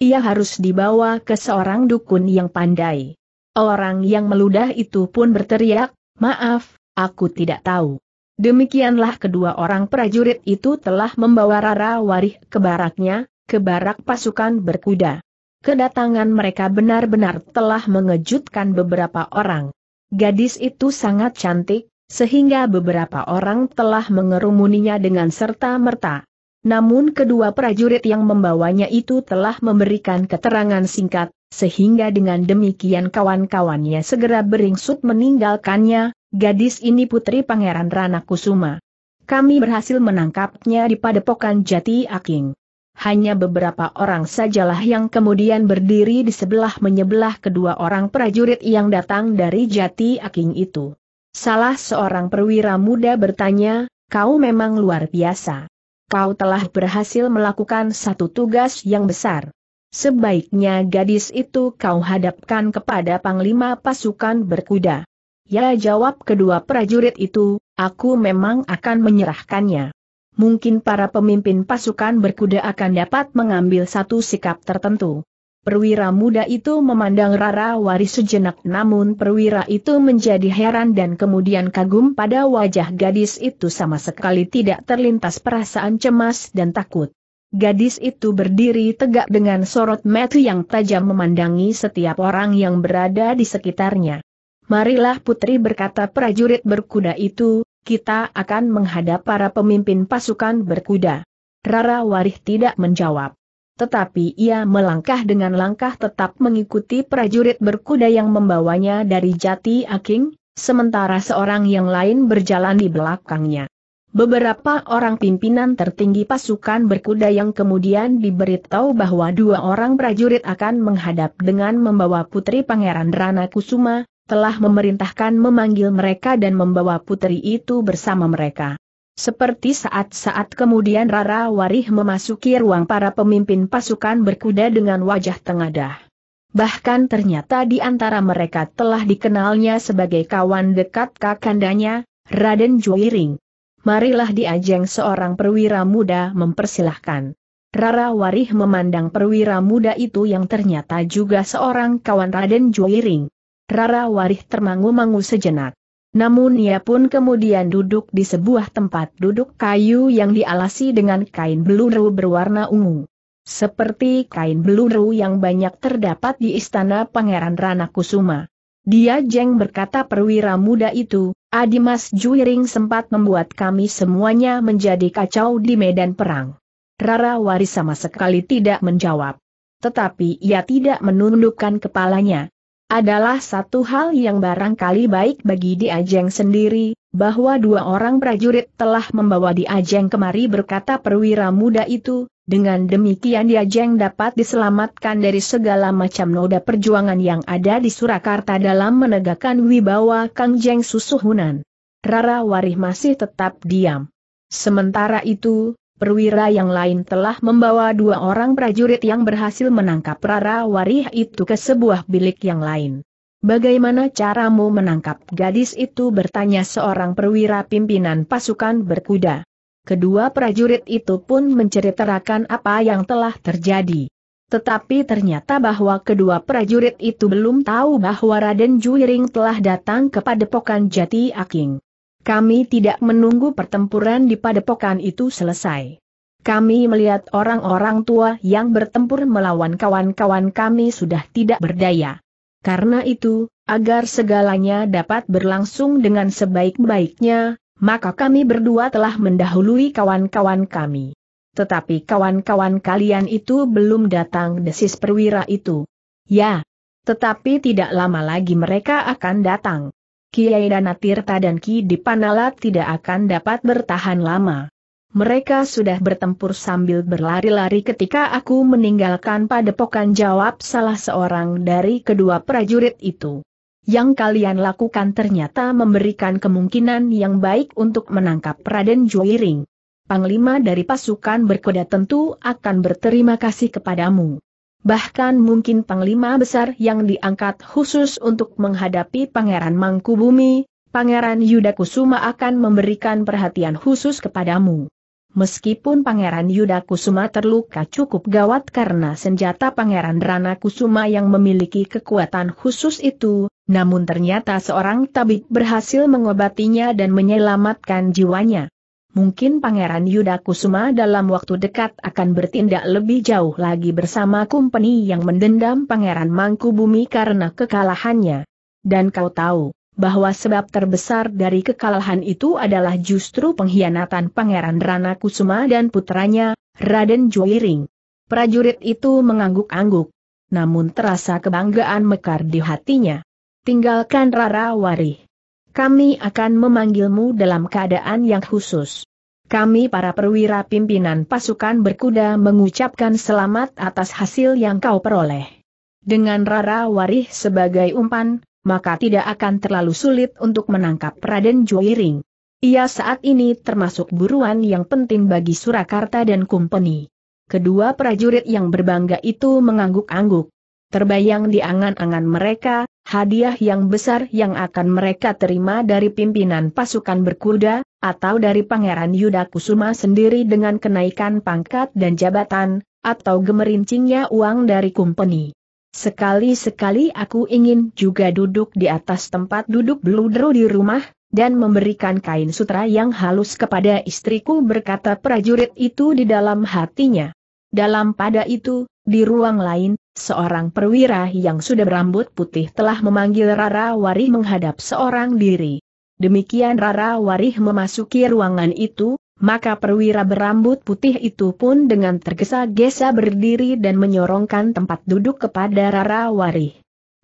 ia harus dibawa ke seorang dukun yang pandai. Orang yang meludah itu pun berteriak, maaf, aku tidak tahu. Demikianlah kedua orang prajurit itu telah membawa Rara Warih ke baraknya, ke barak pasukan berkuda. Kedatangan mereka benar-benar telah mengejutkan beberapa orang. Gadis itu sangat cantik, sehingga beberapa orang telah mengerumuninya dengan serta-merta. Namun kedua prajurit yang membawanya itu telah memberikan keterangan singkat, sehingga dengan demikian kawan-kawannya segera beringsut meninggalkannya, gadis ini putri Pangeran Rana Kusuma. Kami berhasil menangkapnya di padepokan Jati Aking. Hanya beberapa orang sajalah yang kemudian berdiri di sebelah menyebelah kedua orang prajurit yang datang dari Jati Aking itu. Salah seorang perwira muda bertanya, kau memang luar biasa kau telah berhasil melakukan satu tugas yang besar. Sebaiknya gadis itu kau hadapkan kepada Panglima Pasukan Berkuda. Ya jawab kedua prajurit itu, aku memang akan menyerahkannya. Mungkin para pemimpin pasukan berkuda akan dapat mengambil satu sikap tertentu. Perwira muda itu memandang Rara Waris sejenak namun perwira itu menjadi heran dan kemudian kagum pada wajah gadis itu sama sekali tidak terlintas perasaan cemas dan takut. Gadis itu berdiri tegak dengan sorot mata yang tajam memandangi setiap orang yang berada di sekitarnya. Marilah putri berkata prajurit berkuda itu, kita akan menghadap para pemimpin pasukan berkuda. Rara Warih tidak menjawab tetapi ia melangkah dengan langkah tetap mengikuti prajurit berkuda yang membawanya dari jati aking, sementara seorang yang lain berjalan di belakangnya. Beberapa orang pimpinan tertinggi pasukan berkuda yang kemudian diberitahu bahwa dua orang prajurit akan menghadap dengan membawa putri Pangeran Rana Kusuma, telah memerintahkan memanggil mereka dan membawa putri itu bersama mereka. Seperti saat-saat kemudian Rara Warih memasuki ruang para pemimpin pasukan berkuda dengan wajah tengadah. Bahkan ternyata di antara mereka telah dikenalnya sebagai kawan dekat kakandanya, Raden Juwiring. Marilah diajeng seorang perwira muda mempersilahkan. Rara Warih memandang perwira muda itu yang ternyata juga seorang kawan Raden Juwiring. Rara Warih termangu-mangu sejenak. Namun ia pun kemudian duduk di sebuah tempat duduk kayu yang dialasi dengan kain beluru berwarna ungu. Seperti kain beluru yang banyak terdapat di istana Pangeran Ranakusuma. Dia jeng berkata perwira muda itu, Adimas Juiring sempat membuat kami semuanya menjadi kacau di medan perang. Rara Waris sama sekali tidak menjawab. Tetapi ia tidak menundukkan kepalanya, adalah satu hal yang barangkali baik bagi Diajeng sendiri, bahwa dua orang prajurit telah membawa Diajeng kemari berkata perwira muda itu, dengan demikian Diajeng dapat diselamatkan dari segala macam noda perjuangan yang ada di Surakarta dalam menegakkan wibawa Kang Jeng Susuhunan. Rara Warih masih tetap diam. Sementara itu, perwira yang lain telah membawa dua orang prajurit yang berhasil menangkap Rara Warih itu ke sebuah bilik yang lain. Bagaimana caramu menangkap gadis itu bertanya seorang perwira pimpinan pasukan berkuda. Kedua prajurit itu pun menceritakan apa yang telah terjadi. Tetapi ternyata bahwa kedua prajurit itu belum tahu bahwa Raden Juiring telah datang kepada Pokan Jati Aking. Kami tidak menunggu pertempuran di padepokan itu selesai. Kami melihat orang-orang tua yang bertempur melawan kawan-kawan kami sudah tidak berdaya. Karena itu, agar segalanya dapat berlangsung dengan sebaik-baiknya, maka kami berdua telah mendahului kawan-kawan kami. Tetapi kawan-kawan kalian itu belum datang desis perwira itu. Ya, tetapi tidak lama lagi mereka akan datang. Kiai Danatirta dan Ki Dipanala tidak akan dapat bertahan lama. Mereka sudah bertempur sambil berlari-lari ketika aku meninggalkan padepokan jawab salah seorang dari kedua prajurit itu. Yang kalian lakukan ternyata memberikan kemungkinan yang baik untuk menangkap Raden Joiring. Panglima dari pasukan berkuda tentu akan berterima kasih kepadamu bahkan mungkin panglima besar yang diangkat khusus untuk menghadapi Pangeran Mangkubumi, Pangeran Yuda Kusuma akan memberikan perhatian khusus kepadamu. Meskipun Pangeran Yuda Kusuma terluka cukup gawat karena senjata Pangeran Rana Kusuma yang memiliki kekuatan khusus itu, namun ternyata seorang tabib berhasil mengobatinya dan menyelamatkan jiwanya mungkin Pangeran Yuda Kusuma dalam waktu dekat akan bertindak lebih jauh lagi bersama kumpeni yang mendendam Pangeran Mangku Bumi karena kekalahannya. Dan kau tahu, bahwa sebab terbesar dari kekalahan itu adalah justru pengkhianatan Pangeran Rana Kusuma dan putranya, Raden Juwiring. Prajurit itu mengangguk-angguk. Namun terasa kebanggaan mekar di hatinya. Tinggalkan Rara Warih. Kami akan memanggilmu dalam keadaan yang khusus. Kami para perwira pimpinan pasukan berkuda mengucapkan selamat atas hasil yang kau peroleh. Dengan Rara Warih sebagai umpan, maka tidak akan terlalu sulit untuk menangkap Raden Juwiring. Ia saat ini termasuk buruan yang penting bagi Surakarta dan Kumpeni. Kedua prajurit yang berbangga itu mengangguk-angguk. Terbayang di angan-angan mereka, Hadiah yang besar yang akan mereka terima dari pimpinan pasukan berkuda, atau dari Pangeran Yuda Kusuma sendiri dengan kenaikan pangkat dan jabatan, atau gemerincingnya uang dari kumpeni. Sekali-sekali aku ingin juga duduk di atas tempat duduk bludru di rumah, dan memberikan kain sutra yang halus kepada istriku berkata prajurit itu di dalam hatinya. Dalam pada itu, di ruang lain, Seorang perwira yang sudah berambut putih telah memanggil Rara Warih menghadap seorang diri. Demikian Rara Warih memasuki ruangan itu, maka perwira berambut putih itu pun dengan tergesa-gesa berdiri dan menyorongkan tempat duduk kepada Rara Warih.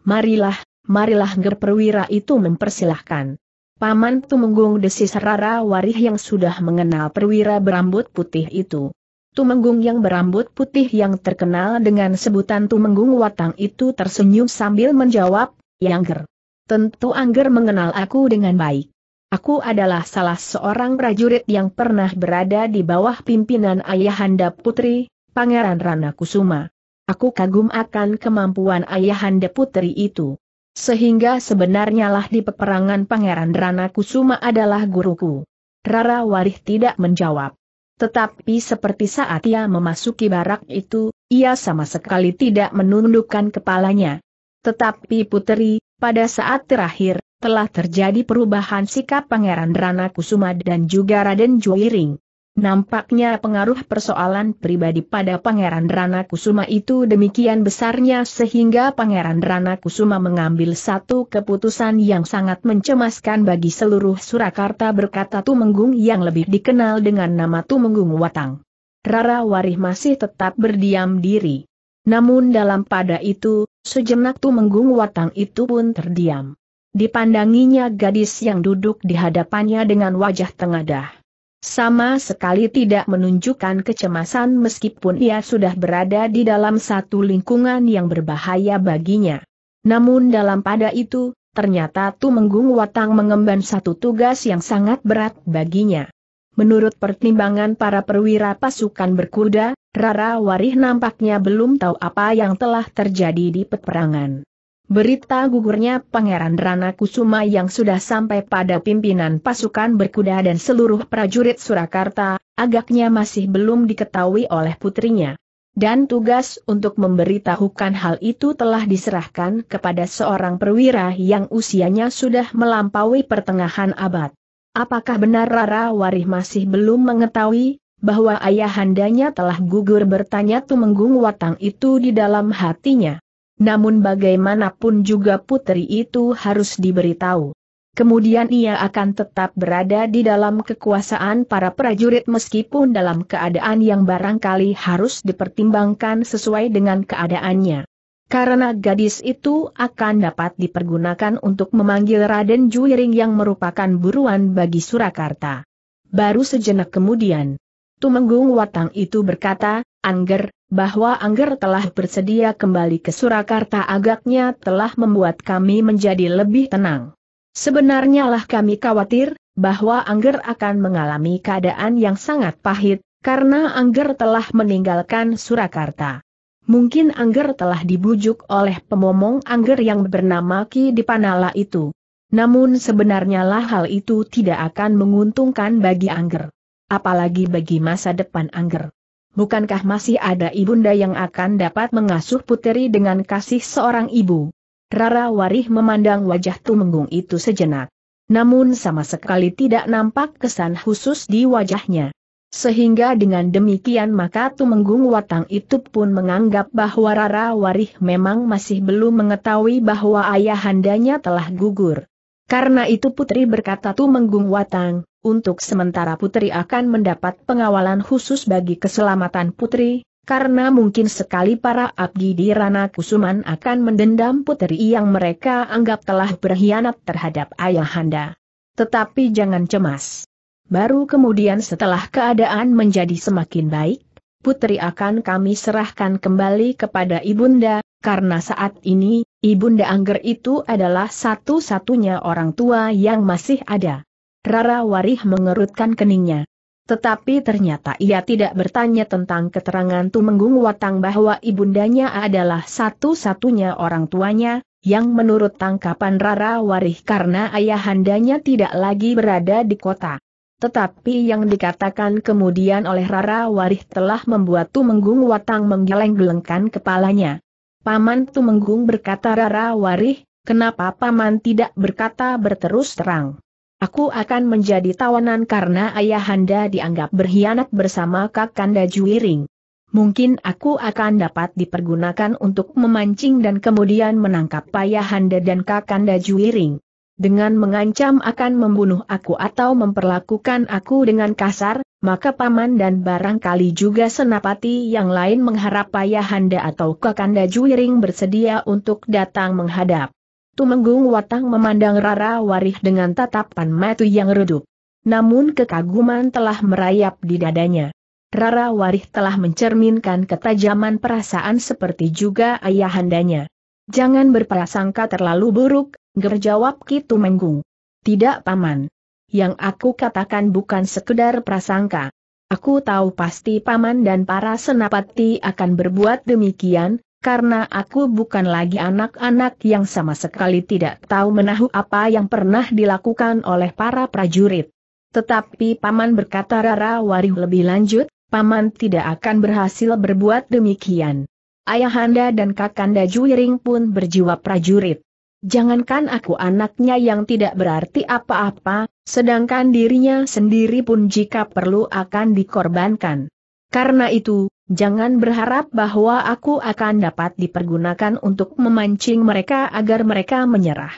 Marilah, marilah ger perwira itu mempersilahkan. Paman Tumenggung desis Rara Warih yang sudah mengenal perwira berambut putih itu. Tumenggung yang berambut putih yang terkenal dengan sebutan Tumenggung Watang itu tersenyum sambil menjawab, Yangger. Tentu Angger mengenal aku dengan baik. Aku adalah salah seorang prajurit yang pernah berada di bawah pimpinan Ayahanda Putri, Pangeran Rana Kusuma. Aku kagum akan kemampuan Ayahanda Putri itu. Sehingga sebenarnya lah di peperangan Pangeran Rana Kusuma adalah guruku. Rara Warih tidak menjawab. Tetapi seperti saat ia memasuki barak itu, ia sama sekali tidak menundukkan kepalanya. Tetapi puteri, pada saat terakhir, telah terjadi perubahan sikap Pangeran Rana Kusuma dan juga Raden Juiring. Nampaknya pengaruh persoalan pribadi pada Pangeran Rana Kusuma itu demikian besarnya sehingga Pangeran Rana Kusuma mengambil satu keputusan yang sangat mencemaskan bagi seluruh Surakarta berkata Tumenggung yang lebih dikenal dengan nama Tumenggung Watang. Rara Warih masih tetap berdiam diri. Namun dalam pada itu, sejenak Tumenggung Watang itu pun terdiam. Dipandanginya gadis yang duduk di hadapannya dengan wajah tengadah. Sama sekali tidak menunjukkan kecemasan meskipun ia sudah berada di dalam satu lingkungan yang berbahaya baginya. Namun dalam pada itu, ternyata Tumenggung Watang mengemban satu tugas yang sangat berat baginya. Menurut pertimbangan para perwira pasukan berkuda, Rara Warih nampaknya belum tahu apa yang telah terjadi di peperangan. Berita gugurnya Pangeran Rana Kusuma yang sudah sampai pada pimpinan pasukan berkuda dan seluruh prajurit Surakarta, agaknya masih belum diketahui oleh putrinya. Dan tugas untuk memberitahukan hal itu telah diserahkan kepada seorang perwira yang usianya sudah melampaui pertengahan abad. Apakah benar Rara Warih masih belum mengetahui bahwa ayahandanya telah gugur bertanya Tumenggung Watang itu di dalam hatinya? Namun bagaimanapun juga putri itu harus diberitahu. Kemudian ia akan tetap berada di dalam kekuasaan para prajurit meskipun dalam keadaan yang barangkali harus dipertimbangkan sesuai dengan keadaannya. Karena gadis itu akan dapat dipergunakan untuk memanggil Raden Juiring yang merupakan buruan bagi Surakarta. Baru sejenak kemudian, Tumenggung Watang itu berkata, Angger, bahwa Angger telah bersedia kembali ke Surakarta agaknya telah membuat kami menjadi lebih tenang. Sebenarnya lah kami khawatir, bahwa Angger akan mengalami keadaan yang sangat pahit, karena Angger telah meninggalkan Surakarta. Mungkin Angger telah dibujuk oleh pemomong Angger yang bernama Ki Dipanala itu. Namun sebenarnya lah hal itu tidak akan menguntungkan bagi Angger. Apalagi bagi masa depan Angger bukankah masih ada ibunda yang akan dapat mengasuh puteri dengan kasih seorang ibu? Rara Warih memandang wajah Tumenggung itu sejenak. Namun sama sekali tidak nampak kesan khusus di wajahnya. Sehingga dengan demikian maka Tumenggung Watang itu pun menganggap bahwa Rara Warih memang masih belum mengetahui bahwa ayahandanya telah gugur. Karena itu putri berkata Tumenggung Watang, untuk sementara putri akan mendapat pengawalan khusus bagi keselamatan putri, karena mungkin sekali para abdi di Rana Kusuman akan mendendam putri yang mereka anggap telah berkhianat terhadap ayahanda. Tetapi jangan cemas. Baru kemudian setelah keadaan menjadi semakin baik, putri akan kami serahkan kembali kepada ibunda, karena saat ini, ibunda Angger itu adalah satu-satunya orang tua yang masih ada. Rara Warih mengerutkan keningnya. Tetapi ternyata ia tidak bertanya tentang keterangan Tumenggung Watang bahwa ibundanya adalah satu-satunya orang tuanya, yang menurut tangkapan Rara Warih karena ayahandanya tidak lagi berada di kota. Tetapi yang dikatakan kemudian oleh Rara Warih telah membuat Tumenggung Watang menggeleng-gelengkan kepalanya. Paman Tumenggung berkata Rara Warih, kenapa Paman tidak berkata berterus terang? Aku akan menjadi tawanan karena ayahanda dianggap berkhianat bersama Kakanda Juiring. Mungkin aku akan dapat dipergunakan untuk memancing dan kemudian menangkap ayahanda dan Kakanda Juiring. Dengan mengancam akan membunuh aku atau memperlakukan aku dengan kasar, maka paman dan barangkali juga senapati yang lain mengharap ayahanda atau Kakanda Juiring bersedia untuk datang menghadap. Tumenggung Watang memandang Rara Warih dengan tatapan mata yang redup. Namun kekaguman telah merayap di dadanya. Rara Warih telah mencerminkan ketajaman perasaan seperti juga ayahandanya. Jangan berprasangka terlalu buruk, gerjawab Ki Tumenggung. Tidak paman. Yang aku katakan bukan sekedar prasangka. Aku tahu pasti paman dan para senapati akan berbuat demikian, karena aku bukan lagi anak-anak yang sama sekali tidak tahu menahu apa yang pernah dilakukan oleh para prajurit. Tetapi Paman berkata Rara Warih lebih lanjut, Paman tidak akan berhasil berbuat demikian. Ayahanda dan Kakanda Juiring pun berjiwa prajurit. Jangankan aku anaknya yang tidak berarti apa-apa, sedangkan dirinya sendiri pun jika perlu akan dikorbankan. Karena itu, jangan berharap bahwa aku akan dapat dipergunakan untuk memancing mereka agar mereka menyerah.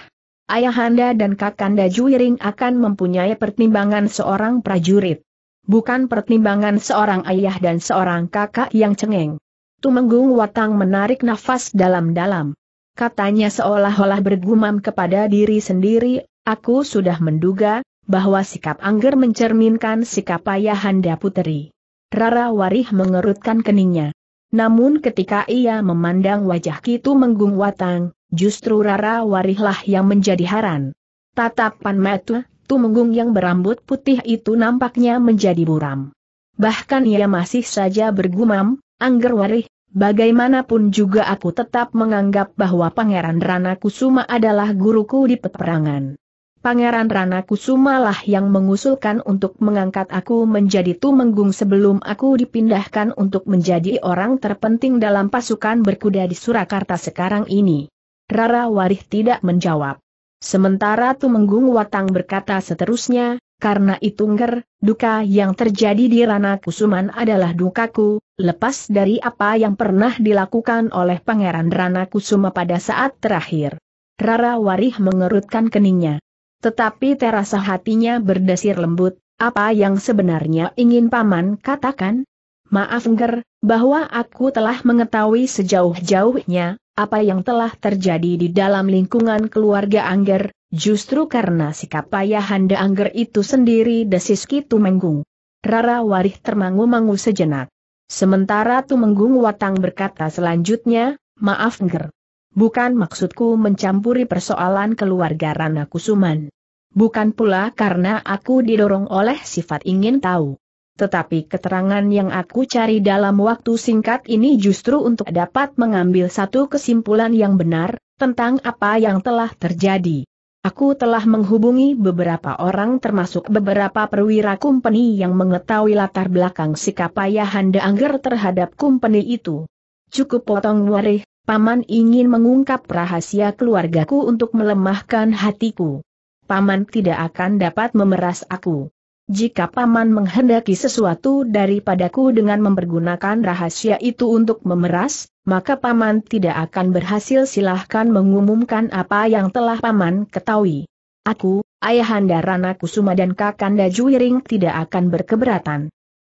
Ayahanda dan Kakanda Juiring akan mempunyai pertimbangan seorang prajurit. Bukan pertimbangan seorang ayah dan seorang kakak yang cengeng. Tumenggung Watang menarik nafas dalam-dalam. Katanya seolah-olah bergumam kepada diri sendiri, aku sudah menduga, bahwa sikap Angger mencerminkan sikap ayahanda puteri. Rara Warih mengerutkan keningnya. Namun ketika ia memandang wajah Kitu Menggung Watang, justru Rara Warihlah yang menjadi heran. Tatapan mata Tumenggung yang berambut putih itu nampaknya menjadi buram. Bahkan ia masih saja bergumam, Angger Warih, bagaimanapun juga aku tetap menganggap bahwa Pangeran Rana Kusuma adalah guruku di peperangan. Pangeran Rana Kusuma lah yang mengusulkan untuk mengangkat aku menjadi tumenggung sebelum aku dipindahkan untuk menjadi orang terpenting dalam pasukan berkuda di Surakarta sekarang ini. Rara Warih tidak menjawab. Sementara Tumenggung Watang berkata seterusnya, karena itu ngger, duka yang terjadi di Rana Kusuman adalah dukaku, lepas dari apa yang pernah dilakukan oleh Pangeran Rana Kusuma pada saat terakhir. Rara Warih mengerutkan keningnya. Tetapi terasa hatinya berdesir lembut, apa yang sebenarnya ingin paman katakan? Maaf Ger, bahwa aku telah mengetahui sejauh-jauhnya, apa yang telah terjadi di dalam lingkungan keluarga Angger, justru karena sikap ayahanda Angger itu sendiri desis Kitu Menggung. Rara Warih termangu-mangu sejenak. Sementara Tumenggung Watang berkata selanjutnya, Maaf Ger. Bukan maksudku mencampuri persoalan keluarga Rana Kusuman. Bukan pula karena aku didorong oleh sifat ingin tahu. Tetapi keterangan yang aku cari dalam waktu singkat ini justru untuk dapat mengambil satu kesimpulan yang benar, tentang apa yang telah terjadi. Aku telah menghubungi beberapa orang termasuk beberapa perwira kumpeni yang mengetahui latar belakang sikap ayah Handa Angger terhadap kumpeni itu. Cukup potong warih, Paman ingin mengungkap rahasia keluargaku untuk melemahkan hatiku. Paman tidak akan dapat memeras aku. Jika Paman menghendaki sesuatu daripadaku dengan mempergunakan rahasia itu untuk memeras, maka Paman tidak akan berhasil silahkan mengumumkan apa yang telah Paman ketahui. Aku, Ayahanda Rana Kusuma dan Kakanda Juiring tidak akan berkeberatan.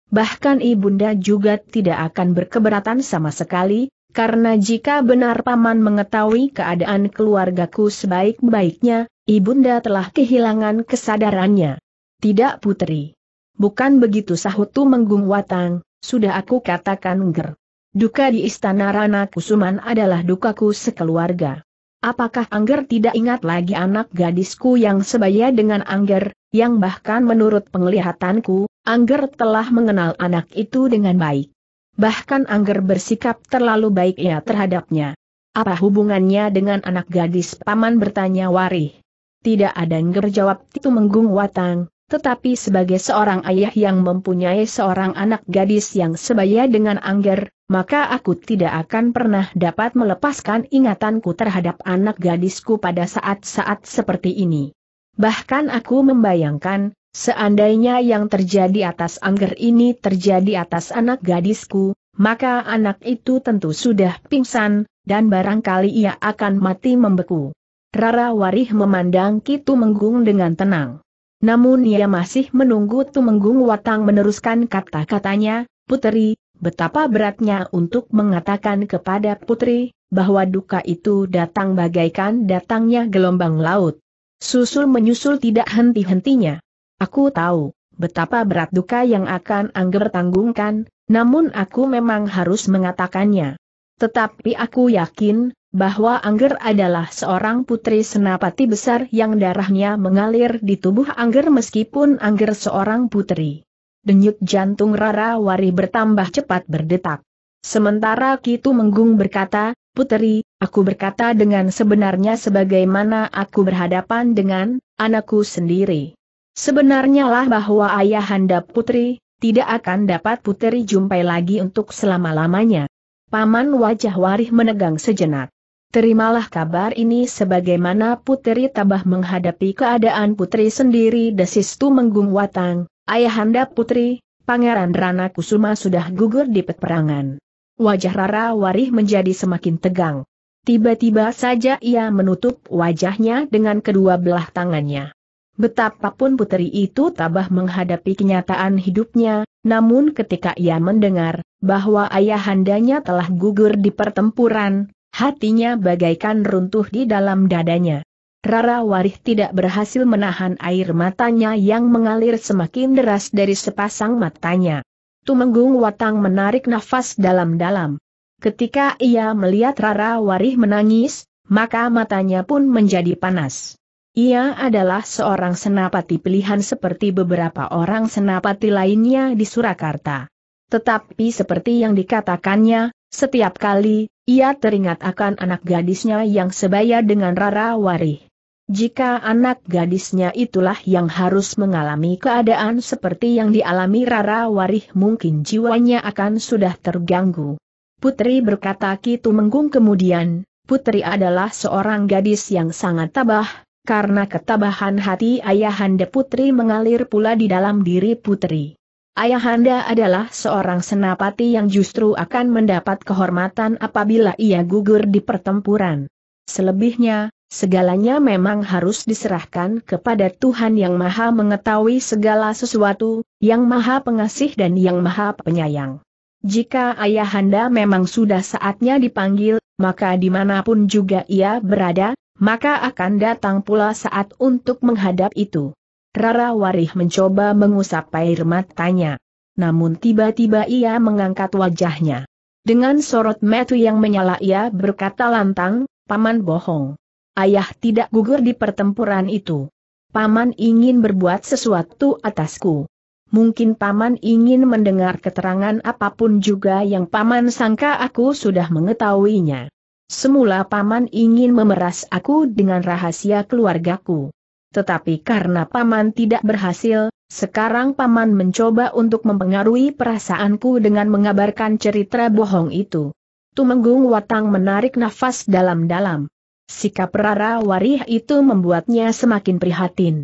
Bahkan Ibunda juga tidak akan berkeberatan sama sekali, karena jika benar paman mengetahui keadaan keluargaku sebaik-baiknya, ibunda telah kehilangan kesadarannya. Tidak putri. Bukan begitu sahutu menggung watang, sudah aku katakan ger. Duka di istana Rana Kusuman adalah dukaku sekeluarga. Apakah Angger tidak ingat lagi anak gadisku yang sebaya dengan Angger, yang bahkan menurut penglihatanku, Angger telah mengenal anak itu dengan baik bahkan Angger bersikap terlalu baik ya terhadapnya. Apa hubungannya dengan anak gadis paman bertanya Wari. Tidak ada Angger jawab itu Menggung Watang, tetapi sebagai seorang ayah yang mempunyai seorang anak gadis yang sebaya dengan Angger, maka aku tidak akan pernah dapat melepaskan ingatanku terhadap anak gadisku pada saat-saat seperti ini. Bahkan aku membayangkan, Seandainya yang terjadi atas Angger ini terjadi atas anak gadisku, maka anak itu tentu sudah pingsan, dan barangkali ia akan mati membeku. Rara Warih memandang Kitu Menggung dengan tenang. Namun ia masih menunggu Tumenggung Watang meneruskan kata-katanya, putri. betapa beratnya untuk mengatakan kepada Putri, bahwa duka itu datang bagaikan datangnya gelombang laut. Susul menyusul tidak henti-hentinya. Aku tahu, betapa berat duka yang akan Angger tanggungkan, namun aku memang harus mengatakannya. Tetapi aku yakin, bahwa Angger adalah seorang putri senapati besar yang darahnya mengalir di tubuh Angger meskipun Angger seorang putri. Denyut jantung Rara Wari bertambah cepat berdetak. Sementara Kitu Menggung berkata, Putri, aku berkata dengan sebenarnya sebagaimana aku berhadapan dengan anakku sendiri. Sebenarnya lah bahwa ayahanda putri, tidak akan dapat puteri jumpai lagi untuk selama-lamanya. Paman wajah warih menegang sejenak. Terimalah kabar ini sebagaimana puteri tabah menghadapi keadaan putri sendiri desis tu menggung watang, ayahanda putri, pangeran Rana Kusuma sudah gugur di peperangan. Wajah Rara Warih menjadi semakin tegang. Tiba-tiba saja ia menutup wajahnya dengan kedua belah tangannya. Betapapun putri itu tabah menghadapi kenyataan hidupnya, namun ketika ia mendengar bahwa ayahandanya telah gugur di pertempuran, hatinya bagaikan runtuh di dalam dadanya. Rara Warih tidak berhasil menahan air matanya yang mengalir semakin deras dari sepasang matanya. Tumenggung Watang menarik nafas dalam-dalam. Ketika ia melihat Rara Warih menangis, maka matanya pun menjadi panas. Ia adalah seorang senapati pilihan seperti beberapa orang senapati lainnya di Surakarta. Tetapi seperti yang dikatakannya, setiap kali, ia teringat akan anak gadisnya yang sebaya dengan Rara Warih. Jika anak gadisnya itulah yang harus mengalami keadaan seperti yang dialami Rara Warih mungkin jiwanya akan sudah terganggu. Putri berkata Kitu Menggung kemudian, Putri adalah seorang gadis yang sangat tabah, karena ketabahan hati ayahanda putri mengalir pula di dalam diri putri. Ayahanda adalah seorang senapati yang justru akan mendapat kehormatan apabila ia gugur di pertempuran. Selebihnya, segalanya memang harus diserahkan kepada Tuhan yang maha mengetahui segala sesuatu, yang maha pengasih dan yang maha penyayang. Jika ayahanda memang sudah saatnya dipanggil, maka dimanapun juga ia berada, maka akan datang pula saat untuk menghadap itu. Rara Warih mencoba mengusap air matanya. Namun tiba-tiba ia mengangkat wajahnya. Dengan sorot metu yang menyala ia berkata lantang, Paman bohong. Ayah tidak gugur di pertempuran itu. Paman ingin berbuat sesuatu atasku. Mungkin Paman ingin mendengar keterangan apapun juga yang Paman sangka aku sudah mengetahuinya. Semula paman ingin memeras aku dengan rahasia keluargaku. Tetapi karena paman tidak berhasil, sekarang paman mencoba untuk mempengaruhi perasaanku dengan mengabarkan cerita bohong itu. Tumenggung Watang menarik nafas dalam-dalam. Sikap Rara Warih itu membuatnya semakin prihatin.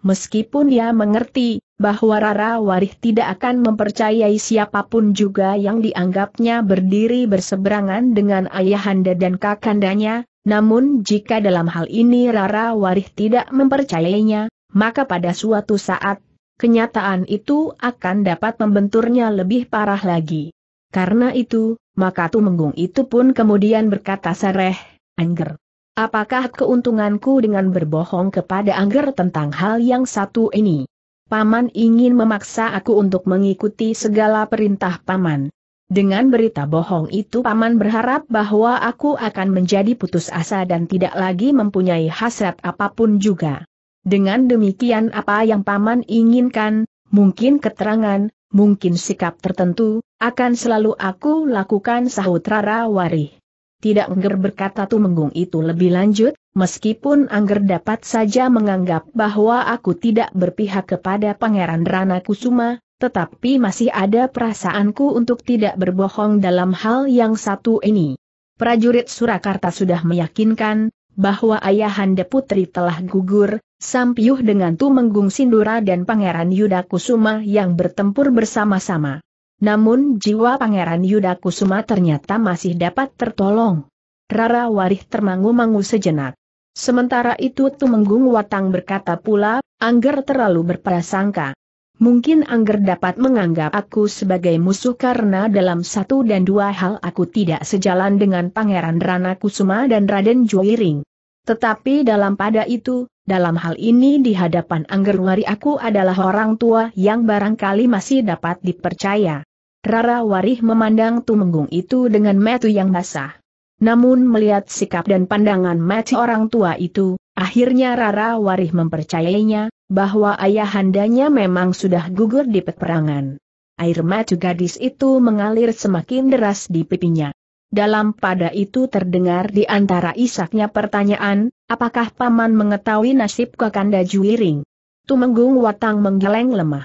Meskipun ia mengerti bahwa Rara Warih tidak akan mempercayai siapapun juga yang dianggapnya berdiri berseberangan dengan ayahanda dan kakandanya, namun jika dalam hal ini Rara Warih tidak mempercayainya, maka pada suatu saat, kenyataan itu akan dapat membenturnya lebih parah lagi. Karena itu, maka Tumenggung itu pun kemudian berkata sereh, Angger. Apakah keuntunganku dengan berbohong kepada Angger tentang hal yang satu ini? Paman ingin memaksa aku untuk mengikuti segala perintah Paman. Dengan berita bohong itu Paman berharap bahwa aku akan menjadi putus asa dan tidak lagi mempunyai hasrat apapun juga. Dengan demikian apa yang Paman inginkan, mungkin keterangan, mungkin sikap tertentu, akan selalu aku lakukan sahut Rara Warih tidak Angger berkata Tumenggung itu lebih lanjut, meskipun Angger dapat saja menganggap bahwa aku tidak berpihak kepada Pangeran Rana Kusuma, tetapi masih ada perasaanku untuk tidak berbohong dalam hal yang satu ini. Prajurit Surakarta sudah meyakinkan, bahwa ayahanda putri telah gugur, sampiuh dengan Tumenggung Sindura dan Pangeran Yuda Kusuma yang bertempur bersama-sama. Namun jiwa Pangeran Yuda Kusuma ternyata masih dapat tertolong. Rara Warih termangu-mangu sejenak. Sementara itu Tumenggung Watang berkata pula, Angger terlalu berprasangka. Mungkin Angger dapat menganggap aku sebagai musuh karena dalam satu dan dua hal aku tidak sejalan dengan Pangeran Rana Kusuma dan Raden Juwiring. Tetapi dalam pada itu, dalam hal ini di hadapan Angger Wari aku adalah orang tua yang barangkali masih dapat dipercaya. Rara Warih memandang Tumenggung itu dengan metu yang basah. Namun melihat sikap dan pandangan mati orang tua itu, akhirnya Rara Warih mempercayainya, bahwa ayahandanya memang sudah gugur di peperangan. Air mati gadis itu mengalir semakin deras di pipinya. Dalam pada itu terdengar di antara isaknya pertanyaan, apakah paman mengetahui nasib Kakanda Juiring? Tumenggung Watang menggeleng lemah.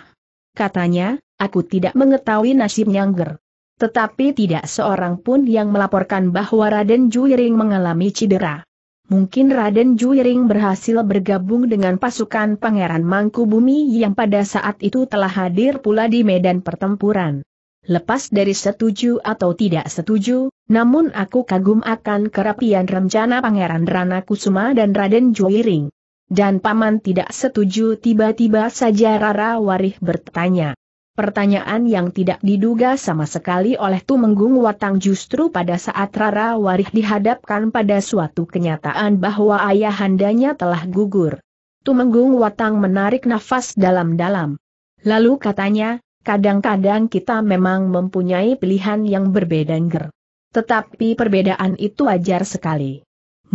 Katanya, Aku tidak mengetahui nasib Nyangger. Tetapi tidak seorang pun yang melaporkan bahwa Raden Juiring mengalami cedera. Mungkin Raden Juiring berhasil bergabung dengan pasukan Pangeran Mangkubumi yang pada saat itu telah hadir pula di medan pertempuran. Lepas dari setuju atau tidak setuju, namun aku kagum akan kerapian rencana Pangeran Rana Kusuma dan Raden Juiring. Dan paman tidak setuju tiba-tiba saja Rara Warih bertanya. Pertanyaan yang tidak diduga sama sekali oleh Tumenggung Watang justru pada saat Rara Warih dihadapkan pada suatu kenyataan bahwa ayahandanya telah gugur. Tumenggung Watang menarik nafas dalam-dalam. Lalu katanya, kadang-kadang kita memang mempunyai pilihan yang berbeda nger. Tetapi perbedaan itu wajar sekali.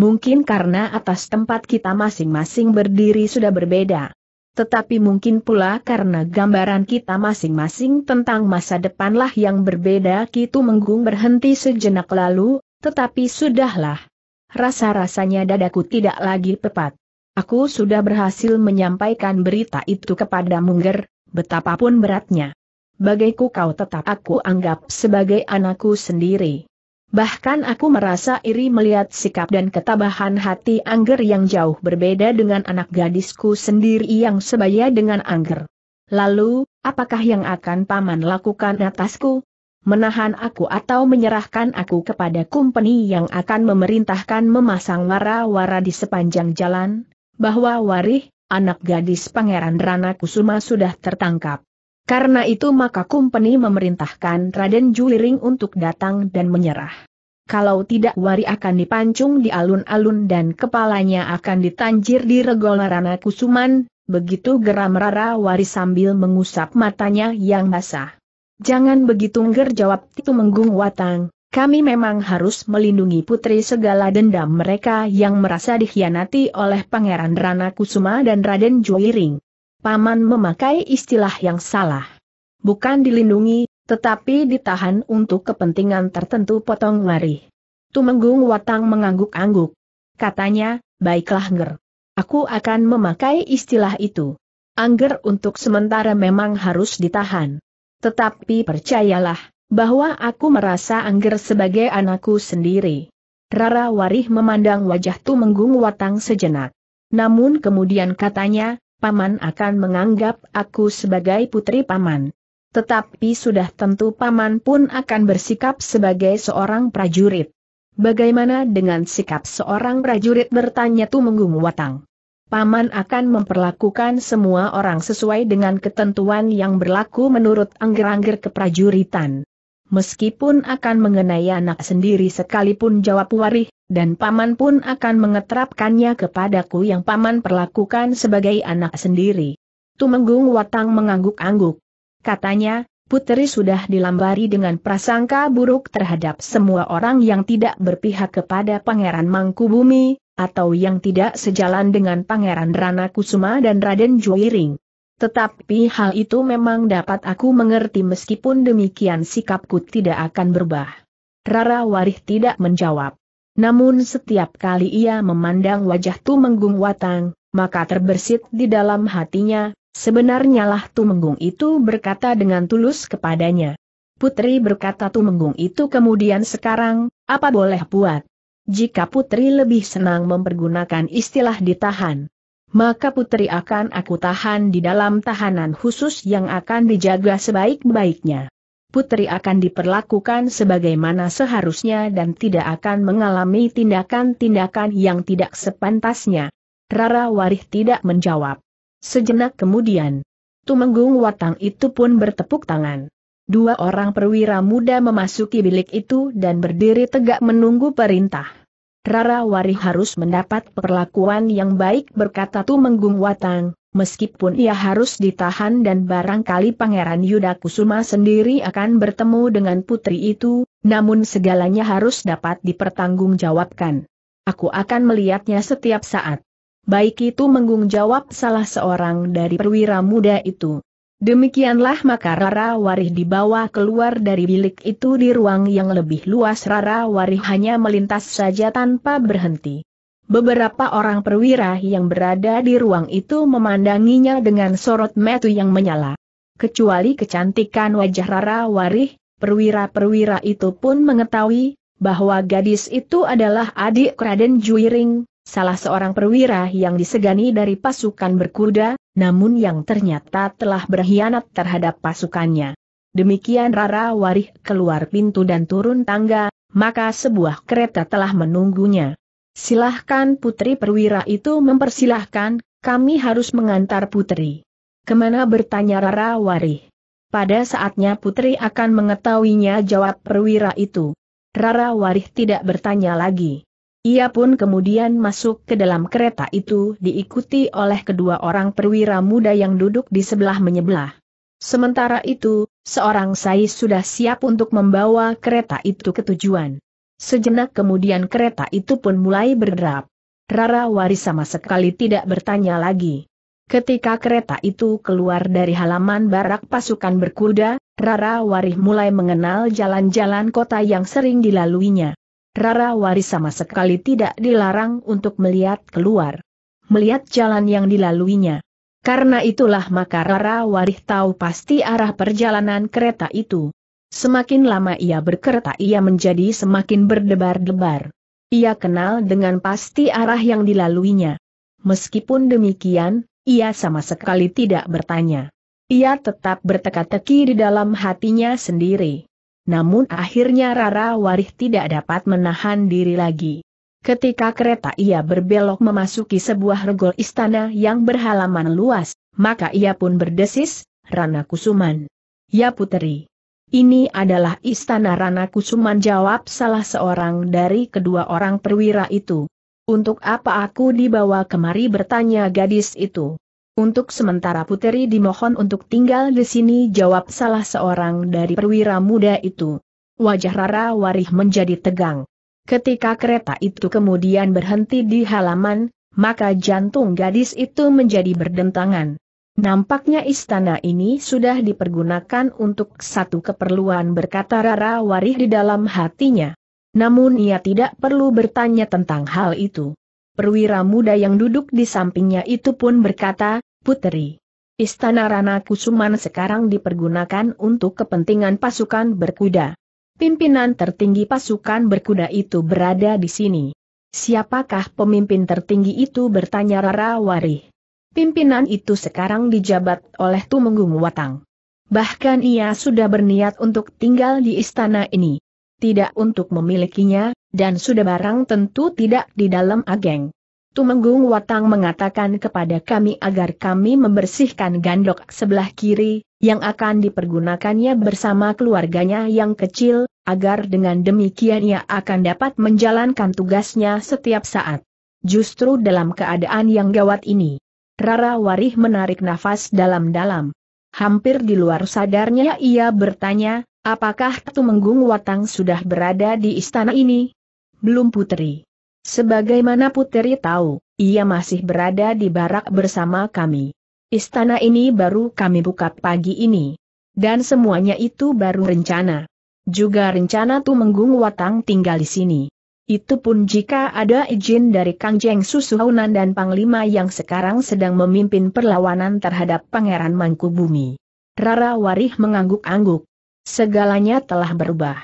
Mungkin karena atas tempat kita masing-masing berdiri sudah berbeda. Tetapi mungkin pula karena gambaran kita masing-masing tentang masa depanlah yang berbeda Kitu Menggung berhenti sejenak lalu, tetapi sudahlah. Rasa-rasanya dadaku tidak lagi tepat. Aku sudah berhasil menyampaikan berita itu kepada Mungger, betapapun beratnya. Bagaiku kau tetap aku anggap sebagai anakku sendiri. Bahkan aku merasa iri melihat sikap dan ketabahan hati Angger yang jauh berbeda dengan anak gadisku sendiri yang sebaya dengan Angger. Lalu, apakah yang akan paman lakukan atasku? Menahan aku atau menyerahkan aku kepada kumpeni yang akan memerintahkan memasang wara-wara di sepanjang jalan? Bahwa Warih, anak gadis Pangeran Rana Kusuma sudah tertangkap. Karena itu maka Kumpeni memerintahkan Raden Juliring untuk datang dan menyerah. Kalau tidak Wari akan dipancung di alun-alun dan kepalanya akan ditanjir di Regolarana Kusuman, begitu geram Rara Wari sambil mengusap matanya yang basah. Jangan begitu ngger jawab itu Menggung Watang, kami memang harus melindungi putri segala dendam mereka yang merasa dikhianati oleh Pangeran Rana Kusuma dan Raden Juiring. Paman memakai istilah yang salah. Bukan dilindungi, tetapi ditahan untuk kepentingan tertentu potong lari. Tumenggung Watang mengangguk-angguk. Katanya, baiklah Ngger. Aku akan memakai istilah itu. Angger untuk sementara memang harus ditahan. Tetapi percayalah, bahwa aku merasa Angger sebagai anakku sendiri. Rara Warih memandang wajah Tumenggung Watang sejenak. Namun kemudian katanya, Paman akan menganggap aku sebagai putri Paman. Tetapi sudah tentu Paman pun akan bersikap sebagai seorang prajurit. Bagaimana dengan sikap seorang prajurit bertanya Tumenggung Watang? Paman akan memperlakukan semua orang sesuai dengan ketentuan yang berlaku menurut angger-angger keprajuritan. Meskipun akan mengenai anak sendiri sekalipun jawab Warih, dan paman pun akan mengetrapkannya kepadaku yang paman perlakukan sebagai anak sendiri. Tumenggung Watang mengangguk-angguk. Katanya, putri sudah dilambari dengan prasangka buruk terhadap semua orang yang tidak berpihak kepada Pangeran Mangkubumi, atau yang tidak sejalan dengan Pangeran Rana Kusuma dan Raden Juiring. Tetapi hal itu memang dapat aku mengerti meskipun demikian sikapku tidak akan berubah. Rara Warih tidak menjawab. Namun setiap kali ia memandang wajah Tumenggung Watang, maka terbersit di dalam hatinya, sebenarnya lah Tumenggung itu berkata dengan tulus kepadanya. Putri berkata Tumenggung itu kemudian sekarang, apa boleh buat? Jika putri lebih senang mempergunakan istilah ditahan, maka putri akan aku tahan di dalam tahanan khusus yang akan dijaga sebaik-baiknya putri akan diperlakukan sebagaimana seharusnya dan tidak akan mengalami tindakan-tindakan yang tidak sepantasnya. Rara Warih tidak menjawab. Sejenak kemudian, Tumenggung Watang itu pun bertepuk tangan. Dua orang perwira muda memasuki bilik itu dan berdiri tegak menunggu perintah. Rara Warih harus mendapat perlakuan yang baik berkata Tumenggung Watang, meskipun ia harus ditahan dan barangkali Pangeran Yuda Kusuma sendiri akan bertemu dengan putri itu, namun segalanya harus dapat dipertanggungjawabkan. Aku akan melihatnya setiap saat. Baik itu menggung jawab salah seorang dari perwira muda itu. Demikianlah maka Rara Warih dibawa keluar dari bilik itu di ruang yang lebih luas Rara Warih hanya melintas saja tanpa berhenti. Beberapa orang perwira yang berada di ruang itu memandanginya dengan sorot metu yang menyala. Kecuali kecantikan wajah Rara Warih, perwira-perwira itu pun mengetahui bahwa gadis itu adalah adik Raden Juiring, salah seorang perwira yang disegani dari pasukan berkuda, namun yang ternyata telah berkhianat terhadap pasukannya. Demikian Rara Warih keluar pintu dan turun tangga, maka sebuah kereta telah menunggunya. Silahkan putri perwira itu mempersilahkan, kami harus mengantar putri. Kemana bertanya Rara Warih. Pada saatnya putri akan mengetahuinya jawab perwira itu. Rara Warih tidak bertanya lagi. Ia pun kemudian masuk ke dalam kereta itu diikuti oleh kedua orang perwira muda yang duduk di sebelah menyebelah. Sementara itu, seorang Sais sudah siap untuk membawa kereta itu ke tujuan. Sejenak kemudian kereta itu pun mulai berderap. Rara Wari sama sekali tidak bertanya lagi. Ketika kereta itu keluar dari halaman barak pasukan berkuda, Rara Warih mulai mengenal jalan-jalan kota yang sering dilaluinya. Rara Warih sama sekali tidak dilarang untuk melihat keluar. Melihat jalan yang dilaluinya. Karena itulah maka Rara Warih tahu pasti arah perjalanan kereta itu. Semakin lama ia berkereta ia menjadi semakin berdebar-debar. Ia kenal dengan pasti arah yang dilaluinya. Meskipun demikian, ia sama sekali tidak bertanya. Ia tetap berteka-teki di dalam hatinya sendiri. Namun akhirnya Rara Warih tidak dapat menahan diri lagi. Ketika kereta ia berbelok memasuki sebuah regol istana yang berhalaman luas, maka ia pun berdesis, Rana Kusuman. Ya puteri. Ini adalah istana Rana Kusuman jawab salah seorang dari kedua orang perwira itu. Untuk apa aku dibawa kemari bertanya gadis itu. Untuk sementara puteri dimohon untuk tinggal di sini jawab salah seorang dari perwira muda itu. Wajah Rara Warih menjadi tegang. Ketika kereta itu kemudian berhenti di halaman, maka jantung gadis itu menjadi berdentangan. Nampaknya istana ini sudah dipergunakan untuk satu keperluan berkata Rara Warih di dalam hatinya. Namun ia tidak perlu bertanya tentang hal itu. Perwira muda yang duduk di sampingnya itu pun berkata, Putri, istana Rana Kusuman sekarang dipergunakan untuk kepentingan pasukan berkuda. Pimpinan tertinggi pasukan berkuda itu berada di sini. Siapakah pemimpin tertinggi itu bertanya Rara Warih. Pimpinan itu sekarang dijabat oleh Tumenggung Watang. Bahkan ia sudah berniat untuk tinggal di istana ini. Tidak untuk memilikinya, dan sudah barang tentu tidak di dalam ageng. Tumenggung Watang mengatakan kepada kami agar kami membersihkan gandok sebelah kiri, yang akan dipergunakannya bersama keluarganya yang kecil, agar dengan demikian ia akan dapat menjalankan tugasnya setiap saat. Justru dalam keadaan yang gawat ini, Rara Warih menarik nafas dalam-dalam. Hampir di luar sadarnya ia bertanya, apakah Tumenggung Watang sudah berada di istana ini? Belum putri. Sebagaimana putri tahu, ia masih berada di barak bersama kami. Istana ini baru kami buka pagi ini. Dan semuanya itu baru rencana. Juga rencana Tumenggung Watang tinggal di sini. Itu pun jika ada izin dari Kang Jeng Susuhunan dan Panglima yang sekarang sedang memimpin perlawanan terhadap Pangeran Mangkubumi. Rara Warih mengangguk-angguk. Segalanya telah berubah.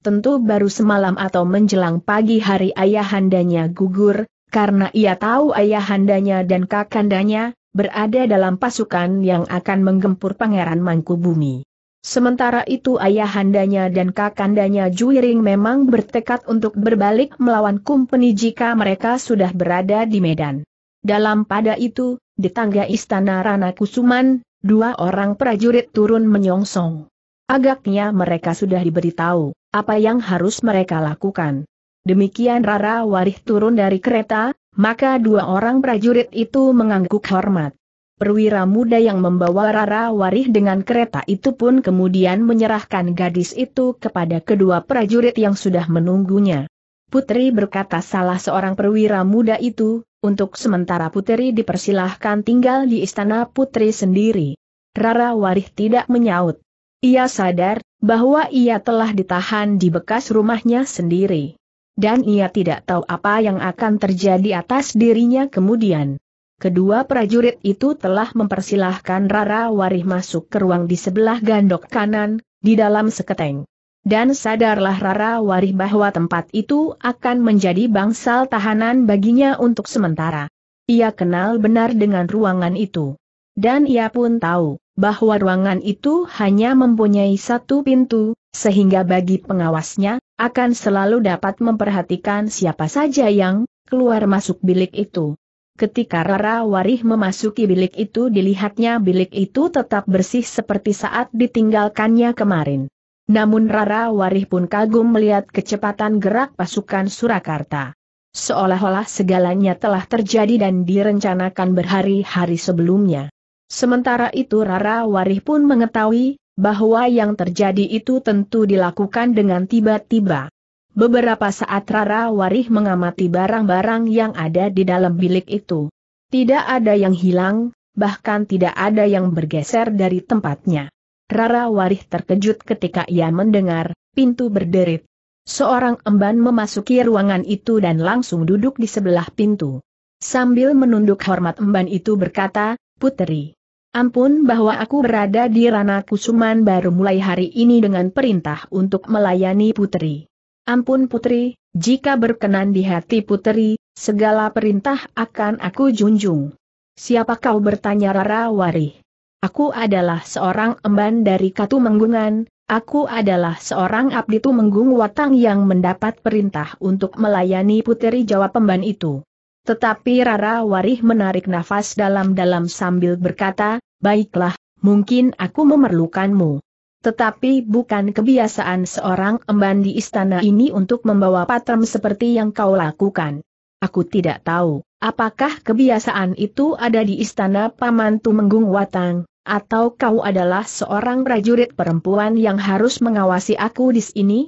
Tentu baru semalam atau menjelang pagi hari ayahandanya gugur, karena ia tahu ayahandanya dan kakandanya, berada dalam pasukan yang akan menggempur Pangeran Mangkubumi. Sementara itu ayahandanya dan kakandanya Juiring memang bertekad untuk berbalik melawan kumpeni jika mereka sudah berada di Medan. Dalam pada itu, di tangga istana Rana Kusuman, dua orang prajurit turun menyongsong. Agaknya mereka sudah diberitahu, apa yang harus mereka lakukan. Demikian Rara Warih turun dari kereta, maka dua orang prajurit itu mengangguk hormat. Perwira muda yang membawa Rara Warih dengan kereta itu pun kemudian menyerahkan gadis itu kepada kedua prajurit yang sudah menunggunya. Putri berkata salah seorang perwira muda itu, untuk sementara Putri dipersilahkan tinggal di istana Putri sendiri. Rara Warih tidak menyaut. Ia sadar, bahwa ia telah ditahan di bekas rumahnya sendiri. Dan ia tidak tahu apa yang akan terjadi atas dirinya kemudian. Kedua prajurit itu telah mempersilahkan Rara Warih masuk ke ruang di sebelah gandok kanan, di dalam seketeng. Dan sadarlah Rara Warih bahwa tempat itu akan menjadi bangsal tahanan baginya untuk sementara. Ia kenal benar dengan ruangan itu. Dan ia pun tahu, bahwa ruangan itu hanya mempunyai satu pintu, sehingga bagi pengawasnya, akan selalu dapat memperhatikan siapa saja yang keluar masuk bilik itu. Ketika Rara Warih memasuki bilik itu dilihatnya bilik itu tetap bersih seperti saat ditinggalkannya kemarin. Namun Rara Warih pun kagum melihat kecepatan gerak pasukan Surakarta. Seolah-olah segalanya telah terjadi dan direncanakan berhari-hari sebelumnya. Sementara itu Rara Warih pun mengetahui, bahwa yang terjadi itu tentu dilakukan dengan tiba-tiba. Beberapa saat Rara Warih mengamati barang-barang yang ada di dalam bilik itu. Tidak ada yang hilang, bahkan tidak ada yang bergeser dari tempatnya. Rara Warih terkejut ketika ia mendengar, pintu berderit. Seorang emban memasuki ruangan itu dan langsung duduk di sebelah pintu. Sambil menunduk hormat emban itu berkata, Putri, Ampun bahwa aku berada di Rana Kusuman baru mulai hari ini dengan perintah untuk melayani putri. Ampun putri, jika berkenan di hati putri, segala perintah akan aku junjung. Siapa kau bertanya Rara Wari? Aku adalah seorang emban dari Katu Menggungan, aku adalah seorang abdi Menggung Watang yang mendapat perintah untuk melayani putri jawab emban itu. Tetapi Rara Warih menarik nafas dalam-dalam sambil berkata, baiklah, mungkin aku memerlukanmu. Tetapi bukan kebiasaan seorang emban di istana ini untuk membawa patram seperti yang kau lakukan. Aku tidak tahu, apakah kebiasaan itu ada di istana Paman Tumenggung Watang, atau kau adalah seorang prajurit perempuan yang harus mengawasi aku di sini?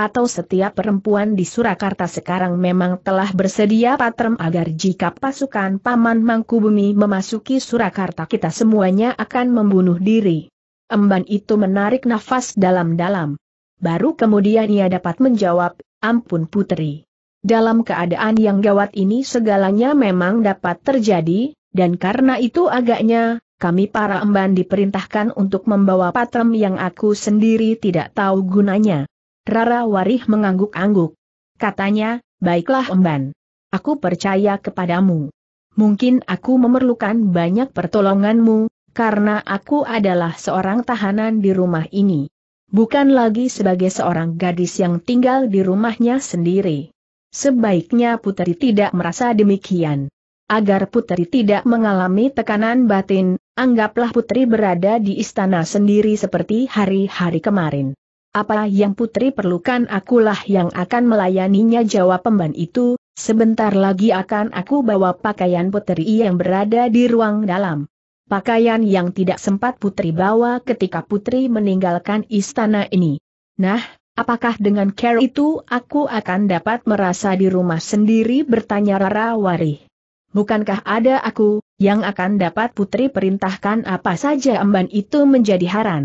Atau setiap perempuan di Surakarta sekarang memang telah bersedia patrem agar jika pasukan Paman Mangkubumi memasuki Surakarta kita semuanya akan membunuh diri? Emban itu menarik nafas dalam-dalam. Baru kemudian ia dapat menjawab, ampun putri. Dalam keadaan yang gawat ini segalanya memang dapat terjadi, dan karena itu agaknya, kami para emban diperintahkan untuk membawa patrem yang aku sendiri tidak tahu gunanya. Rara Warih mengangguk-angguk. Katanya, baiklah emban. Aku percaya kepadamu. Mungkin aku memerlukan banyak pertolonganmu, karena aku adalah seorang tahanan di rumah ini. Bukan lagi sebagai seorang gadis yang tinggal di rumahnya sendiri. Sebaiknya Putri tidak merasa demikian. Agar Putri tidak mengalami tekanan batin, anggaplah Putri berada di istana sendiri seperti hari-hari kemarin. Apa yang Putri perlukan akulah yang akan melayaninya jawab pemban itu, sebentar lagi akan aku bawa pakaian Putri yang berada di ruang dalam pakaian yang tidak sempat putri bawa ketika putri meninggalkan istana ini. Nah, apakah dengan care itu aku akan dapat merasa di rumah sendiri bertanya Rara Wari. Bukankah ada aku, yang akan dapat putri perintahkan apa saja emban itu menjadi haran?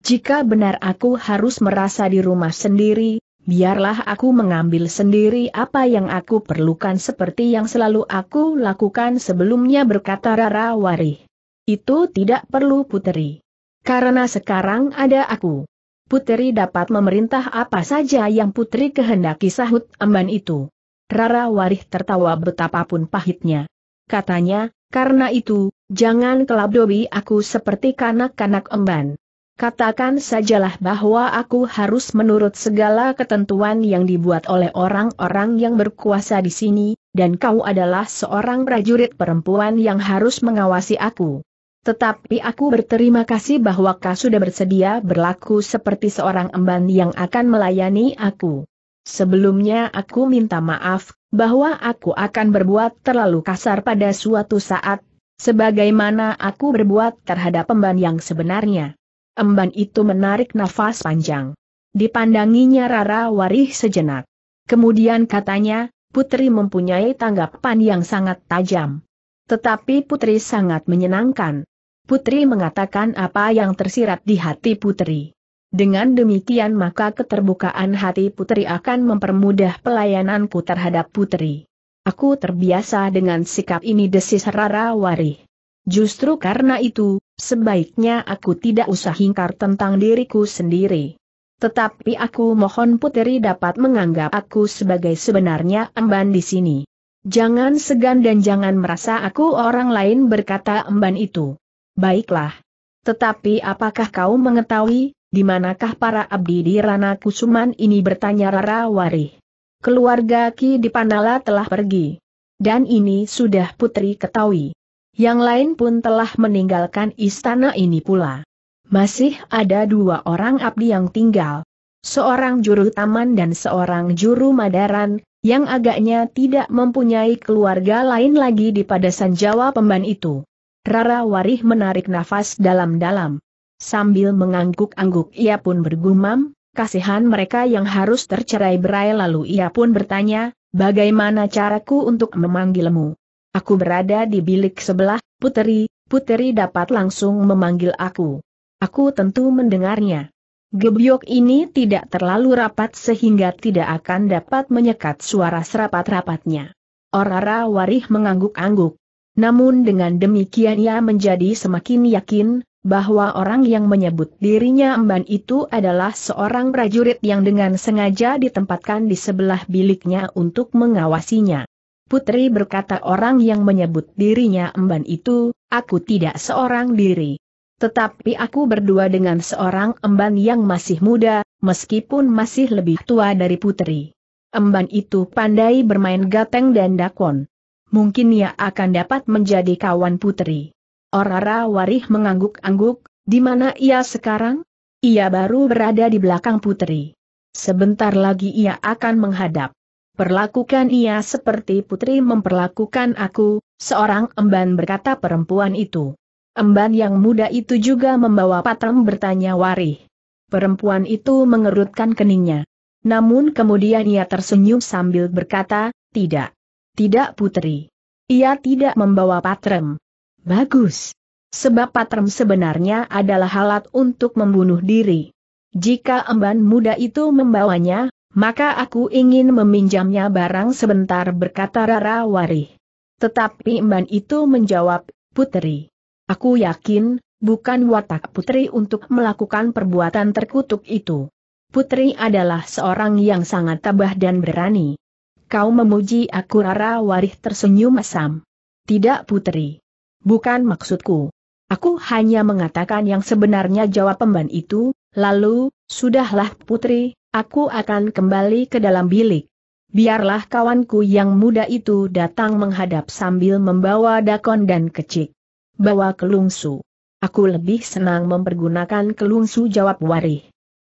Jika benar aku harus merasa di rumah sendiri, biarlah aku mengambil sendiri apa yang aku perlukan seperti yang selalu aku lakukan sebelumnya berkata Rara Wari. Itu tidak perlu Puteri. Karena sekarang ada aku. Puteri dapat memerintah apa saja yang putri kehendaki sahut emban itu. Rara Warih tertawa betapapun pahitnya. Katanya, karena itu, jangan kelabdobi aku seperti kanak-kanak emban. Katakan sajalah bahwa aku harus menurut segala ketentuan yang dibuat oleh orang-orang yang berkuasa di sini, dan kau adalah seorang prajurit perempuan yang harus mengawasi aku. Tetapi aku berterima kasih bahwa kau sudah bersedia berlaku seperti seorang emban yang akan melayani aku. Sebelumnya aku minta maaf, bahwa aku akan berbuat terlalu kasar pada suatu saat, sebagaimana aku berbuat terhadap emban yang sebenarnya. Emban itu menarik nafas panjang. Dipandanginya Rara Warih sejenak. Kemudian katanya, Putri mempunyai tanggapan yang sangat tajam. Tetapi Putri sangat menyenangkan. Putri mengatakan apa yang tersirat di hati Putri. Dengan demikian maka keterbukaan hati Putri akan mempermudah pelayananku terhadap Putri. Aku terbiasa dengan sikap ini desis Rara Wari. Justru karena itu, sebaiknya aku tidak usah hingkar tentang diriku sendiri. Tetapi aku mohon Putri dapat menganggap aku sebagai sebenarnya emban di sini. Jangan segan dan jangan merasa aku orang lain berkata emban itu. Baiklah. Tetapi apakah kau mengetahui, di manakah para abdi di Rana Kusuman ini bertanya Rara Wari? Keluarga Ki Dipanala telah pergi. Dan ini sudah putri ketahui. Yang lain pun telah meninggalkan istana ini pula. Masih ada dua orang abdi yang tinggal. Seorang juru taman dan seorang juru madaran, yang agaknya tidak mempunyai keluarga lain lagi di padasan Jawa Pemban itu. Rara Warih menarik nafas dalam-dalam. Sambil mengangguk-angguk ia pun bergumam, kasihan mereka yang harus tercerai berai lalu ia pun bertanya, bagaimana caraku untuk memanggilmu? Aku berada di bilik sebelah, puteri, puteri dapat langsung memanggil aku. Aku tentu mendengarnya. Gebyok ini tidak terlalu rapat sehingga tidak akan dapat menyekat suara serapat-rapatnya. Orara Warih mengangguk-angguk. Namun dengan demikian ia menjadi semakin yakin, bahwa orang yang menyebut dirinya Emban itu adalah seorang prajurit yang dengan sengaja ditempatkan di sebelah biliknya untuk mengawasinya. Putri berkata orang yang menyebut dirinya emban itu, aku tidak seorang diri. Tetapi aku berdua dengan seorang emban yang masih muda, meskipun masih lebih tua dari putri. Emban itu pandai bermain gateng dan dakon mungkin ia akan dapat menjadi kawan putri. Orara Warih mengangguk-angguk, di mana ia sekarang? Ia baru berada di belakang putri. Sebentar lagi ia akan menghadap. Perlakukan ia seperti putri memperlakukan aku, seorang emban berkata perempuan itu. Emban yang muda itu juga membawa patrem bertanya Warih. Perempuan itu mengerutkan keningnya. Namun kemudian ia tersenyum sambil berkata, tidak. Tidak putri. Ia tidak membawa patrem. Bagus. Sebab patrem sebenarnya adalah alat untuk membunuh diri. Jika emban muda itu membawanya, maka aku ingin meminjamnya barang sebentar berkata Rara Wari. Tetapi emban itu menjawab, Putri. Aku yakin, bukan watak putri untuk melakukan perbuatan terkutuk itu. Putri adalah seorang yang sangat tabah dan berani. Kau memuji aku Rara Warih tersenyum masam. Tidak Putri. Bukan maksudku. Aku hanya mengatakan yang sebenarnya jawab pemban itu, lalu, sudahlah putri, aku akan kembali ke dalam bilik. Biarlah kawanku yang muda itu datang menghadap sambil membawa dakon dan kecik. Bawa kelungsu. Aku lebih senang mempergunakan kelungsu jawab warih.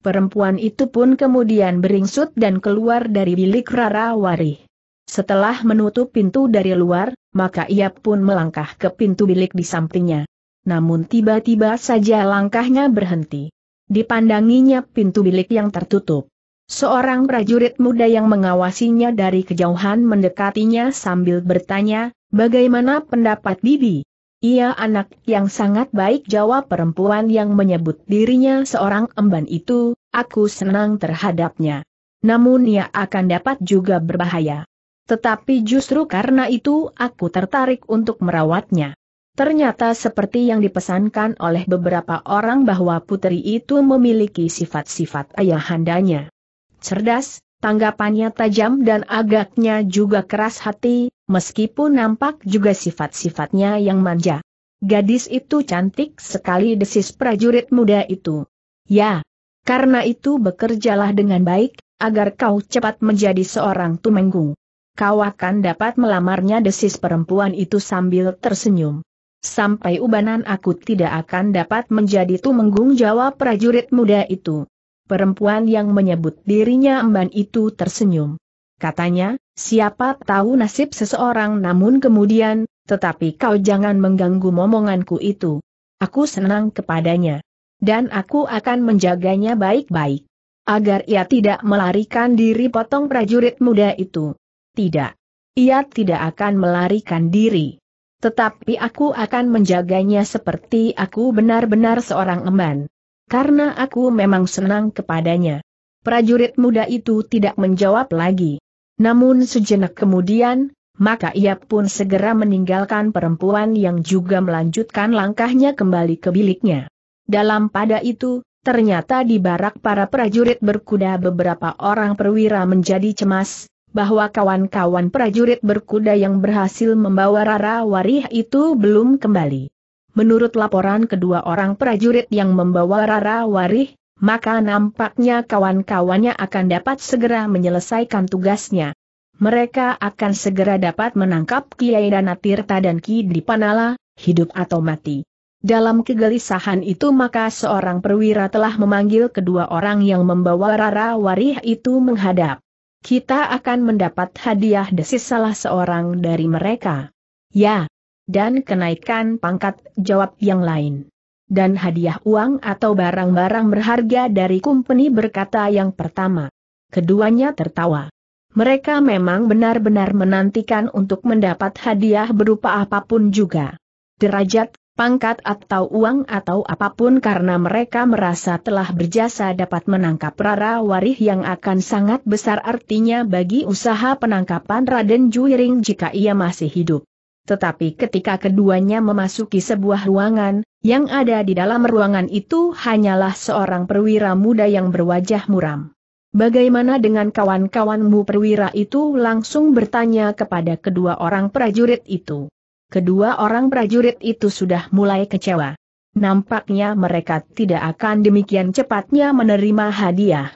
Perempuan itu pun kemudian beringsut dan keluar dari bilik Rara Wari. Setelah menutup pintu dari luar, maka ia pun melangkah ke pintu bilik di sampingnya. Namun tiba-tiba saja langkahnya berhenti. Dipandanginya pintu bilik yang tertutup. Seorang prajurit muda yang mengawasinya dari kejauhan mendekatinya sambil bertanya, bagaimana pendapat Bibi? Ia anak yang sangat baik jawab perempuan yang menyebut dirinya seorang emban itu, aku senang terhadapnya. Namun ia akan dapat juga berbahaya. Tetapi justru karena itu aku tertarik untuk merawatnya. Ternyata seperti yang dipesankan oleh beberapa orang bahwa putri itu memiliki sifat-sifat ayahandanya. Cerdas, tanggapannya tajam dan agaknya juga keras hati, meskipun nampak juga sifat-sifatnya yang manja. Gadis itu cantik sekali desis prajurit muda itu. Ya, karena itu bekerjalah dengan baik, agar kau cepat menjadi seorang tumenggung. Kau akan dapat melamarnya desis perempuan itu sambil tersenyum. Sampai ubanan aku tidak akan dapat menjadi tumenggung jawab prajurit muda itu. Perempuan yang menyebut dirinya emban itu tersenyum. Katanya, siapa tahu nasib seseorang namun kemudian, tetapi kau jangan mengganggu momonganku itu. Aku senang kepadanya. Dan aku akan menjaganya baik-baik. Agar ia tidak melarikan diri potong prajurit muda itu. Tidak. Ia tidak akan melarikan diri. Tetapi aku akan menjaganya seperti aku benar-benar seorang emban karena aku memang senang kepadanya. Prajurit muda itu tidak menjawab lagi. Namun sejenak kemudian, maka ia pun segera meninggalkan perempuan yang juga melanjutkan langkahnya kembali ke biliknya. Dalam pada itu, ternyata di barak para prajurit berkuda beberapa orang perwira menjadi cemas, bahwa kawan-kawan prajurit berkuda yang berhasil membawa Rara Warih itu belum kembali. Menurut laporan kedua orang prajurit yang membawa Rara Warih, maka nampaknya kawan-kawannya akan dapat segera menyelesaikan tugasnya. Mereka akan segera dapat menangkap Kiai Danatirta dan Ki Dipanala, hidup atau mati. Dalam kegelisahan itu maka seorang perwira telah memanggil kedua orang yang membawa Rara Warih itu menghadap. Kita akan mendapat hadiah desis salah seorang dari mereka. Ya, dan kenaikan pangkat jawab yang lain. Dan hadiah uang atau barang-barang berharga dari kumpeni berkata yang pertama. Keduanya tertawa. Mereka memang benar-benar menantikan untuk mendapat hadiah berupa apapun juga. Derajat, pangkat atau uang atau apapun karena mereka merasa telah berjasa dapat menangkap Rara Warih yang akan sangat besar artinya bagi usaha penangkapan Raden Juiring jika ia masih hidup tetapi ketika keduanya memasuki sebuah ruangan, yang ada di dalam ruangan itu hanyalah seorang perwira muda yang berwajah muram. Bagaimana dengan kawan-kawanmu perwira itu langsung bertanya kepada kedua orang prajurit itu. Kedua orang prajurit itu sudah mulai kecewa. Nampaknya mereka tidak akan demikian cepatnya menerima hadiah.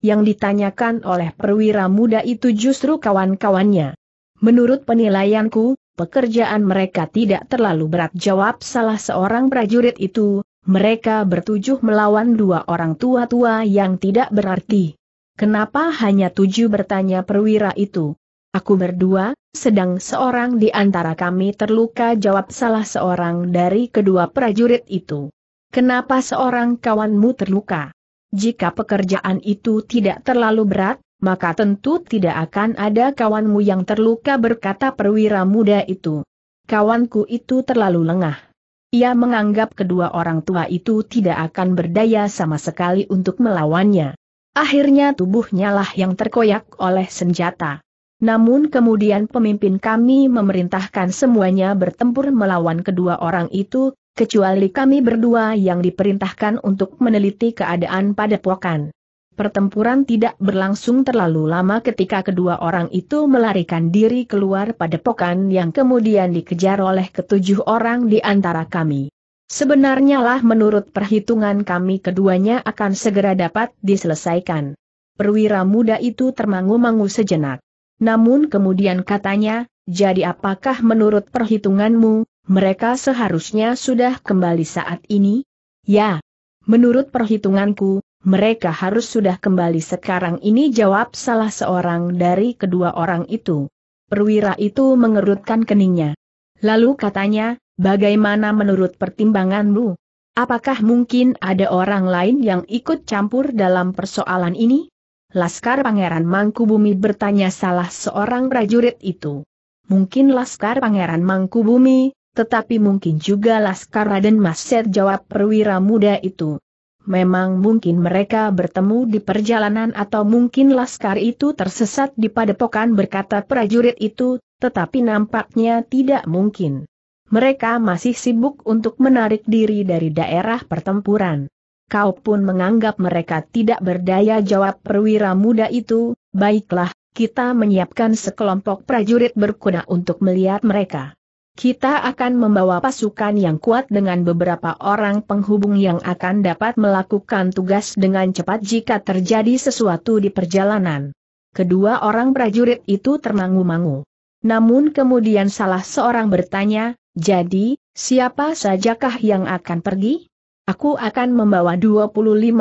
Yang ditanyakan oleh perwira muda itu justru kawan-kawannya. Menurut penilaianku, pekerjaan mereka tidak terlalu berat jawab salah seorang prajurit itu, mereka bertujuh melawan dua orang tua-tua yang tidak berarti. Kenapa hanya tujuh bertanya perwira itu? Aku berdua, sedang seorang di antara kami terluka jawab salah seorang dari kedua prajurit itu. Kenapa seorang kawanmu terluka? Jika pekerjaan itu tidak terlalu berat, maka tentu tidak akan ada kawanmu yang terluka berkata perwira muda itu. Kawanku itu terlalu lengah. Ia menganggap kedua orang tua itu tidak akan berdaya sama sekali untuk melawannya. Akhirnya tubuhnya lah yang terkoyak oleh senjata. Namun kemudian pemimpin kami memerintahkan semuanya bertempur melawan kedua orang itu, kecuali kami berdua yang diperintahkan untuk meneliti keadaan pada pokan. Pertempuran tidak berlangsung terlalu lama ketika kedua orang itu melarikan diri keluar pada pokan yang kemudian dikejar oleh ketujuh orang di antara kami. Sebenarnya lah menurut perhitungan kami keduanya akan segera dapat diselesaikan. Perwira muda itu termangu-mangu sejenak. Namun kemudian katanya, jadi apakah menurut perhitunganmu, mereka seharusnya sudah kembali saat ini? Ya, menurut perhitunganku, mereka harus sudah kembali sekarang ini jawab salah seorang dari kedua orang itu. Perwira itu mengerutkan keningnya. Lalu katanya, bagaimana menurut pertimbanganmu? Apakah mungkin ada orang lain yang ikut campur dalam persoalan ini? Laskar Pangeran Mangkubumi bertanya salah seorang prajurit itu. Mungkin Laskar Pangeran Mangkubumi, tetapi mungkin juga Laskar Raden Maser jawab perwira muda itu. Memang mungkin mereka bertemu di perjalanan atau mungkin laskar itu tersesat di padepokan berkata prajurit itu, tetapi nampaknya tidak mungkin. Mereka masih sibuk untuk menarik diri dari daerah pertempuran. Kau pun menganggap mereka tidak berdaya jawab perwira muda itu, baiklah, kita menyiapkan sekelompok prajurit berkuda untuk melihat mereka. Kita akan membawa pasukan yang kuat dengan beberapa orang penghubung yang akan dapat melakukan tugas dengan cepat jika terjadi sesuatu di perjalanan. Kedua orang prajurit itu termangu-mangu. Namun kemudian salah seorang bertanya, jadi, siapa sajakah yang akan pergi? Aku akan membawa 25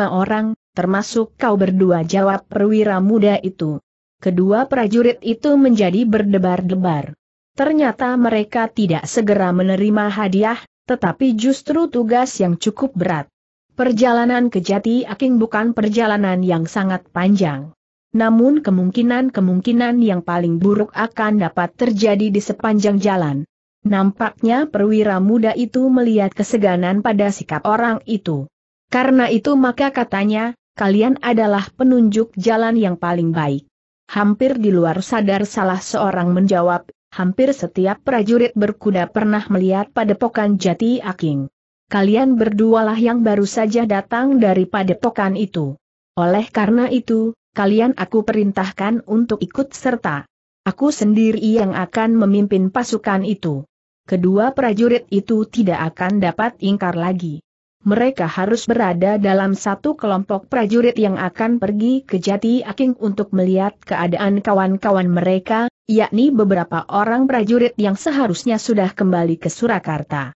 orang, termasuk kau berdua jawab perwira muda itu. Kedua prajurit itu menjadi berdebar-debar. Ternyata mereka tidak segera menerima hadiah, tetapi justru tugas yang cukup berat. Perjalanan ke Jati Aking bukan perjalanan yang sangat panjang. Namun kemungkinan-kemungkinan yang paling buruk akan dapat terjadi di sepanjang jalan. Nampaknya perwira muda itu melihat keseganan pada sikap orang itu. Karena itu maka katanya, kalian adalah penunjuk jalan yang paling baik. Hampir di luar sadar salah seorang menjawab, hampir setiap prajurit berkuda pernah melihat padepokan jati aking. Kalian berdualah yang baru saja datang dari padepokan itu. Oleh karena itu, kalian aku perintahkan untuk ikut serta. Aku sendiri yang akan memimpin pasukan itu. Kedua prajurit itu tidak akan dapat ingkar lagi. Mereka harus berada dalam satu kelompok prajurit yang akan pergi ke Jati Aking untuk melihat keadaan kawan-kawan mereka, yakni beberapa orang prajurit yang seharusnya sudah kembali ke Surakarta.